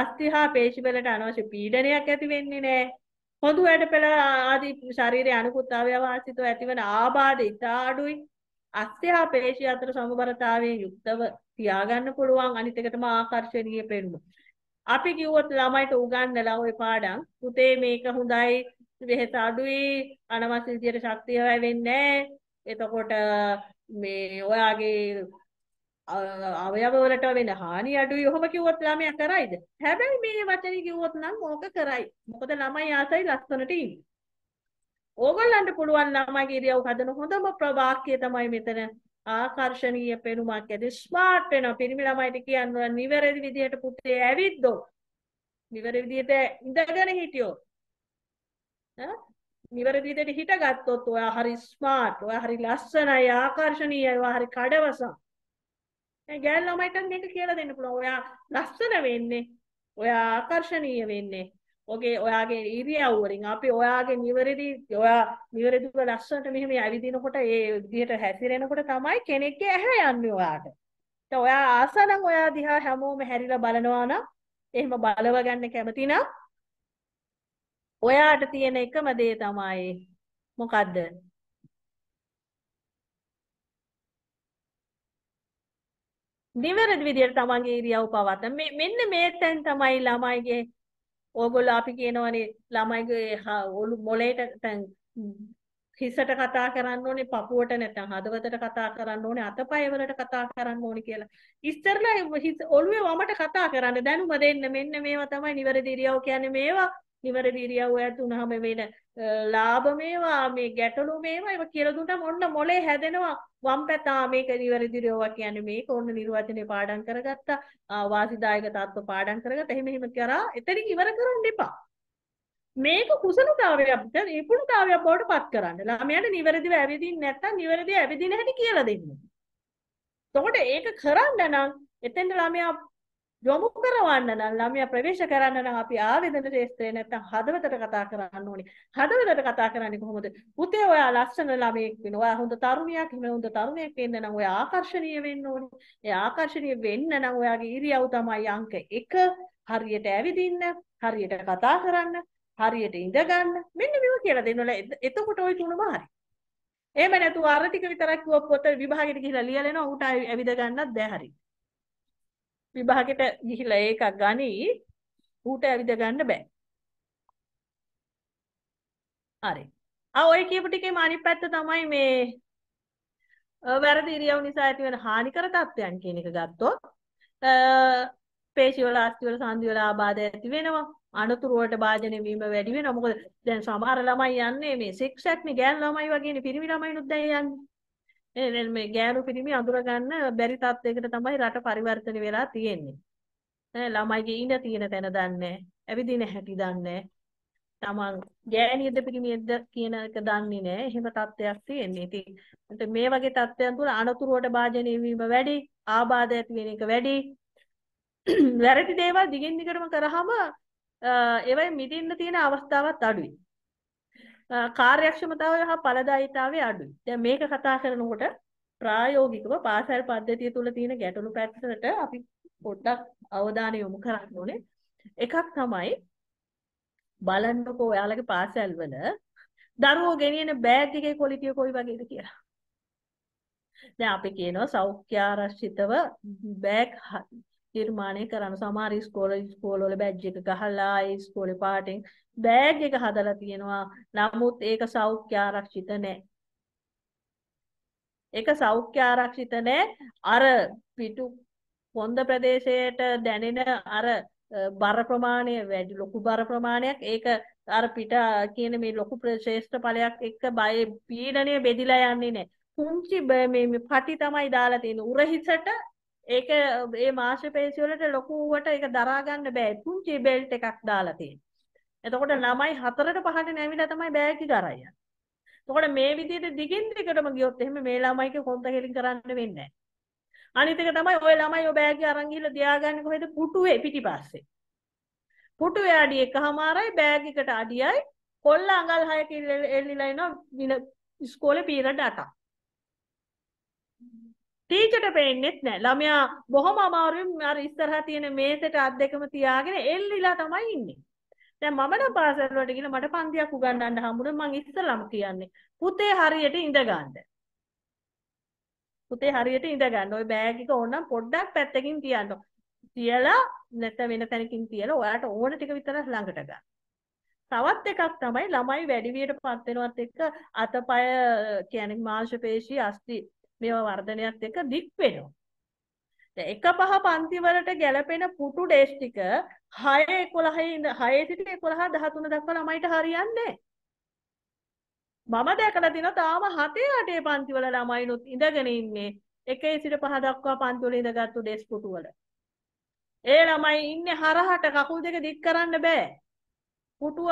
අස්ථි හා පේශිවලට අනවශ්‍ය පීඩනයක් ඇති වෙන්නේ නැහැ. හොඳ වැඩ පෙළ ආදී ශරීරයේ අනුකුත් අවයව ආසිතව ඇතිවන ආබාධ ඉතා අඩුයි. අස්ථි හා පේශි අතර සමබරතාවයෙන් යුක්තව තියාගන්න පුළුවන් අනිත් එක තමයි ආකර්ෂණීය පෙනුම. අපි කිව්වොත් ළමයිට උගන්වලා ওই පාඩම් පුතේ මේක හොඳයි වෙහෙස අඩුයි අනවශ්‍ය විදියට ශක්තිය වැය වෙන්නේ එතකොට මේ ඔයාගේ අවයව වලට වෙන හානි අඩුයි ඔහොම කිව්වොත් ළමයා කරයිද හැබැයි මේ වචනේ කිව්වොත් නම් ඕක කරයි මොකද ළමයි ආසයි ලස්සනට ඉන්නේ ඕගොල්ලන්ට පුළුවන් ළමයිගේ ඉරියව් හදන හොඳම ප්‍රවාක්‍ය තමයි මෙතන ආකර්ශනීය පෙනුමක් ඇති ස්මාර්ට් වෙනවා පිරිමි ළමයිට කියන්න නිවැරදි විදියට පුතේ ඇවිද්දෝ නිවැරදි විදියට ඉඳගෙන හිටියෝ නිවැරදි විදිහට හිටගත්තොත් ඔයා හරි ස්මාර්ට්, ඔයා හරි ලස්සනයි, ආකර්ශනීයයි, ඔයා හරි කඩවසම්. දැන් ගෑල් ළමයිට මේක කියලා දෙන්න පුළුවන්. ඔයා ලස්සන වෙන්නේ, ඔයා ආකර්ශනීය වෙන්නේ. ඔගේ ඔයාගේ ඉරියව් වලින් අපි ඔයාගේ නිවැරදි ඔයා නිවැරදිව ලස්සනට මෙහෙම ඇවිදිනකොට ඒ විදිහට හැසිරෙනකොට තමයි කෙනෙක්ගේ ඇහැ යන්නේ ඔයාට. ඔයා ආසනම් ඔයා දිහා හැමෝම හැරිලා බලනවා නම් එහෙම බලව ගන්න කැමති නම් ඔයාට තියෙන එකම දේ තමයි මොකද්ද? නිවැරදි විදියට තමන්ගේ ඉරියව් පවත මේ මෙන්න මේතෙන් තමයි ළමයිගේ ඕගොල්ලෝ අපි කියනවනේ ළමයිගේ ඔලු මොළේට හිසට කතා කරන්න ඕනේ පපුවට නැත්නම් හදවතට කතා කරන්න ඕනේ අතපය වලට කතා කරන්න ඕනේ කියලා. ඉස්තරලා හිස ඔළුවේ වමට කතා කරන්න දැනුම දෙන්න මෙන්න මේවා තමයි නිවැරදි ඉරියව් කියන්නේ මේවා නිවැරදි ඉරියව්ව ඇතුණාම වෙන ලාභ මේවා මේ ගැටලු මේවා ඒව කියලා දුන්නාම ඔන්න මොලේ හැදෙනවා වම් පැත්ත ආ මේක නිවැරදි ඉරියව්වක් කියන්නේ මේක ඔන්න නිර්වචනේ පාඩම් කරගත්තා වාසිදායක තත්ත්ව පාඩම් කරගත්තා එහෙම එහෙම කරා එතනින් ඉවර කරන්න එපා මේක කුසලතාවයක් නිපුණතාවයක් බවට පත් කරන්න ළමයාට නිවැරදිව ඇවිදින්න නැත්තම් නිවැරදිව ඇවිදින හැටි කියලා දෙන්න එතකොට ඒක කරන්න නම් එතෙන් ළමයා යොමු කරවන්න නම් ළමයා ප්‍රවේශ කරන්න නම් අපි ආවේදන ශාස්ත්‍රය නැත්තම් හදවතට කතා කරන්න ඕනේ. හදවතට කතා කරන්නේ කොහොමද? පුතේ ඔයා ලස්සන ළමයෙක් වෙන. ඔයා හොඳ තරුණියක් වෙන. හොඳ තරුණියෙක් වෙන්න නම් ඔයා ආකර්ෂණීය වෙන්න ඕනේ. ඒ ආකර්ෂණීය වෙන්න නම් ඔයාගේ ඉරියව් තමයි අංක 1. හරියට ඇවිදින්න, හරියට කතා කරන්න, හරියට ඉඳගන්න. මෙන්න මේවා කියලා දෙන්නල එතකොට ওই තුනම හරි. එහෙම නැතුව අර ටික විතරක් කිව්ව පොත විභාගෙට ගිහිලා ලියලා එනවා ඌට ඇවිද ගන්නත් බෑ හරියට. විභාගෙට ගිහිලා ඒකක් ගනී ඌට ඇවිද ගන්න බෑ. හරි. ආ ඔය කියපු ටිකේම අනිත් පැත්ත තමයි මේ වැරදි ඉරියව් නිසා ඇතිවන හානිකර තත්ත්වයන් කියන එක ගත්තොත් පේශිවල අස්තිවල සංධිවල ආබාධ ඇති වෙනවා. අනතුරු වලට භාජනය වීම වැඩි වෙනවා. මොකද දැන් සමහර ළමයි යන්නේ මේ සික්ස් ඇක්නේ ගෑනු ළමයි වගේනේ පිරිමි ළමයිනුත් දැන් යන්නේ. මේ ගෑනු පිරිමි අඳුර ගන්න බැරි තත්යකට තමයි රට පරිවර්තන වෙලා තියෙන්නේ. ළමයිගේ ඉඳ තියෙන තැන දන්නේ ඇවිදින හැටි දන්නේ තමන් ගෑණියද පිරිමියද කියන එක දන්නේ නැහැ. එහෙම තත්ත්වයක් තියෙන්නේ. ඉතින් මේ වගේ තත්ත්වයන් තුළ අනතුරු වලට භාජනය වීම වැඩි, ආබාධ ඇති වෙන එක වැඩි. වැරදි දේවල් දිගින් දිගටම කරාම ඒවයි මිදින්න තියෙන අවස්ථාවත් අඩුයි. කාර්යක්ෂමතාවය හා ඵලදායිතාවය අඩුයි. දැන් මේක කතා කරනකොට ප්‍රායෝගිකව පාසල් පද්ධතිය තුල තියෙන ගැටලු පැත්තට අපි පොඩ්ඩක් අවධානය යොමු කරන්න ඕනේ. එකක් තමයි බලන්නකෝ ඔයාලගේ පාසල් වල දරුවෝ ගෙනියන බෑග් එකේ ක්වොලිටිය කොයි වගේද කියලා. දැන් අපි කියනවා සෞඛ්‍යාරක්ෂිතව බෑග් නිර්මාණය කරන්න සමහර ඉස්කෝල ඉස්කෝලවල බැජ් එක ගහලා ඉස්කෝලේ පාටෙන් බෑග් එක හදලා තියෙනවා නමුත් ඒක සෞඛ්‍ය ආරක්ෂිත නැහැ ඒක සෞඛ්‍ය ආරක්ෂිත නැහැ අර පිටු පොන්ද ප්‍රදේශයට දැනෙන අර බර ප්‍රමාණය වැඩි ලොකු බර ප්‍රමාණයක් ඒක අර පිට කියන මේ ලොකු ශ්‍රේෂ්ඨ ඵලයක් එක්ක බය පීඩණය බෙදිලා යන්නේ නැහැ. පුංචි මේ පටි තමයි දාලා තියෙන්නේ. උරහිසට ඒක ඒ මාංශ පේශි වලට ලොකුවට ඒක දරා ගන්න බෑ. පුංචි බෙල්ට් එකක් දාලා තියෙනවා. එතකොට ළමයි 4ට 5ට නැවිලා තමයි බෑග් එක අරන් යන්නේ. එතකොට මේ විදිහට දිගින් දිගටම ගියොත් එහෙම මේ ළමයික කොන්ත හෙලින් කරන්න වෙන්නේ නැහැ. අනිත් එක තමයි ওই ළමයි ඔය බෑග් එක අරන් ගිහලා තියාගන්නේ කොහෙද පුටුවේ පිටිපස්සේ. පුටුවේ අඩි එකමාරයි බෑග් එකට අඩියයි කොල්ල අඟල් 6 කිල්ල එල්ලිලා ඉනවා ඉස්කෝලේ පීරඩ් 8ක්. ටීචට පේන්නෙත් නෑ ළමයා බොහොම අමාරුවෙන් අර ඉස්සරහා තියෙන මේසෙට අත් දෙකම තියාගෙන එල්ලිලා තමයි ඉන්නේ දැන් මම නම් පාසල් වලට ගිහලා මට පන්තියක් උගන්වන්න හම්බුණා මම ඉස්සලම කියන්නේ පුතේ හරියට ඉඳ ගන්න පුතේ හරියට ඉඳ ගන්න. ওই බෑග් එක ඕනනම් පොඩ්ඩක් පැත්තකින් තියන්න. තියලා නැත්නම් වෙන තැනකින් තියලා ඔයාලට ඕන ටික විතර ළඟට ගන්න. තවත් එකක් තමයි ළමයි වැඩි වියට පත් වෙනවත් එක්ක අතපය කියන්නේ මාංශ පේශී අස්ථි මේවා වර්ධනයත් එක්ක දික් වෙනවා. දැන් එක පහ පන්ති වලට ගැලපෙන පුටු ඩේස් ටික 6 11 6 සිට 11 13 දක්වා ළමයිට හරියන්නේ නැහැ. මම දැකලා තිනවා තාම 7 8 පන්ති වල ළමයිනුත් ඉඳගෙන ඉන්නේ 1 සිට 5 දක්වා පන්ති වල ඉඳගත්තු ඩෙස් පුටු වල. ඒ ළමයි ඉන්නේ හරහට කකුල් දෙක දික් කරන්න බෑ. පුටුව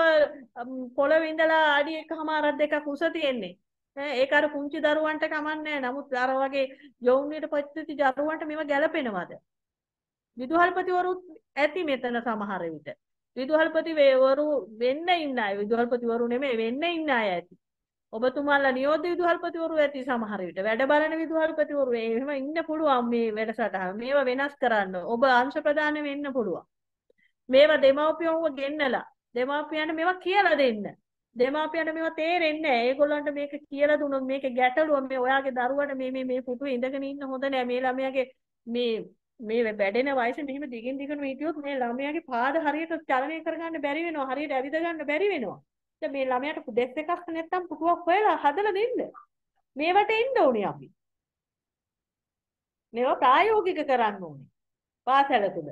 පොළවේ ඉඳලා අඩි 1මාරක් දෙකක් උස තියෙන්නේ. ඒක අර පුංචි දරුවන්ට කමන්නේ නමුත් අර වගේ යෞවනයට පත්වෙච්ච දරුවන්ට මේව ගැළපෙනවද? විදුහල්පතිවරුත් ඇති මෙතන සමහර විට. විදුහල්පතිවරු වෙන්න ඉන්න අය විදුහල්පතිවරු නෙමෙයි වෙන්න ඉන්න අය ඇති. ඔබතුමාලා නියෝජ්‍ය විදුහල්පතිවරු ඇති සමහර විට. වැඩ බලන විදුහල්පතිවරු එහෙම ඉන්න පුළුවන් මේ වැඩසටහන. මේව වෙනස් කරන්න ඔබ අංශ ප්‍රදාන වෙන්න පුළුවන්. මේවා දෙමව්පියෝව ගෙන්නලා දෙමව්පියන්ට මේවා කියලා දෙන්න. දෙමාපියන්ට මේවා තේරෙන්නේ නැහැ. ඒගොල්ලන්ට මේක කියලා දුන්නොත් මේක ගැටලුව මේ ඔයාගේ දරුවට මේ මේ මේ පුටුවේ ඉඳගෙන ඉන්න හොඳ නැහැ. මේ ළමයාගේ මේ මේ වැඩෙන වයසේ මෙහෙම දිගින් දිගටම හිටියොත් මේ ළමයාගේ පාද හරියට චලනය කරගන්න බැරි වෙනවා. හරියට ඇවිද ගන්න බැරි වෙනවා. දැන් මේ ළමයාට දෙස් එකක් නැත්තම් පුටුවක් හොයලා හදලා දෙන්න. මේවට එන්න ඕනේ අපි. මේවා ප්‍රායෝගික කරන්න ඕනේ. පාසල තුල.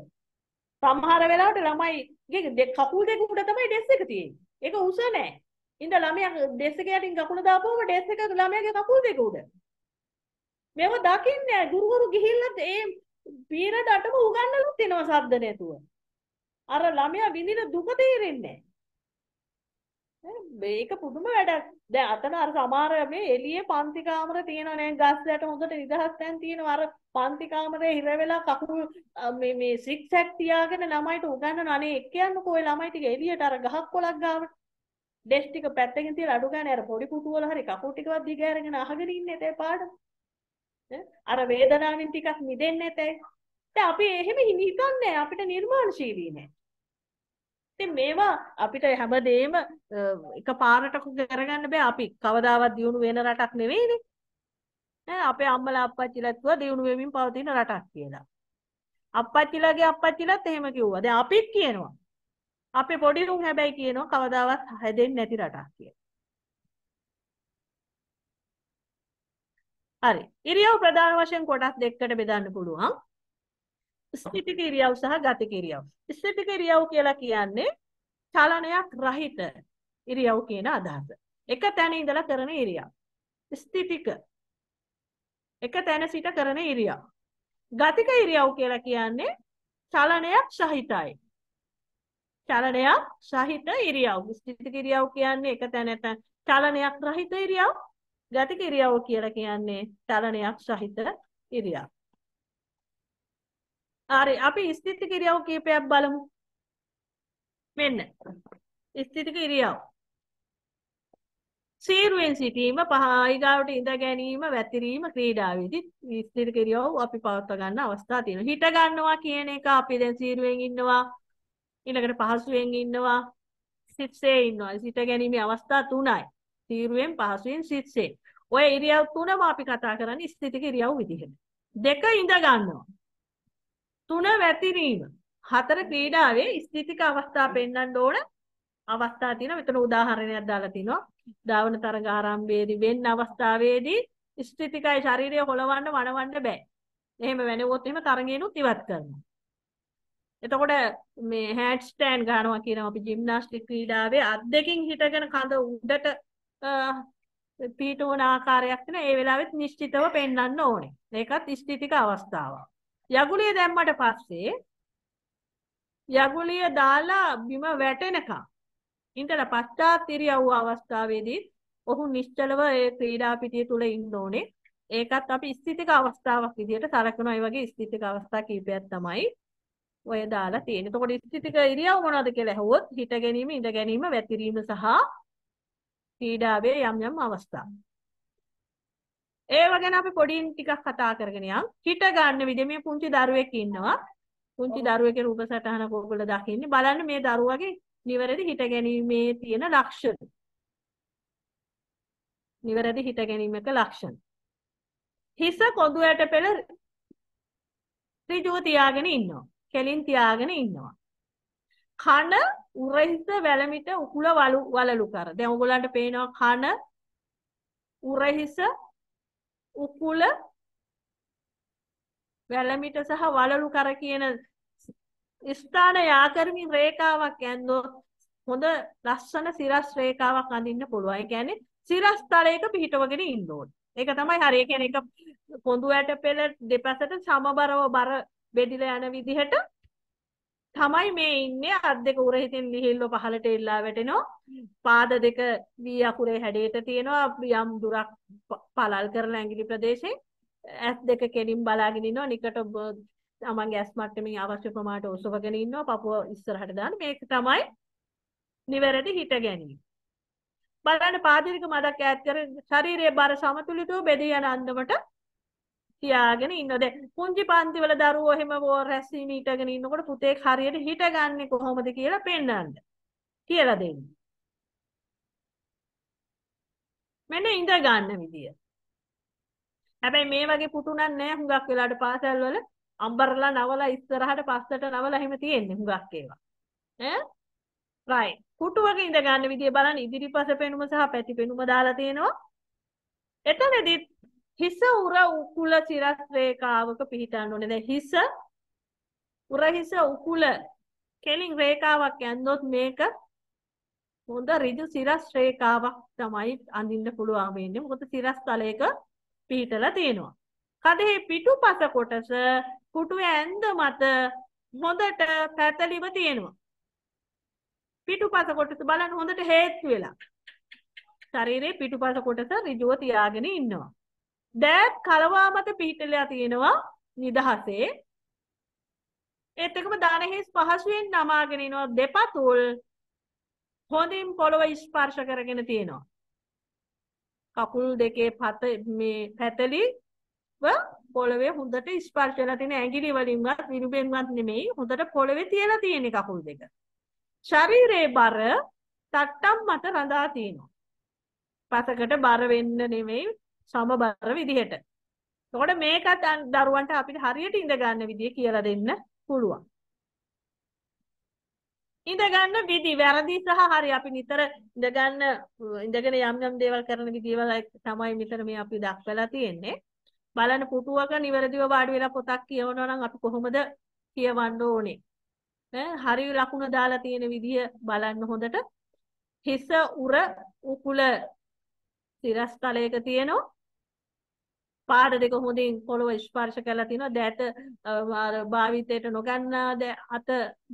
සමහර වෙලාවට ළමයි කකුල් දෙක උඩ තමයි ඩෙස් එක තියෙන්නේ. ඒක උස නෑ. ඉන්ද ළමයා ඩෙස් එක යටින් කකුල දාපුවම ඩෙස් එක ළමයාගේ කකුල් දෙක උඩ. මේව දකින්නේ නැහැ. ගුරුවරු ගිහිල්ලත් ඒ පීරඩ අටම උගන්වලුත් එනවා සද්ද නැතුව. අර ළමයා විඳින දුක තේරෙන්නේ නැහැ. මේක පුදුම වැඩක්. දැන් අතන අර සමහර මේ එළියේ පන්ති කාමර තියෙනවා නේ ගස් යට හොඳට නිදහස් තැන් තියෙනවා. අර පන්ති කාමරේ හිර වෙලා කකුල් මේ මේ සික්සැක් තියාගෙන ළමයිට උගන්වන අනේ එක්ක යන්නකෝ ඔය ළමයි ටික එළියට අර ගහක් කොලක් ගාවට ඩෙස් ටික පැත්තකින් තියලා අඩු ගන්න අර පොඩි පුටු වල හරි කකුල් ටිකවත් දිග අරගෙන අහගෙන ඉන්න එතේ පාඩම. අර වේදනාවෙන් ටිකක් මිදෙන්න එතේ. දැන් අපි එහෙම හිතන්නේ අපිට නිර්මාණශීලී නෑ. ඉතින් මේවා අපිට හැමදේම එක පාරට කරගන්න බෑ අපි කවදාවත් දියුණු වෙන රටක් නෙවෙයිනේ. ඈ අපේ අම්මලා අප්පච්චිලා කිව්වා දියුණු වෙමින් පවතින රටක් කියලා. අප්පච්චිලාගේ අප්පච්චිලාත් එහෙම කිව්වා. දැන් අපිත් කියනවා. අපේ පොඩි උන් හැබැයි කියනවා කවදාවත් හැදෙන්නේ නැති රටක් කියලා. හරි. ඉරියව් ප්‍රධාන වශයෙන් කොටස් දෙකකට බෙදන්න පුළුවන්. ස්ථිතික ඉරියව් සහ ගතික ඉරියව්. ස්ථිතික ඉරියව් කියලා කියන්නේ චලනයක් රහිත ඉරියව් කියන අදහස. එක තැන ඉඳලා කරන ඉරියව්. ස්ථිතික එක තැන සිට කරන ඉරියව්. ගතික ඉරියව් කියලා කියන්නේ චලනයක් සහිතයි. චලනයක් සහිත ඉරියව්. විස්තිත ඉරියව් කියන්නේ එක තැන චලනයක් රහිත ඉරියව්. ගතික ඉරියව් කියලා කියන්නේ චලනයක් සහිත ඉරියව්. හරි අපි ස්ථිත ඉරියව් කීපයක් බලමු. මෙන්න. ස්ථිත ඉරියව්. සීරුවෙන් සිටීම පහයි ගාවට ඉඳ ගැනීම වැතිරීම ක්‍රීඩාවේදී ස්ථිර කිරියව අපි පවත්ව ගන්න අවස්ථා තියෙනවා. හිට ගන්නවා කියන එක අපි දැන් සීරුවෙන් ඉන්නවා. ඊළඟට පහසුවෙන් ඉන්නවා සිත්සේ ඉන්නවා. සිත ගැනීමේ අවස්ථා තුනයි. තීරුවෙන් පහසුවෙන් සිත්සේ. ඔය ඉරියව් තුනම අපි කතා කරන්නේ ස්ථිතික ඉරියව් විදිහට. දෙක ඉඳ ගන්නවා. තුන වැතිරීම. හතර ක්‍රීඩාවේ ස්ථිතික අවස්ථා පෙන්වන්න ඕන අවස්ථා තියෙනවා. මෙතන උදාහරණයක් දාලා තිනවා. ධාවන තරඟ ආරම්භයේදී වෙන්න අවස්ථාවේදී ස්ථිතිකයි ශරීරය හොලවන්න වණවන්න බෑ. එහෙම වෙනවොත් එහෙම තරඟේනුත් ඉවත් කරනවා. එතකොට මේ හෑඩ් ස්ටෑන්ඩ් ගන්නවා කියනවා අපි ජිම්නාස්ටික් ක්‍රීඩාවේ අත් දෙකින් හිටගෙන කඳ උඩට පීටුවන ආකාරයක් තියෙන ඒ වෙලාවෙත් නිශ්චිතව පෙන්වන්න ඕනේ. ඒකත් ස්ථිතික අවස්ථාවක්. යගුලිය දැම්මට පස්සේ යගුලිය දාලා බිම වැටෙනකම් ඉඳලා පස්චාත් ඉරියව්ව අවස්ථාවේදී ඔහු නිශ්චලව ඒ ක්‍රීඩා පිටිය තුල ඉන්න ඕනේ. ඒකත් අපි ස්ථිතික අවස්ථාවක් විදිහට සලකනවා. ඒ වගේ ස්ථිතික අවස්ථා කීපයක් තමයි ඔය දාලා තියෙන. එතකොට ස්ථිතික ඉරියව් මොනවද කියලා ඇහුවොත් හිට ගැනීම, ඉඳ ගැනීම, වැතිරීම සහ ක්‍රීඩාවේ යම් යම් අවස්ථා. ඒව ගැන අපි පොඩින් ටිකක් කතා කරගෙන යම්. හිට ගන්න විදිහ මේ පුංචි දරුවෙක් ඉන්නවා. පුංචි දරුවෙකුගේ රූප සටහන ඕගොල්ලෝ දකින්නේ. බලන්න මේ දරුවගේ නිවැරදි හිට ගැනීමේ තියෙන ලක්ෂණ. නිවැරදි හිට ගැනීමක ලක්ෂණ. හිස කොඳු ඇට පෙළ ඍජුව තියාගෙන ඉන්නවා. කෙලින් තියාගෙන ඉන්නවා. කන උරහිස වැලමිට උකුල වලලු කර. දැන් ඔයගොල්ලන්ට පේනවා කන උරහිස උකුල වැලමිට සහ වලලු කර කියන ස්ථාන යාකරමින් රේඛාවක් ඇන්දොත් හොඳ ලස්සන සිරස් රේඛාවක් අඳින්න පුළුවන්. ඒ කියන්නේ සිරස් තලයක පිහිටවගෙන ඉන්න ඕනේ. ඒක තමයි හරිය කියන්නේ එක පොඳු ඇට පෙළ දෙපසට සමබරව බර බෙඩිලා යන විදිහට තමයි මේ ඉන්නේ අත් දෙක උර හිතින් ලිහිල්ව පහලට එල්ලා වැටෙනවා පාද දෙක වී අකුරේ හැඩයට තියෙනවා යම් දුරක් පළල් කරන ඇඟිලි ප්‍රදේශේ ඇස් දෙක කෙලින් බලාගෙන ඉන්නවා නිකට තමන්ගේ ඇස් මට්ටමින් අවශ්‍ය ප්‍රමාණයට ඔසවගෙන ඉන්නවා පපුව ඉස්සරහට දාන මේක තමයි නිවැරදි හිට ගැනීම බලන්න පාදයක මදක් ඈත් කර ශරීරයේ බර සමතුලිතව බෙදී යන අන්දමට තියාගෙන ඉන්න දැ පුංචි පන්තිවල දරුවෝ එහෙම බෝර් රැස්වීම ඉටගෙන ඉන්නකොට පුතේ හරියට හිටගන්නේ කොහොමද කියලා පෙන්වන්න කියලා දෙන්න. මෙන්න ඉඳ ගන්න විදිය. හැබැයි මේ වගේ පුටුනක් නෑ හුඟක් වෙලාට පාසල් වල අම්බරලා නවලා ඉස්සරහට පස්සට නවලා එහෙම තියෙන්නේ හුඟක් ඒවා. ඈ right පුටුවක ඉඳ ගන්න විදිය බලන්න ඉදිරිපස පෙනුම සහ පැති පෙනුම දාලා තියෙනවා. එතනදිත් හිස උර උකුල සිරස් රේඛාවක පිහිටන්න ඕනේ. දැන් හිස උර හිස උකුල කෙලින් රේඛාවක් ඇන්දොත් මේක හොඳ ඍජු සිරස් රේඛාවක් තමයි අඳින්න පුළුවන් වෙන්නේ. මොකද සිරස් තලයක පිහිටලා තියෙනවා. කදෙහි පිටුපස කොටස කුටුවේ ඇන්ද මත හොඳට පැතලිව තියෙනවා. පිටුපස කොටස බලන්න හොඳට හේත් වෙලා. ශරීරයේ පිටුපස කොටස ඍජුව තියාගෙන ඉන්නවා. දෑත් කලවා මත පිහිටලා තියෙනවා නිදහසේ. ඒත් එකම දාන හිස් පහසුවෙන් නමාගෙන ඉනවා දෙපතුල් හොඳින් පොළව ස්පර්ශ කරගෙන තියෙනවා. කකුල් දෙකේ පත මේ පැතලි පොළවේ හොඳට ස්පර්ශ වෙලා තියෙන ඇඟිලි වලින්වත් විරුබෙන්වත් නෙමෙයි හොඳට පොළවේ තියලා තියෙන කකුල් දෙක. ශරීරයේ බර තට්ටම් මත රඳා තිනවා. පසකට බර වෙන්න නෙමෙයි සමබර විදිහට. එතකොට මේකත් දරුවන්ට අපිට හරියට ඉඳ ගන්න විදිය කියලා දෙන්න පුළුවන්. ඉඳගන්න විදි වැරදි සහ හරි අපි නිතර ඉඳගන්න ඉඳගෙන යම් යම් දේවල් කරන දේවල් තමයි මෙතන මේ අපි දක්වලා තියෙන්නේ බලන පුටුවක නිවැරදිව වාඩි වෙලා පොතක් කියවනවා නම් අපි කොහොමද කියවන්න ඕනේ ඈ හරි ලකුණ දාලා තියෙන විදිය බලන්න හොඳට හිස උර උකුල සිරස්තලයක තියෙනවා පාට දෙක හොඳින් පොළොව ස්පර්ශ කරලා තිනවා දැත භාවිතයට නොගන්නා දැ අත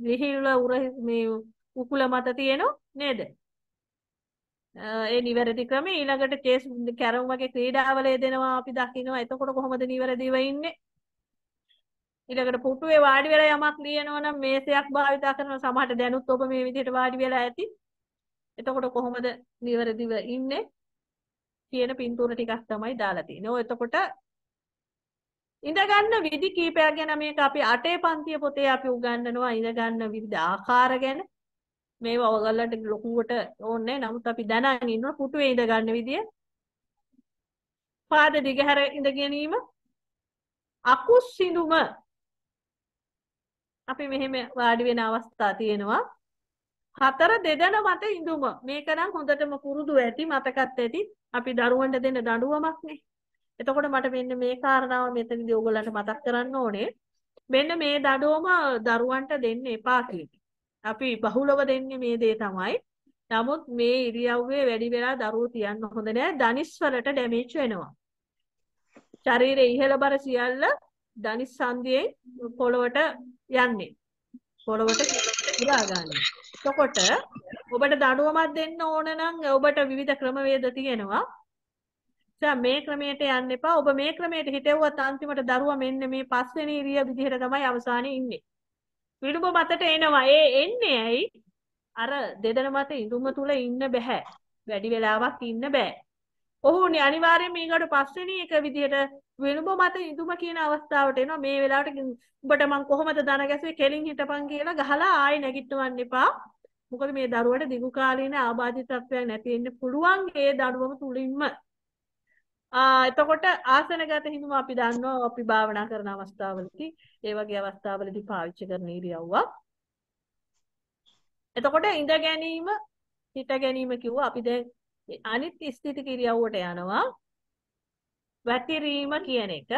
විහිල්ව උර මේ උකුල මත තියෙනව නේද ඒ නිවැරදි ක්‍රමේ ඊළඟට චේස් කැරම් වගේ ක්‍රීඩාවල දෙනවා අපි දකිනවා එතකොට කොහොමද නිවැරදිව ඉන්නේ ඊළඟට පුටුවේ වාඩි වෙලා යමක් ලියනවා නම් මේසයක් භාවිතා කරන සමහරට දැනුත් ඔබ මේ විදිහට වාඩි වෙලා ඇති එතකොට කොහොමද නිවැරදිව ඉන්නේ කියන පින්තූර ටිකක් තමයි දාලා තියෙන්නේ. ඔය එතකොට ඉඳගන්න විදි කීපයක් ගැන මේක අපි අටේ පන්තිය පොතේ අපි උගන්වනවා ඉඳගන්න විවිධ ආකාර ගැන. මේවා ඔයගලන්ට ලොකුවට ඕනේ නමුත් අපි දැනගෙන ඉන්න පුටුවේ ඉඳගන්න විදිය. පාද දිගහැර ඉඳ ගැනීම. අකුස් සිඳුම අපි මෙහෙම වාඩි වෙන අවස්ථා තියෙනවා. හතර දෙදෙනා මත ඉඳුම. මේක නම් හොඳටම පුරුදු ඇති මතකත් ඇති. අපි දරුවන්ට දෙන දඬුවමක්නේ. එතකොට මට මෙන්න මේ කාරණාව මෙතනදී ඕගොල්ලන්ට මතක් කරන්න ඕනේ. මෙන්න මේ දඬුවම දරුවන්ට දෙන්න එපා අපි බහුලව දෙන්නේ මේ දේ තමයි. නමුත් මේ ඉරියව්වේ වැඩි වෙලා දරුවෝ තියන්න හොඳ නෑ. ධනිස් වලට ඩැමේජ් වෙනවා. ශරීරයේ ඉහළ බර සියල්ල ධනිස් සංදියේ පොළවට යන්නේ. පොළවට පුරා ගන්න. එතකොට ඔබට දඩුවමක් දෙන්න ඕන නම් ඔබට විවිධ ක්‍රමවේද තියෙනවා. දැන් මේ ක්‍රමයට යන්න එපා. ඔබ මේ ක්‍රමයට හිටෙව්වත් අන්තිමට දරුවා මෙන්න මේ පස්වෙනි ඉරිය විදිහට තමයි අවසානයේ ඉන්නේ. විරුඹ මතට එනවා. ඒ එන්නේ ඇයි? අර දෙදෙනා මත ඉඳුම තුල ඉන්න බෑ. වැඩි වෙලාවක් ඉන්න බෑ. ඔහු අනිවාර්යෙන් මේකට පස්වෙනි එක විදිහට වෙනුබ මත ඉදුම කියන අවස්ථාවට එනවා මේ වෙලාවට උඹට මං කොහොමද දන ගැසුවේ කෙලින් හිටපන් කියලා ගහලා ආයෙ නැගිටවන්න එපා මොකද මේ දරුවට දිගු කාලීන ආබාධිතත්වයක් නැති වෙන්න පුළුවන් ඒ දරුවම තුලින්ම එතකොට ආසනගත හිඳුම අපි දන්නවා අපි භාවනා කරන අවස්ථාවලදී ඒ වගේ අවස්ථාවලදී පාවිච්චි කරන ඉරියව්වක්. එතකොට ඉඳ ගැනීම හිට ගැනීම කිව්වා අපි දැන් අනිත් ස්ථිති ක්‍රියාවට යනවා වැතිරීම කියන එක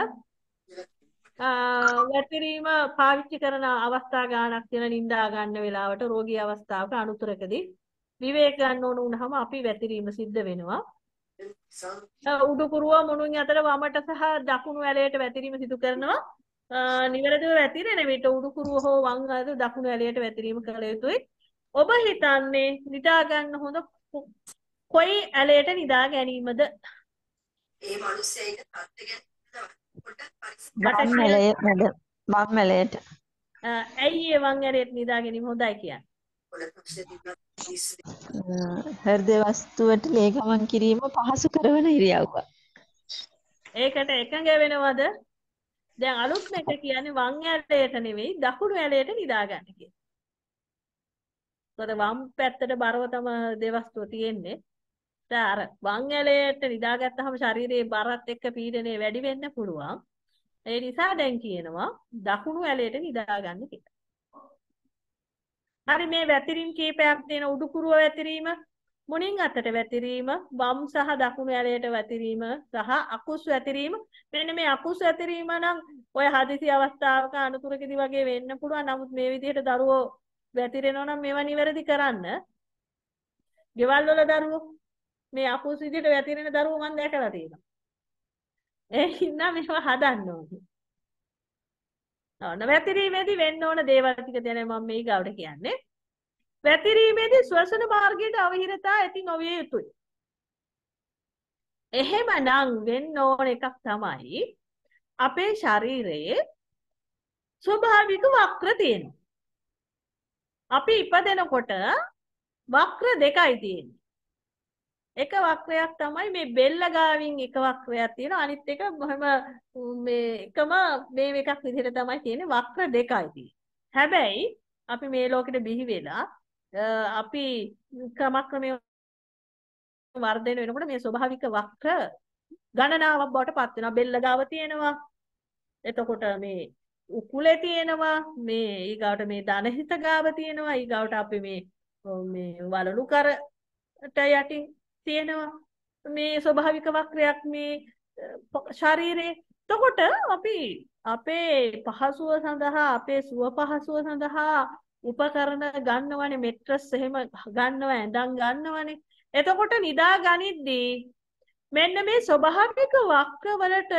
වැතිරීම පාවිච්චි කරන අවස්ථා ගානක් තියෙන නිඳා ගන්න වෙලාවට රෝගී අවස්ථාවක අනුතරකදී විවේක ගන්න ඕන වුණාම අපි වැතිරීම සිද්ධ වෙනවා උඩුකුරුව මුණුන් අතර වමට සහ දකුණු ඇලයට වැතිරීම සිදු කරනවා නිවැරදිව වැතිරෙන විට උඩුකුරුව හෝ වම් අත දකුණු ඇලයට වැතිරීම කළ යුතුයි ඔබ හිතන්නේ නිදා ගන්න හොඳ කොයි ඇලයට නිදා ගැනීමද ඒ මනුස්සයාට තත්ත්වයෙන් මට ඇලය මැද මම ඇලයට ඇයි ඒ වන් ඇලයට නිදා ගැනීම හොඳයි කියන්නේ හෘද වස්තුවට ලේකමන් කිරීම පහසු කරන ඉරියව්ව ඒකට එකඟ වෙනවද දැන් අලුත් එක කියන්නේ වම් ඇලයට නෙවෙයි දකුණු ඇලයට නිදා ගන්න කියන. ඒතකොට වම් පැත්තට බරව තම දේවස්තුව තියෙන්නේ. අර වංගලයට නිදාගත්තාම ශරීරයේ බරත් එක්ක පීඩනය වැඩි වෙන්න පුළුවන්. ඒ නිසා දැන් කියනවා දකුණු ඇලයට නිදාගන්න කියලා. හරි මේ වැතිරීම් කීපයක් දෙන උඩුකුරුව වැතිරීම, මුණින් අතට වැතිරීම, වම් සහ දකුණු ඇලයට වැතිරීම සහ අකුස් වැතිරීම. මෙන්න මේ අකුස් වැතිරීම නම් ඔය හදිසි අවස්ථාවක අනුතුරකදී වගේ වෙන්න පුළුවන්. නමුත් මේ විදිහට දරුවෝ වැතිරෙනවා නම් මේවා නිවැරදි කරන්න. ගෙවල් වල දරුවෝ මේ අපුස් විදියට වැතිරෙන දරුවෝ මම දැකලා තියෙනවා. ඒ හින්දා මේවා හදන්න ඕනේ. ඔන්න වැතිරීමේදී වෙන්න ඕන දේවල් ටික දැන මම මේ ගාවට කියන්නේ. වැතිරීමේදී ස්වසන මාර්ගයට අවහිරතා ඇති නොවිය යුතුයි. එහෙමනම් වෙන්න ඕන එකක් තමයි අපේ ශරීරයේ ස්වභාවික වක්‍ර තියෙනවා. අපි ඉපදෙනකොට වක්‍ර දෙකයි තියෙන්නේ. එක වක්‍රයක් තමයි මේ බෙල්ල ගාවින් එක වක්‍රයක් තියෙනවා අනිත් එක බොහොම මේ එකම මේ එකක් විදිහට තමයි තියෙන්නේ වක්‍ර දෙකයි තියෙන්නේ. හැබැයි අපි මේ ලෝකෙට බිහි වෙලා අපි ක්‍රමක්‍රමයේ වර්ධනය වෙනකොට මේ ස්වභාවික වක්‍ර ගණනාවක් බවට පත් වෙනවා. බෙල්ල ගාව තියෙනවා. එතකොට මේ උකුලේ තියෙනවා මේ ඊගාවට මේ දනහිත ගාව තියෙනවා ඊගාවට අපි මේ මේ වලලු කරට යටින් තියෙනවා මේ ස්වභාවික වක්‍රයක් මේ ශරීරේ එතකොට අපි අපේ පහසුව සඳහා අපේ සුව පහසුව සඳහා උපකරණ ගන්නවනේ මෙට්‍රස් එහෙම ගන්නවා ඇඳන් ගන්නවනේ එතකොට නිදා ගනිද්දී මෙන්න මේ ස්වභාවික වක්‍රවලට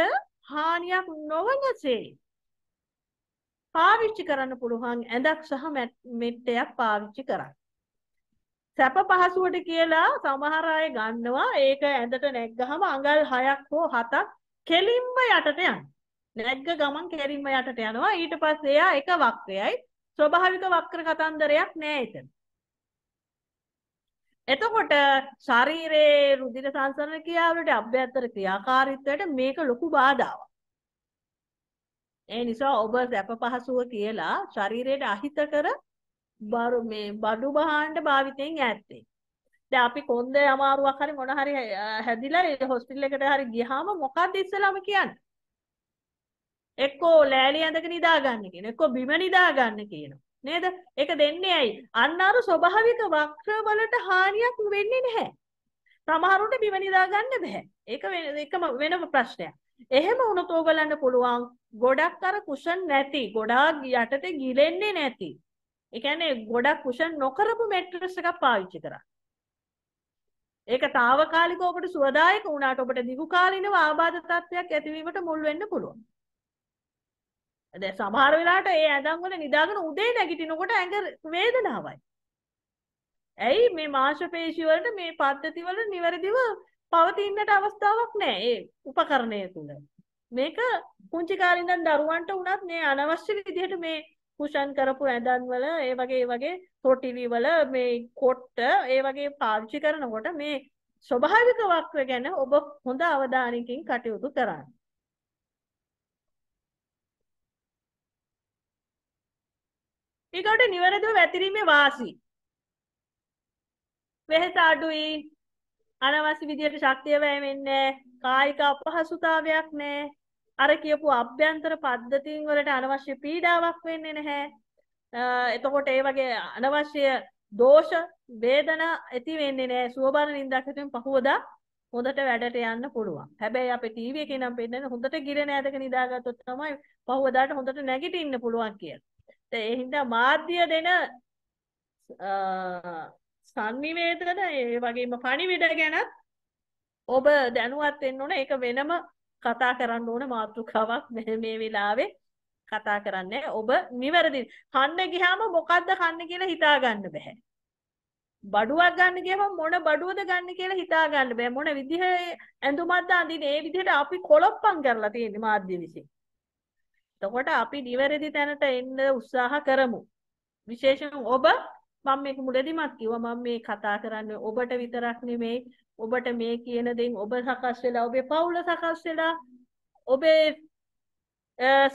හානියක් නොවනසේ පාවිච්චි කරන්න පුළුවන් ඇඳක් සහ මෙට්ටයක් පාවිච්චි කරන්න සැප පහසුවට කියලා සමහර අය ගන්නවා ඒක ඇඳට නැග්ගහම අඟල් 6ක් හෝ 7ක් කෙලින්ම යටට යන. නැග්ග ගමන් කෙලින්ම යටට යනවා. ඊට පස්සේ එයා එක වක්‍රයයි. ස්වභාවික වක්‍ර කතන්දරයක් නෑ එතන. එතකොට ශරීරයේ රුධිර සංසරණ ක්‍රියාවලට අභ්‍යන්තර ක්‍රියාකාරීත්වයට මේක ලොකු බාධාවක්. ඒ නිසා ඔබ සැප පහසුව කියලා ශරීරයට අහිතකර බරු මේ බඩු බහාන්න භාවිතයෙන් ඈත් දැන් අපි කොන්දේ අමාරුවක් හරි මොන හරි හැදිලා ඒ හොස්පිටල් එකට හරි ගියාම මොකද්ද ඉස්සලාම කියන්නේ? එක්කෝ ලෑලි ඇඳගෙන නිදාගන්න කියන. එක්කෝ බිම නිදාගන්න කියනවා. නේද? ඒක දෙන්නේ ඇයි? අන්න අර ස්වභාවික වක්‍ර වලට හානියක් වෙන්නේ නැහැ. සමහරුන්ට බිම නිදාගන්න බෑ. ඒක එකම වෙනම ප්‍රශ්නයක්. එහෙම වුණත් ඕගලන්ට පුළුවන් ගොඩක් අර කුෂන් නැති, ගොඩාක් යටට ගිලෙන්නේ නැති ඒ කියන්නේ ගොඩක් කුෂන් නොකරපු මැට්‍රස් එකක් පාවිච්චි කරා. ඒක తాවකාලිකව ඔබට සුවදායක වුණාට ඔබට දිගු කාලිනව ආබාධ තත්ත්වයක් ඇතිවීමට මුල් වෙන්න පුළුවන්. දැන් සමහර වෙලාවට ඒ ඇඳන් වල නිදාගෙන උදේ නැගිටිනකොට ඇඟ වේදනාවයි. ඇයි මේ මාංශ පේශි වලට මේ පද්ධති වල නිවැරදිව පවතින්නට අවස්ථාවක් නැහැ ඒ උපකරණය තුල. මේක පුංචි කාලේ ඉඳන් දරුවන්ට වුණත් මේ අනවශ්‍ය විදිහට මේ කුෂන් කරපු ඇඳන් වල ඒ වගේ ඒ වගේ තොටිලි වල මේ කොට්ට ඒ වගේ පාවිච්චි කරනකොට මේ ස්වභාවික වක්‍ර ගැන ඔබ හොඳ අවධානයකින් කටයුතු කරන්න. ඊගොඩ නිවැරදිව වැතිරීමේ වාසි. වෙහෙස අඩුයි. අනවශ්‍ය විදියට ශක්තිය වැය වෙන්නේ කායික අපහසුතාවයක් නැහැ. අර කියපු අභ්‍යන්තර පද්ධතීන් වලට අනවශ්‍ය පීඩාවක් වෙන්නේ නැහැ. එතකොට ඒ වගේ අනවශ්‍ය දෝෂ වේදනා ඇති වෙන්නේ නැහැ. සුවබර නින්දක් හිටින් පහුවදා හොඳට වැඩට යන්න පුළුවන්. හැබැයි අපේ ටීවී එකේ නම් පෙන්නන හොඳට ගිරණ ඇදක නිදාගත්තොත් තමයි පහුවදාට හොඳට නැගිටින්න පුළුවන් කියලා. ඒ හින්දා මාධ්‍ය දෙන සංනිවේදන ඒ වගේම පණිවිඩ ගැනත් ඔබ දැනුවත් වෙන්න ඕන. ඒක වෙනම කතා කරන්න ඕන මාතෘකාවක් මේ වෙලාවේ කතා කරන්නේ ඔබ නිවැරදි කන්න ගියාම මොකද්ද කන්න කියලා හිතා ගන්න බෑ බඩුවක් ගන්න ගියම මොන බඩුවද ගන්න කියලා හිතා ගන්න බෑ මොන විදිහේ ඇඳුමක්ද අඳින්නේ ඒ විදිහට අපි කොලොප්පම් කරලා තියෙන්නේ මාධ්‍ය විසින් එතකොට අපි නිවැරදි තැනට එන්න උත්සාහ කරමු විශේෂයෙන් ඔබ මම මේක මුලදීමත් කිව්වා මම මේ කතා කරන්නේ ඔබට විතරක් නෙමෙයි ඔබට මේ කියන දෙයින් ඔබ සකස් වෙලා ඔබේ පවුල සකස් වෙලා ඔබේ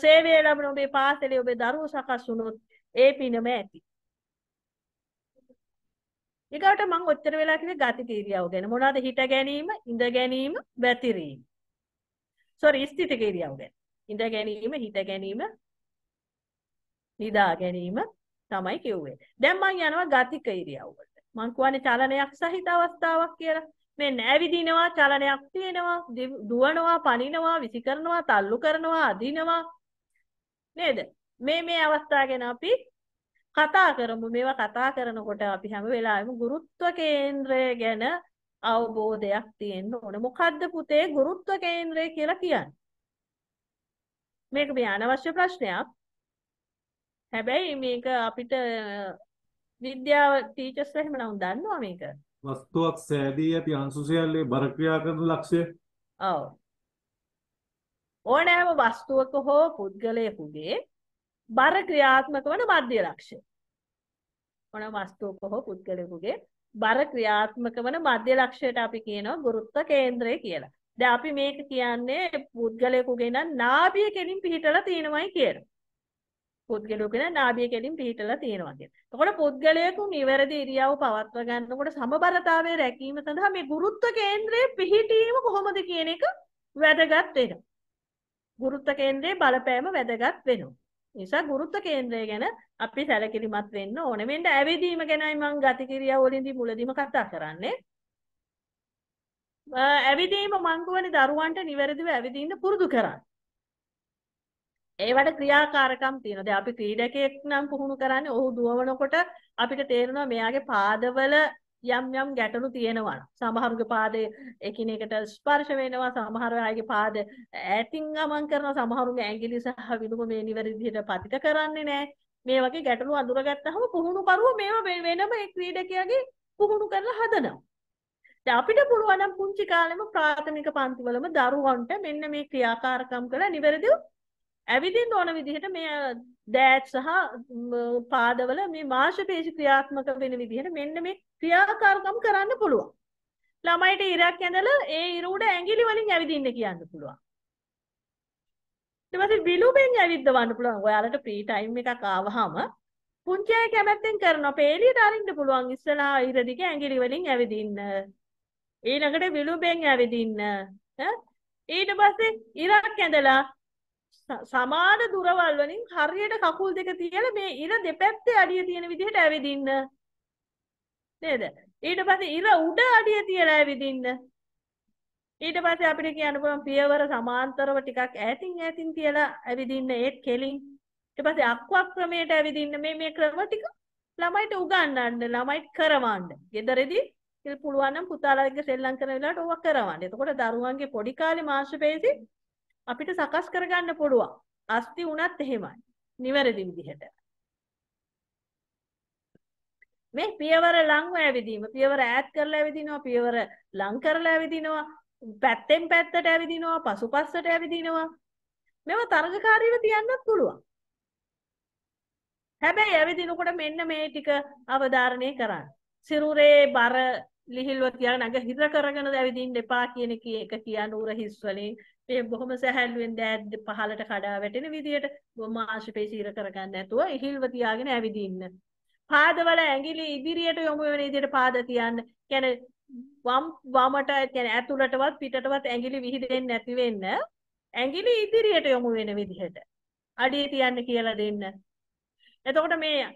සේවය ලැබෙන ඔබේ පාසලේ ඔබේ දරුවෝ සකස් වුණොත් ඒ පිනම ඇති. ඊගාට මම ඔච්චර වෙලා කිව්වේ ගති කීරියව ගැන. මොනවාද හිට ගැනීම, ඉඳ ගැනීම, වැතිරීම. sorry ස්ථිත කීරියව ගැන. ඉඳ ගැනීම, හිට ගැනීම, නිදා ගැනීම, තමයි කිව්වේ. දැන් මම යනවා ගතික ඉරියව්වට. මම කියන්නේ චලනයක් සහිත අවස්ථාවක් කියලා. මෙන්න ඇවිදිනවා චලනයක් තියෙනවා දුවනවා පනිනවා විසි කරනවා තල්ලු කරනවා අදිනවා නේද මේ මේ අවස්ථා ගැන අපි කතා කරමු මේවා කතා කරනකොට අපි හැම වෙලාවෙම ගුරුත්ව කේන්ද්‍රය ගැන අවබෝධයක් තියෙන්න ඕනේ මොකද්ද පුතේ ගුරුත්ව කේන්ද්‍රය කියලා කියන්නේ මේක මේ අනවශ්‍ය ප්‍රශ්නයක් හැබැයි මේක අපිට විද්‍යාව ටීචර්ස් එහෙම නම් දන්නවා මේක. වස්තුවක් සෑදී ඇති අංශු සියල්ලේ බර ක්‍රියා කරන ලක්ෂය. ඔව්. ඕනෑම වස්තුවක හෝ පුද්ගලයෙකුගේ බර ක්‍රියාත්මක වන මධ්‍ය ලක්ෂය. ඕන වස්තුවක හෝ පුද්ගලයෙකුගේ බර ක්‍රියාත්මක වන මධ්‍ය ලක්ෂයට අපි කියනවා ගුරුත්ව කේන්ද්‍රය කියලා. දැන් අපි මේක කියන්නේ පුද්ගලයෙකුගේ නම් නාභිය කෙලින් පිහිටලා තියෙනවයි කියලා. පුද්ගලයෝ කියන නාභිය කෙලින් පිහිටලා තියෙනවා කියන. එතකොට පුද්ගලයෙකු නිවැරදි ඉරියව් පවත්ව ගන්නකොට සමබරතාවය රැකීම සඳහා මේ ගුරුත්ව කේන්ද්‍රයේ පිහිටීම කොහොමද කියන එක වැදගත් වෙනවා. ගුරුත්ව කේන්ද්‍රයේ බලපෑම වැදගත් වෙනවා. නිසා ගුරුත්ව කේන්ද්‍රය ගැන අපි සැලකිලිමත් වෙන්න ඕනේ. මෙන්න ඇවිදීම ගැනයි මම ගති ක්‍රියාව වලින්දී මුලදීම කතා කරන්නේ. ඇවිදීම මංගුවනේ දරුවන්ට නිවැරදිව ඇවිදින්න පුරුදු කරන්න. ඒවට ක්‍රියාකාරකම් තියෙනවා. දැන් අපි ක්‍රීඩකයෙක් නම් පුහුණු කරන්නේ ඔහු දුවනකොට අපිට තේරෙනවා මෙයාගේ පාදවල යම් යම් ගැටලු තියෙනවා. සමහරුගේ පාදේ එකිනෙකට ස්පර්ශ වෙනවා, සමහර අයගේ පාද ඈතින් ගමන් කරනවා, සමහරුගේ ඇඟිලි සහ විදුම මේ නිවැරදි විදිහට පතිත කරන්නේ නැහැ. මේ වගේ ගැටලු අඳුරගත්තහම පුහුණුකරුව මේව වෙනම ඒ ක්‍රීඩකයාගේ පුහුණු කරලා හදනවා. දැන් අපිට පුළුවන් නම් පුංචි කාලෙම ප්‍රාථමික පන්තිවලම දරුවන්ට මෙන්න මේ ක්‍රියාකාරකම් කරලා නිවැරදිව ඇවිදින් ඕන විදිහට මේ දෑත් සහ පාදවල මේ මාශපේශි ක්‍රියාත්මක වෙන විදිහට මෙන්න මේ ක්‍රියාකාරකම් කරන්න පුළුවන්. ළමයිට ඉරක් ඇඳලා ඒ ඉර උඩ ඇඟිලි වලින් ඇවිදින්න කියන්න පුළුවන්. ඊට පස්සේ විලුඹෙන් ඇවිද්දවන්න පුළුවන්. ඔයාලට ෆ්‍රී ටයිම් එකක් ආවහම පුංචි අය කැමැත්තෙන් කරනවා. පේලියට අරින්න පුළුවන් ඉස්සලා ඉර දිගේ ඇඟිලි වලින් ඇවිදින්න. ඊළඟට විලුඹෙන් ඇවිදින්න. ඊට පස්සේ ඉරක් ඇඳලා සමාන දුරවල් වලින් හරියට කකුල් දෙක තියලා මේ ඉර දෙපැත්තේ අඩිය තියෙන විදිහට ඇවිදින්න. නේද? ඊට පස්සේ ඉර උඩ අඩිය තියලා ඇවිදින්න. ඊට පස්සේ අපිට කියන්න පුළුවන් පියවර සමාන්තරව ටිකක් ඈතින් ඈතින් තියලා ඇවිදින්න ඒත් කෙලින්. ඊට පස්සේ අක්වක් ක්‍රමයට ඇවිදින්න මේ මේ ක්‍රම ටික ළමයිට උගන්වන්න ළමයිට කරවන්න. ගෙදරදී පුළුවන් නම් පුතාලාගේ සෙල්ලම් කරන වෙලාවට ඕවා කරවන්න. එතකොට දරුවන්ගේ පොඩි කාලේ මාස්ටර් පේසි අපිට සකස් කරගන්න පුළුවන්. අස්ති වුණත් එහෙමයි. නිවැරදි විදිහට. මේ පියවර ලංව ඇවිදීම, පියවර ඈත් කරලා ඇවිදිනවා, පියවර ලං කරලා ඇවිදිනවා, පැත්තෙන් පැත්තට ඇවිදිනවා, පසුපස්සට ඇවිදිනවා. මේව තරගකාරීව තියන්නත් පුළුවන්. හැබැයි ඇවිදිනකොට මෙන්න මේ ටික අවධාරණය කරන්න. සිරුරේ බර ලිහිල්ව තියාගෙන අඟ හිර කරගෙන ඇවිදින්න එපා කියන එක කියන්න උර හිස් වලින් ඒ බොහොම සැහැල්ලුවෙන් දෑත් පහලට කඩා වැටෙන විදියට මාංශපේ සීර කරගන්න නැතුව ඉහිල්ව තියාගෙන ඇවිදි ඉන්න. පාදවල ඇඟිලි ඉදිරියට යොමු වෙන විදියට පාද තියන්න. කියන්නේ වම් වමට කියන්නේ ඇතුළටවත් පිටටවත් ඇඟිලි විහිදෙන්නේ නැති වෙන්න ඇඟිලි ඉදිරියට යොමු වෙන විදිහට අඩිය තියන්න කියලා දෙන්න. එතකොට මේ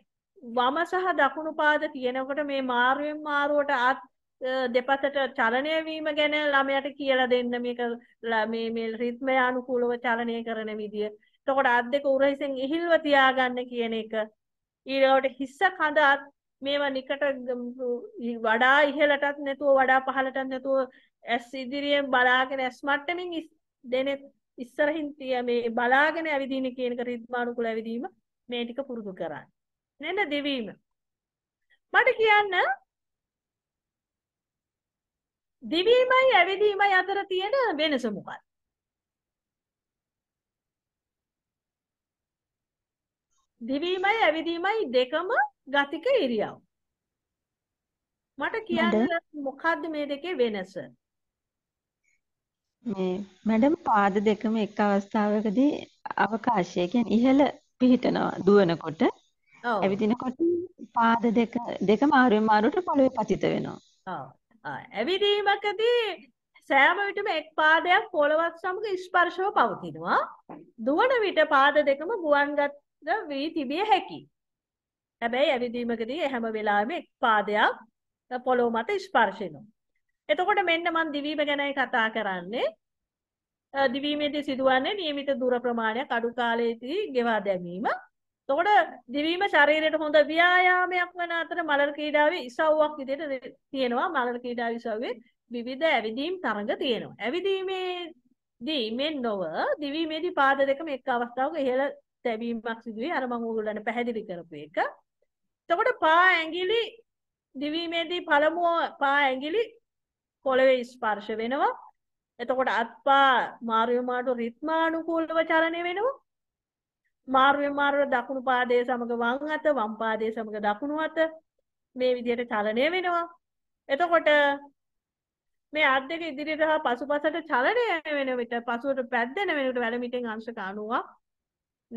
වම සහ දකුණු පාද තියෙනකොට මේ මාරුවෙන් මාරුවට දෙපසට චලනය වීම ගැන ළමයට කියලා දෙන්න මේක මේ මේ රිද්මය අනුකූලව චලනය කරන විදිය. එතකොට අත් දෙක උරහිසෙන් ඉහිල්ව තියාගන්න කියන එක. ඊළඟට හිස්ස කඳ අත් මේවා නිකට වඩා ඉහළටත් නැතුව වඩා පහළටත් නැතුව ඇස් ඉදිරියෙන් බලාගෙන ඇස් මට්ටමින් දෙනෙ ඉස්සරහින් තිය මේ බලාගෙන ඇවිදින කියන එක රිද්මානුකූල ඇවිදීම මේ ටික පුරුදු කරන්න. නේද දෙවීම. මට කියන්න දිවීමයි ඇවිදීමයි අතර තියෙන වෙනස මොකක්ද? දිවීමයි ඇවිදීමයි දෙකම ගතික ඉරියව්. මට කියන්න මොකද්ද මේ දෙකේ වෙනස? මේ මැඩම් පාද දෙකම එක් අවස්ථාවකදී අවකාශය කියන්නේ ඉහළ පිහිටනවා දුවනකොට ඇවිදිනකොට පාද දෙක දෙක මාරුවෙන් මාරුවට පොළවේ පතිත වෙනවා. ඔව්. ඇවිදීමකදී සෑම විටම එක් පාදයක් පොළවත් සමග ස්පර්ශව පවතිනවා. දුවන විට පාද දෙකම ගුවන්ගත වී තිබිය හැකි. හැබැයි ඇවිදීමකදී හැම වෙලාවෙම එක් පාදයක් පොළොව මත ස්පර්ශ එතකොට මෙන්න මම දිවීම ගැනයි කතා කරන්නේ. දිවීමේදී සිදුවන්නේ નિયમિત දුර ප්‍රමාණයක් අඩු කාලයකදී ගෙවා දැමීම. එතකොට දිවීම ශරීරයට හොඳ ව්‍යායාමයක් වන අතර මලර ක්‍රීඩාවේ ඉසව්වක් විදිහට තියෙනවා මලර ක්‍රීඩාවේ ඉසව්වේ විවිධ ඇවිදීම් තරඟ තියෙනවා. ඇවිදීමේදී මෙන් නොව දිවීමේදී පාද දෙකම එක් අවස්ථාවක ඉහළ තැබීමක් සිදු වෙයි. අර මම ඕගොල්ලන්ට පැහැදිලි කරපු එක. එතකොට පා ඇඟිලි දිවීමේදී පළමුව පා ඇඟිලි කොළවේ ස්පර්ශ වෙනවා. එතකොට අත්පා මාරු මාරු රිද්මානුකූලව චලනය වෙනවා. මාරුවෙන් මාරුවට දකුණු පාදයේ සමග වම් අත වම් පාදයේ සමග දකුණු අත මේ විදිහට චලනය වෙනවා. එතකොට මේ අත් දෙක ඉදිරියට හා පසුපසට චලනය වෙන විට පසුවට පැද්දෙන වෙන විට වැලමිටෙන් අංශක 90ක්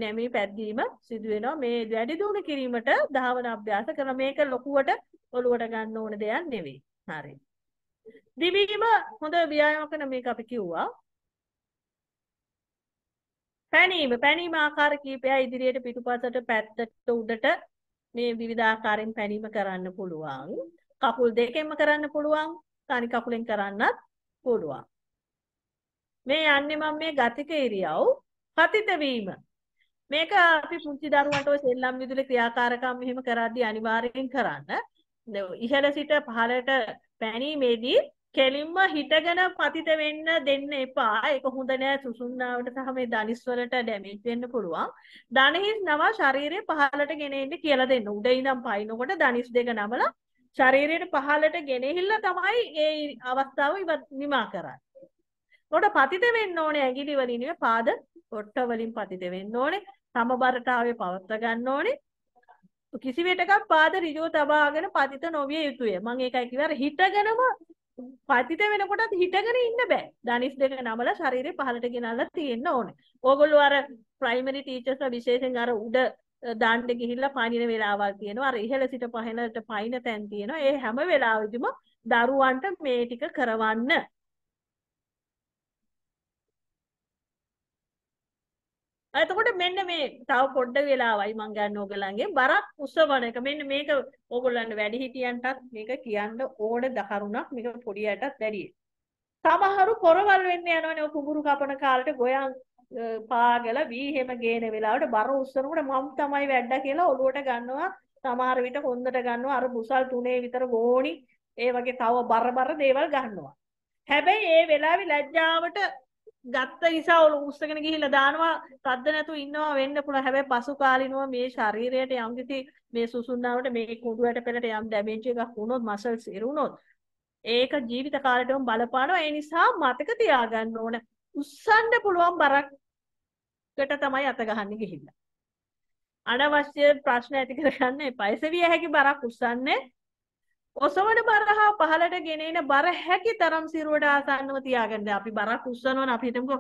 නැමී පැද්දීම සිදු වෙනවා. මේ වැඩි දියුණු කිරීමට ධාවන අභ්‍යාස කරන මේක ලොකුවට ඔලුවට ගන්න ඕන දෙයක් නෙවෙයි. හරි. දිවීම හොඳ ව්‍යායාම කරන මේක අපි කිව්වා. පැනීම පැනීම ආකාර කීපයක් ඉදිරියට පිටුපසට පැත්තට උඩට මේ විවිධාකාරයෙන් පැනීම කරන්න පුළුවන්. කකුල් දෙකෙන්ම කරන්න පුළුවන්, තනි කකුලෙන් කරන්නත් පුළුවන්. මේ යන්නේ මම මේ ගතික ඉරියව් පතිත වීම. මේක අපි පුංචි දරුවන්ට ඔය සෙල්ලම් විදුලි ක්‍රියාකාරකම් මෙහෙම කරද්දී අනිවාර්යෙන් කරන්න. ඉහළ සිට පහළට පැනීමේදී කෙලින්ම හිටගෙන පතිත වෙන්න දෙන්න එපා ඒක හොඳ නෑ සුසුන්නාවට සහ මේ ධනිස් වලට ඩැමේජ් වෙන්න පුළුවන් ධනහිස් නවා ශරීරය පහළට ගෙන එන්න කියලා දෙන්න උඩ ඉඳන් පයින්නකොට ධනිස් දෙක නමලා ශරීරයට පහළට ගෙනහිල්ලා තමයි ඒ අවස්ථාව ඉවත් නිමා කරන්නේ කොට පතිත වෙන්න ඕනේ ඇඟිලි වලින් නෙවෙයි පාද පොට්ට වලින් පතිත වෙන්න ඕනේ සමබරතාවය පවත්වා ගන්න ඕනේ කිසිවිටක පාද ඍජුව තබාගෙන පතිත නොවිය යුතුය. මම ඒකයි කිව්වා හිටගෙනම පතිත වෙනකොටත් හිටගෙන ඉන්න බෑ. ධනිස් දෙක නමල ශරීරය පහළට ගෙනල්ලා තියෙන්න ඕනේ. ඕගොල්ලෝ අර ප්‍රයිමරි ටීචර්ස්ලා විශේෂයෙන් අර උඩ දාන්න ගිහිල්ලා පනින වෙලාවල් තියෙනවා. අර ඉහළ සිට පහළට පයින් තැන් තියෙනවා. ඒ හැම වෙලාවෙදිම දරුවන්ට මේ ටික කරවන්න. එතකොට මෙන්න මේ තව පොඩ්ඩ වෙලාවයි මං ගන්න ඕගලන්ගේ බරක් උස්සවන එක. මෙන්න මේක ඕගොල්ලන්ට වැඩිහිටියන්ටත් මේක කියන්න ඕන දහරුණක් මේක පොඩියටත් වැඩියි. සමහරු පොරවල් වෙන්න යනවනේ ඔය කුඹුරු කපන කාලේට ගොයන් පාගල වීහෙම ගේන වෙලාවට බර උස්සනකොට මම තමයි වැඩ කියලා ඔළුවට ගන්නවා. සමහර විට හොන්දට ගන්නවා අර බුසල් තුනේ විතර ගෝණි ඒ වගේ තව බර බර දේවල් ගන්නවා. හැබැයි ඒ වෙලාවේ ලැජ්ජාවට ගත්ත නිසා ඔලු උස්සගෙන ගිහිල්ලා දානවා සද්ද නැතුව ඉන්නවා වෙන්න පුළුවන් හැබැයි පසු කාලිනව මේ ශරීරයට යම්කිසි මේ සුසුම්නාවට මේ කුඩුවට පෙරට යම් ඩැමේජ් එකක් වුණොත් මසල්ස් ඉරුණොත් ඒක ජීවිත කාලෙටම බලපානවා ඒ නිසා මතක තියාගන්න ඕන උස්සන්න පුළුවන් බරක්කට තමයි අත ගහන්න ගිහිල්ලා අනවශ්‍ය ප්‍රශ්න ඇති කරගන්න එපා එසවිය හැකි බරක් උස්සන්නේ ඔසවන බරහා පහලට ගෙනෙන බර හැකි තරම් සිරුවට ආසන්නව තියාගන්න අපි බරක් උස්සනවා අපි හිතමුකෝ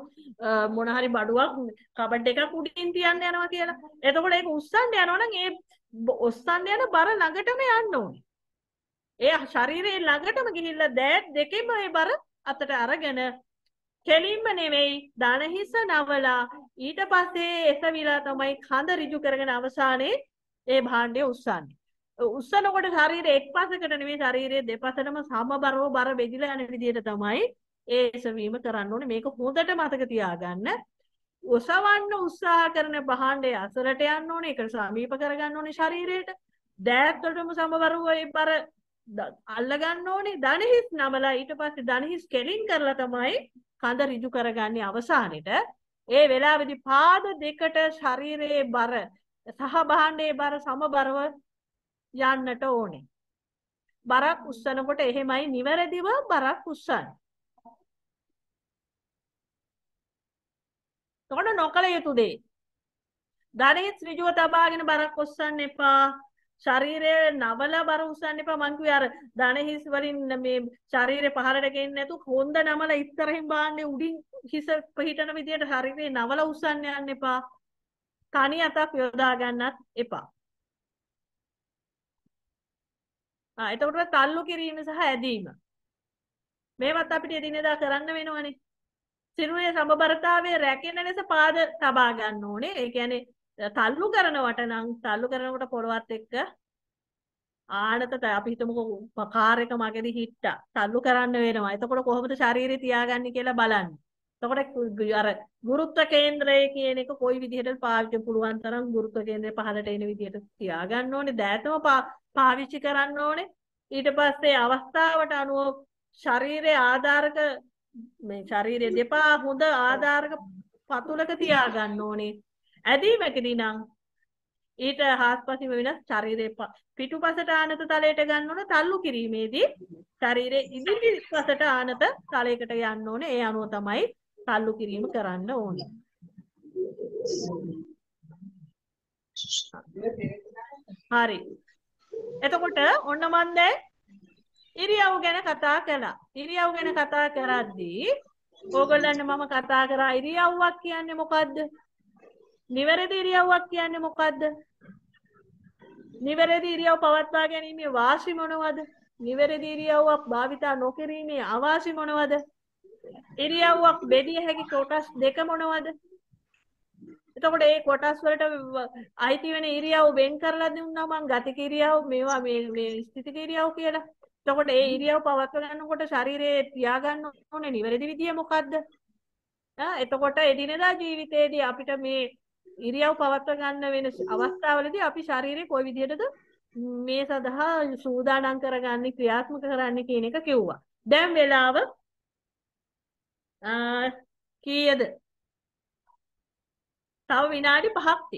මොන හරි බඩුවක් කබඩ් එකක් උඩින් තියන්න යනවා කියලා. එතකොට ඒක උස්සන්න යනවනම් ඒ ඔස්සන්න යන බර ළඟටම යන්න ඕනේ. ඒ ශරීරයේ ළඟටම ගිහිල්ලා දෑත් දෙකෙම ඒ බර අතට අරගෙන කෙලින්ම නෙවෙයි ධන හිස නවලා ඊට පස්සේ එසවිලා තමයි කඳ ඍජු කරගෙන අවසානයේ ඒ භාණ්ඩය උස්සන්නේ. උස්සනකොට ශරීරයේ එක් පසකට නෙමෙයි ශරීරයේ දෙපසටම සමබරව බර බෙදිලා යන විදිහට තමයි ඒ එසවීම කරන්න ඕනේ. මේක හොඳට මතක තියාගන්න. ඔසවන්න උත්සාහ කරන භාණ්ඩය අසලට යන්න ඕනේ. ඒක සමීප කරගන්න ඕනේ ශරීරයට. දෑත් වලටම සමබරව ඒ බර අල්ල ගන්න ඕනේ. දණහිස් නමලා ඊට පස්සේ දණහිස් කෙලින් කරලා තමයි කඳ ඍජු කරගන්නේ අවසානෙට. ඒ වෙලාවේදී පාද දෙකට ශරීරයේ බර සහ භාණ්ඩයේ බර සමබරව යන්නට ඕනේ. බරක් උස්සනකොට එහෙමයි නිවැරදිව බරක් උස්සන්නේ. තොඩ නොකළ යුතු දේ. ධනෙත් ඍජුව තබාගෙන බරක් උස්සන්න එපා. ශරීරය නවල බර උස්සන්න එපා මං කිව්වේ අර ධන හිස් වලින් මේ ශරීරය පහළට ගේන්නේ නැතු හොඳ නමල ඉස්සරහින් බාන්නේ උඩින් හිස පිහිටන විදියට ශරීරේ නවල උස්සන්න යන්න එපා. තනි අතක් යොදා ගන්නත් එපා. එතකොට තල්ලු කිරීම සහ ඇදීම. මේවත් අපිට එදිනෙදා කරන්න වෙනවනේ. සිරුරේ සමබරතාවය රැකෙන ලෙස පාද තබා ගන්න ඕනේ. ඒ කියන්නේ තල්ලු කරනවට නම් තල්ලු කරනකොට පොළවත් එක්ක ආනතට අපි හිතමුකෝ කාර් එක මගේදී හිට්ටා. තල්ලු කරන්න වෙනවා. එතකොට කොහොමද ශරීරය තියාගන්නේ කියලා බලන්න. එතකොට අර ගුරුත්ව කේන්ද්‍රය කියන එක කොයි විදිහටද පාවිච්චි පුළුවන් තරම් ගුරුත්ව කේන්ද්‍රය පහළට එන විදිහට තියාගන්න ඕනේ. දෑතම පාවිච්චි කරන්න ඕනේ. ඊට පස්සේ අවස්ථාවට අනුව ශරීරයේ ආධාරක මේ ශරීරයේ දෙපා හොඳ ආධාරක පතුලක තියාගන්න ඕනේ. ඇදීමකදී නම් ඊට හාස්පසින්ම වෙනස් ශරීරයේ පිටුපසට ආනත තලයට ගන්න ඕන තල්ලු කිරීමේදී ශරීරයේ ඉදිරිපසට ආනත තලයකට යන්න ඕනේ. ඒ අනුව තමයි තල්ලු කිරීම කරන්න ඕනේ. හරි. එතකොට ඔන්න මන් දැන් ඉරියව් ගැන කතා කළා. ඉරියව් ගැන කතා කරද්දී ඕගොල්ලන්ට මම කතා කරා ඉරියව්වක් කියන්නේ මොකද්ද? නිවැරදි ඉරියව්වක් කියන්නේ මොකද්ද? නිවැරදි ඉරියව් පවත්වා ගැනීමේ වාසි මොනවද? නිවැරදි ඉරියව්වක් භාවිතා නොකිරීමේ අවාසි මොනවද? ඉරියව්වක් බෙදිය හැකි කොටස් දෙක මොනවද? එතකොට ඒ කොටස් වලට අයිති වෙන ඉරියව් වෙන් කරලා දුන්නා මං ගති කිරියව් මේවා මේ මේ ස්ථිති කිරියව් කියලා. එතකොට ඒ ඉරියව් පවත්ව ගන්නකොට ශරීරයේ තියාගන්න ඕනේ නිවැරදි විදිය මොකද්ද? එතකොට එදිනෙදා ජීවිතයේදී අපිට මේ ඉරියව් පවත්ව ගන්න වෙන අවස්ථාවලදී අපි ශරීරය කොයි විදිහටද මේ සඳහා සූදානම් කරගන්නේ ක්‍රියාත්මක කරන්නේ කියන එක කිව්වා. දැන් වෙලාව කීයද? තව විනාඩි 5ක්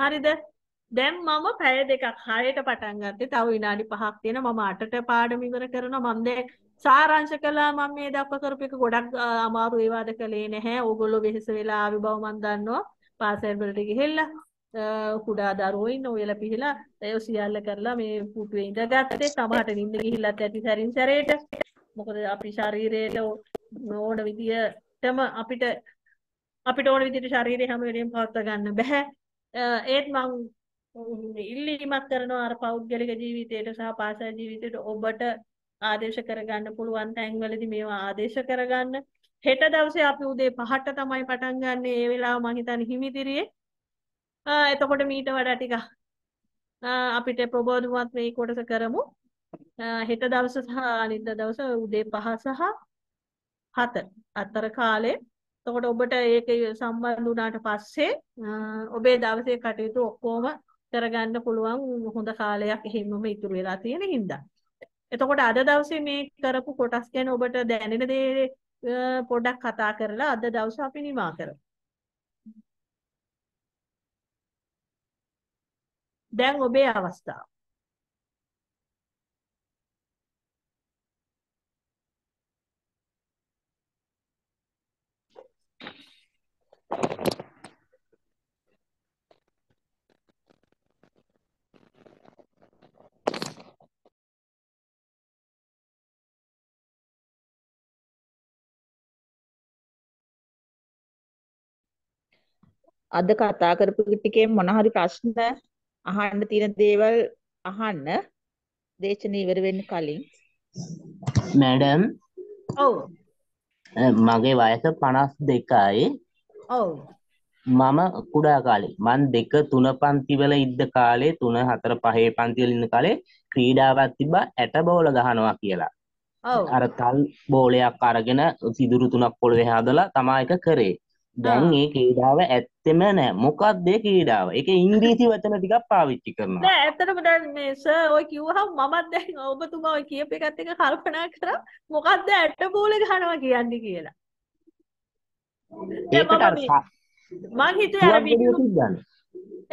හරිද? දැන් මම පැය දෙකක් 6ට පටන් ගත්තේ තව විනාඩි 5ක් තියෙනවා මම 8ට පාඩම ඉවර කරනවා මම දැන් සාරාංශ කළා මම මේ දක්වා කරපු එක ගොඩක් අමාරු ඒවාද කළේ නැහැ ඕගොල්ලෝ වෙහෙස වෙලා ආවි බව මම දන්නවා පාසල් වලට ගිහිල්ලා කුඩා දරුවෝ ඉන්න ඔයලා පිහිලා ඒ සියල්ල කරලා මේ පුටුවේ ඉඳගත්තේ සමහරට නිින්ද ගිහිල්ලත් ඇති සැරින් සැරේට මොකද අපි ශරීරයට ඕන විදියටම අපිට අපිට ඕන විදිහට ශරීරය හැම වෙලෙම පවත්වා ගන්න බෑ. ඒත් මම ඉල්ලීමක් කරනවා අර පෞද්ගලික ජීවිතයට සහ පාසල් ජීවිතයට ඔබට ආදේශ කරගන්න පුළුවන් තැන්වලදී මේවා ආදේශ කරගන්න. හෙට දවසේ අපි උදේ 5ට තමයි පටන් ගන්න. ඒ වෙලාව මම හිතන්නේ හිමිදිරියේ. එතකොට මීට වඩා ටික අපිට ප්‍රබෝධමත් මේ කොටස කරමු. හෙට දවස සහ අනිද්දා දවස උදේ 5 සහ 7 අතර කාලේ එතකොට ඔබට ඒක සම්බන්ධ වුණාට පස්සේ ඔබේ දවසේ කටයුතු ඔක්කොම කරගන්න පුළුවන් හොඳ කාලයක් එහෙමම ඉතුරු වෙලා තියෙන හින්දා. එතකොට අද දවසේ මේ කරපු කොටස් ගැන ඔබට දැනෙන දේ පොඩ්ඩක් කතා කරලා අද දවස අපි නිමා කරමු. දැන් ඔබේ අවස්ථාව. අද කතා කරපු ටිකේ මොන හරි ප්‍රශ්න අහන්න තියෙන දේවල් අහන්න දේශන ඉවර වෙන්න කලින් මැඩම් ඔව් මගේ වයස 52යි මම කුඩා කාලේ මන් දෙක තුන පන්තිවල ඉද්ද කාලේ තුන හතර පහේ පන්තිවල ඉන්න කාලේ ක්‍රීඩාවක් තිබ්බා ඇට බෝල ගහනවා කියලා. අර තල් බෝලයක් අරගෙන සිදුරු තුනක් පොළවේ හදලා තමා එක කරේ. දැන් ඒ ක්‍රීඩාව ඇත්තෙම නෑ. මොකක්ද ඒ ක්‍රීඩාව? ඒකේ ඉංග්‍රීසි වචන ටිකක් පාවිච්චි කරනවා. නෑ ඇත්තටම දැන් මේ සර් ඔය කිව්වහම මමත් දැන් ඔබතුමා ඔය කියපු එකත් එක කල්පනා කරා මොකක්ද ඇට බෝලේ ගහනවා කියන්නේ කියලා. මං හිතුවේ අර ගන්න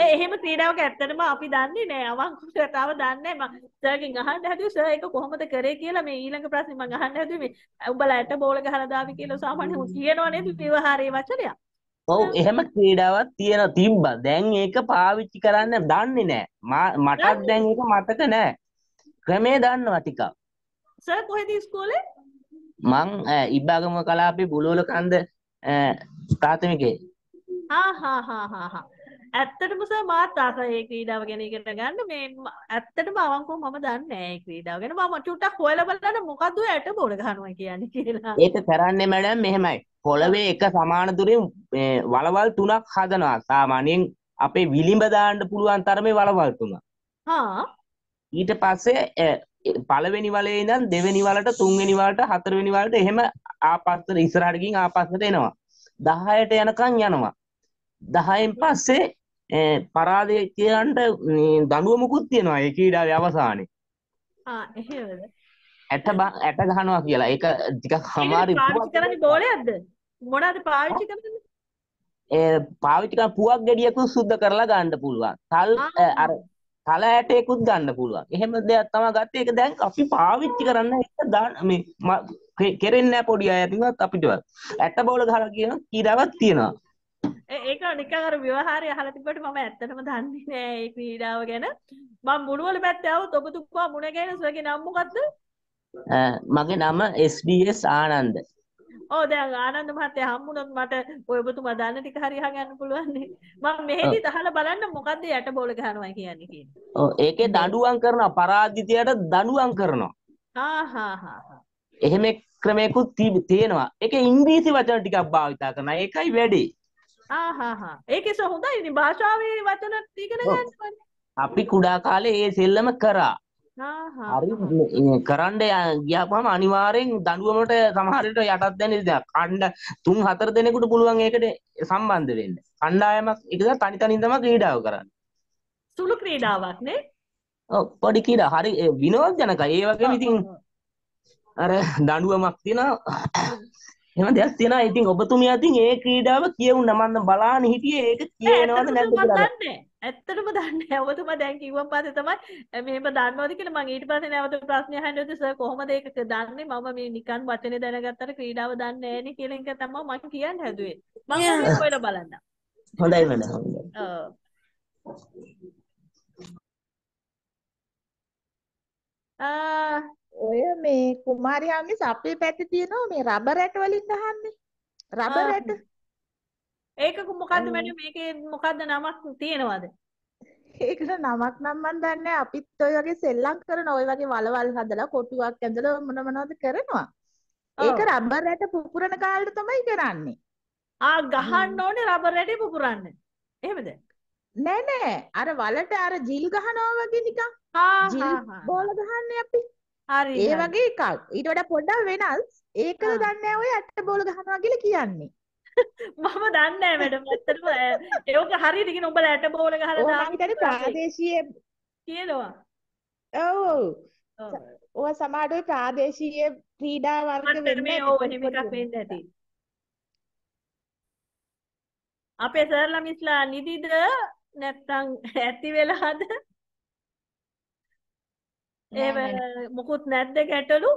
එහෙම ක්‍රීඩාවක් ඇත්තටම අපි දන්නේ නෑ අවංකුට තව දන්නේ මම සර්ගෙන් අහන්න හැදුවේ සර් ඒක කොහොමද කරේ කියලා මේ ඊළඟ ප්‍රශ්නේ මම අහන්න හැදුවේ මේ උඹලා ඇට බෝල ගහලා දාවි කියලා සාමාන්‍යයෙන් කියනවා නේද විවහාරයේ වචනයක්. ඔව් එහෙම ක්‍රීඩාවක් තියෙන තිබ්බා. දැන් ඒක පාවිච්චි කරන්න දන්නේ නෑ. මටත් දැන් ඒක මතක නෑ. ක්‍රමේ දන්නවා ටිකක්. සර් කොහෙද ඉස්කෝලේ? මං ඉබ්බාගම කලාපේ බුලෝල කන්ද ප්‍රාථමිකේ ඇත්තටම සර් මාත් ආසයි ඒ ක්‍රීඩාව ගැන ඉගෙන ගන්න මේ ඇත්තටම අවංකව මම දන්නේ නැහැ ඒ ක්‍රීඩාව ගැන මම චුට්ටක් හොයලා බලන්න මොකද්ද ඇට බෝල ගහනවා කියන්නේ කියලා ඒක කරන්නේ මැඩම් මෙහෙමයි පොළවේ එක සමාන දුරින් වලවල් තුනක් හදනවා සාමාන්‍යයෙන් අපේ විලිඹ දාන්න පුළුවන් තරමේ වලවල් තුනක් හා ඊට පස්සේ පළවෙනි වලේ ඉඳන් දෙවෙනි වලට තුන්වෙනි වලට හතරවෙනි වලට එහෙම ආපස්සට ඉස්සරහට ගින් ආපස්සට එනවා 10ට යනකම් යනවා 10න් පස්සේ පරාජිතයන්ට දඬුවමකුත් තියෙනවා ඒ කීඩාවේ අවසානයේ ආ එහෙමද ඇට ඇට ගහනවා කියලා ඒක ටිකක් හමාරි කරන්නේ බෝලයක්ද මොනවාද පාවිච්චි කරන්නේ ඒ පාවිච්චි කරන පුවක් ගෙඩියකුත් සුද්ධ කරලා ගන්න පුළුවන් තල් අර තල ඇටයකුත් ගන්න පුළුවන්. එහෙම දෙයක් තමයි ගත්තේ. ඒක දැන් අපි පාවිච්චි කරන්න ඒක දාන මේ කෙරෙන්නේ නැහැ පොඩි අයටිවත් අපිටවත්. ඇට බෝල ගහලා කියන කීඩාවක් තියෙනවා. ඒක නිකන් අර ව්‍යවහාරය අහලා තිබ්බට මම ඇත්තටම දන්නේ නෑ මේ පීඩාව ගැන. මම මුණුවල පැත්තේ આવුත් ඔබතුමා මුණ ගැන සුවගේ නම මොකද්ද? මගේ නම SDS ආනන්ද. ඔව් දැන් ආනන්ද මහත්තයා හම්බුනොත් මට ඔය ඔබතුමා දන්න ටික හරි අහගන්න පුළුවන් නේ. මම මෙහෙදි අහලා බලන්න මොකද්ද යට බෝල ගහනවා කියන්නේ කියන්නේ. ඔව් ඒකේ දඬුවම් කරනවා පරාජිතයට දඬුවම් කරනවා. හා හා හා. එහෙම ක්‍රමයකුත් තියෙනවා. ඒකේ ඉංග්‍රීසි වචන ටිකක් භාවිතා කරනවා. ඒකයි වැඩේ. ඒකෙස හොඳයි භාෂාවේ වචන ඉගෙන ගන්න අපි කුඩා කාලේ ඒ සෙල්ලම කරා හරි කරන්ඩ ගියාපම අනිවාරයෙන් දඩුවමට සමහරට යටත් දැන දෙයක් කණ්ඩ තුන් හතර දෙනෙකුට පුළුවන් ඒකට සම්බන්ධ වෙන්න කණ්ඩායමක් එකද තනි තනින්දම ක්‍රීඩාව කරන්න සුළු ක්‍රීඩාවක්නේ පොඩි කීඩ හරි විනෝද ජනක ඒ වගේ ඉතින් අර දඩුවමක් තියෙන එම දෙයක් තියෙන ඉතින් ඔබතුමිය ඉතින් ඒ ක්‍රීඩාව කියවුන් නමන්න බලාන හිටිය ඒක කියනවද නැ ඇත්තටම දන්නේ ඔබතුමා දැන් කිව්වන් පස්සේ තමයි මේව දන්නවද කියලා මම ඊට පස්සේ නැවත ප්‍රශ්න අහන්න ඕනේ සර් කොහොමද ඒක දන්නේ මම මේ නිකන් වචනේ දැනගත්තට ක්‍රීඩාව දන්නේ නැහැ නේ කියලා එක තමයි මම කියන්න හැදුවේ මම හොයලා බලන්න හොඳයි මඩම් හොඳයි ඔය මේ කුමාරියාගේ සපේ පැත්තේ තියෙනවා මේ රබර් ඇට වලින් ගහන්නේ රබර් ඇට ඒක මොකද්ද මැඩම් මේකේ මොකද්ද නමක් තියෙනවද? ඒකට නමක් නම් මන් දන්නේ අපිත් ওই වගේ සෙල්ලම් කරන ওই වගේ වලවල් හදලා කොටුවක් ඇඳලා මොන මොනවද කරනවා. ඒක රබර් රැට පුපුරන කාලේ තමයි කරන්නේ. ආ ගහන්න ඕනේ රබර් රැටේ පුපුරන්න. එහෙමද? නෑ නෑ අර වලට අර ජිල් ගහනවා වගේ නිකන්. හා හා බෝල ගහන්නේ අපි. හරි. ඒ වගේ එකක්. ඊට වඩා පොඩ්ඩක් වෙනස්. ඒකද දන්නේ ඔය ඇට බෝල ගහනවා කියලා කියන්නේ. මම දන්නෑ වැඩම ඇත්තටම ඒක හරියට කියන උඹලා ඇට බෝල ගහලා දාන විතර ප්‍රාදේශීය කියනවා ඔව් ඔය සමහර ඔය ප්‍රාදේශීය ක්‍රීඩා වර්ග වෙන්නේ ඔව් එහෙම එකක් වෙන්න ඇති අපේ සර්ලා මිස්ලා නිදිද නැත්තම් ඇති වෙලාද ඒ මොකුත් නැද්ද ගැටලු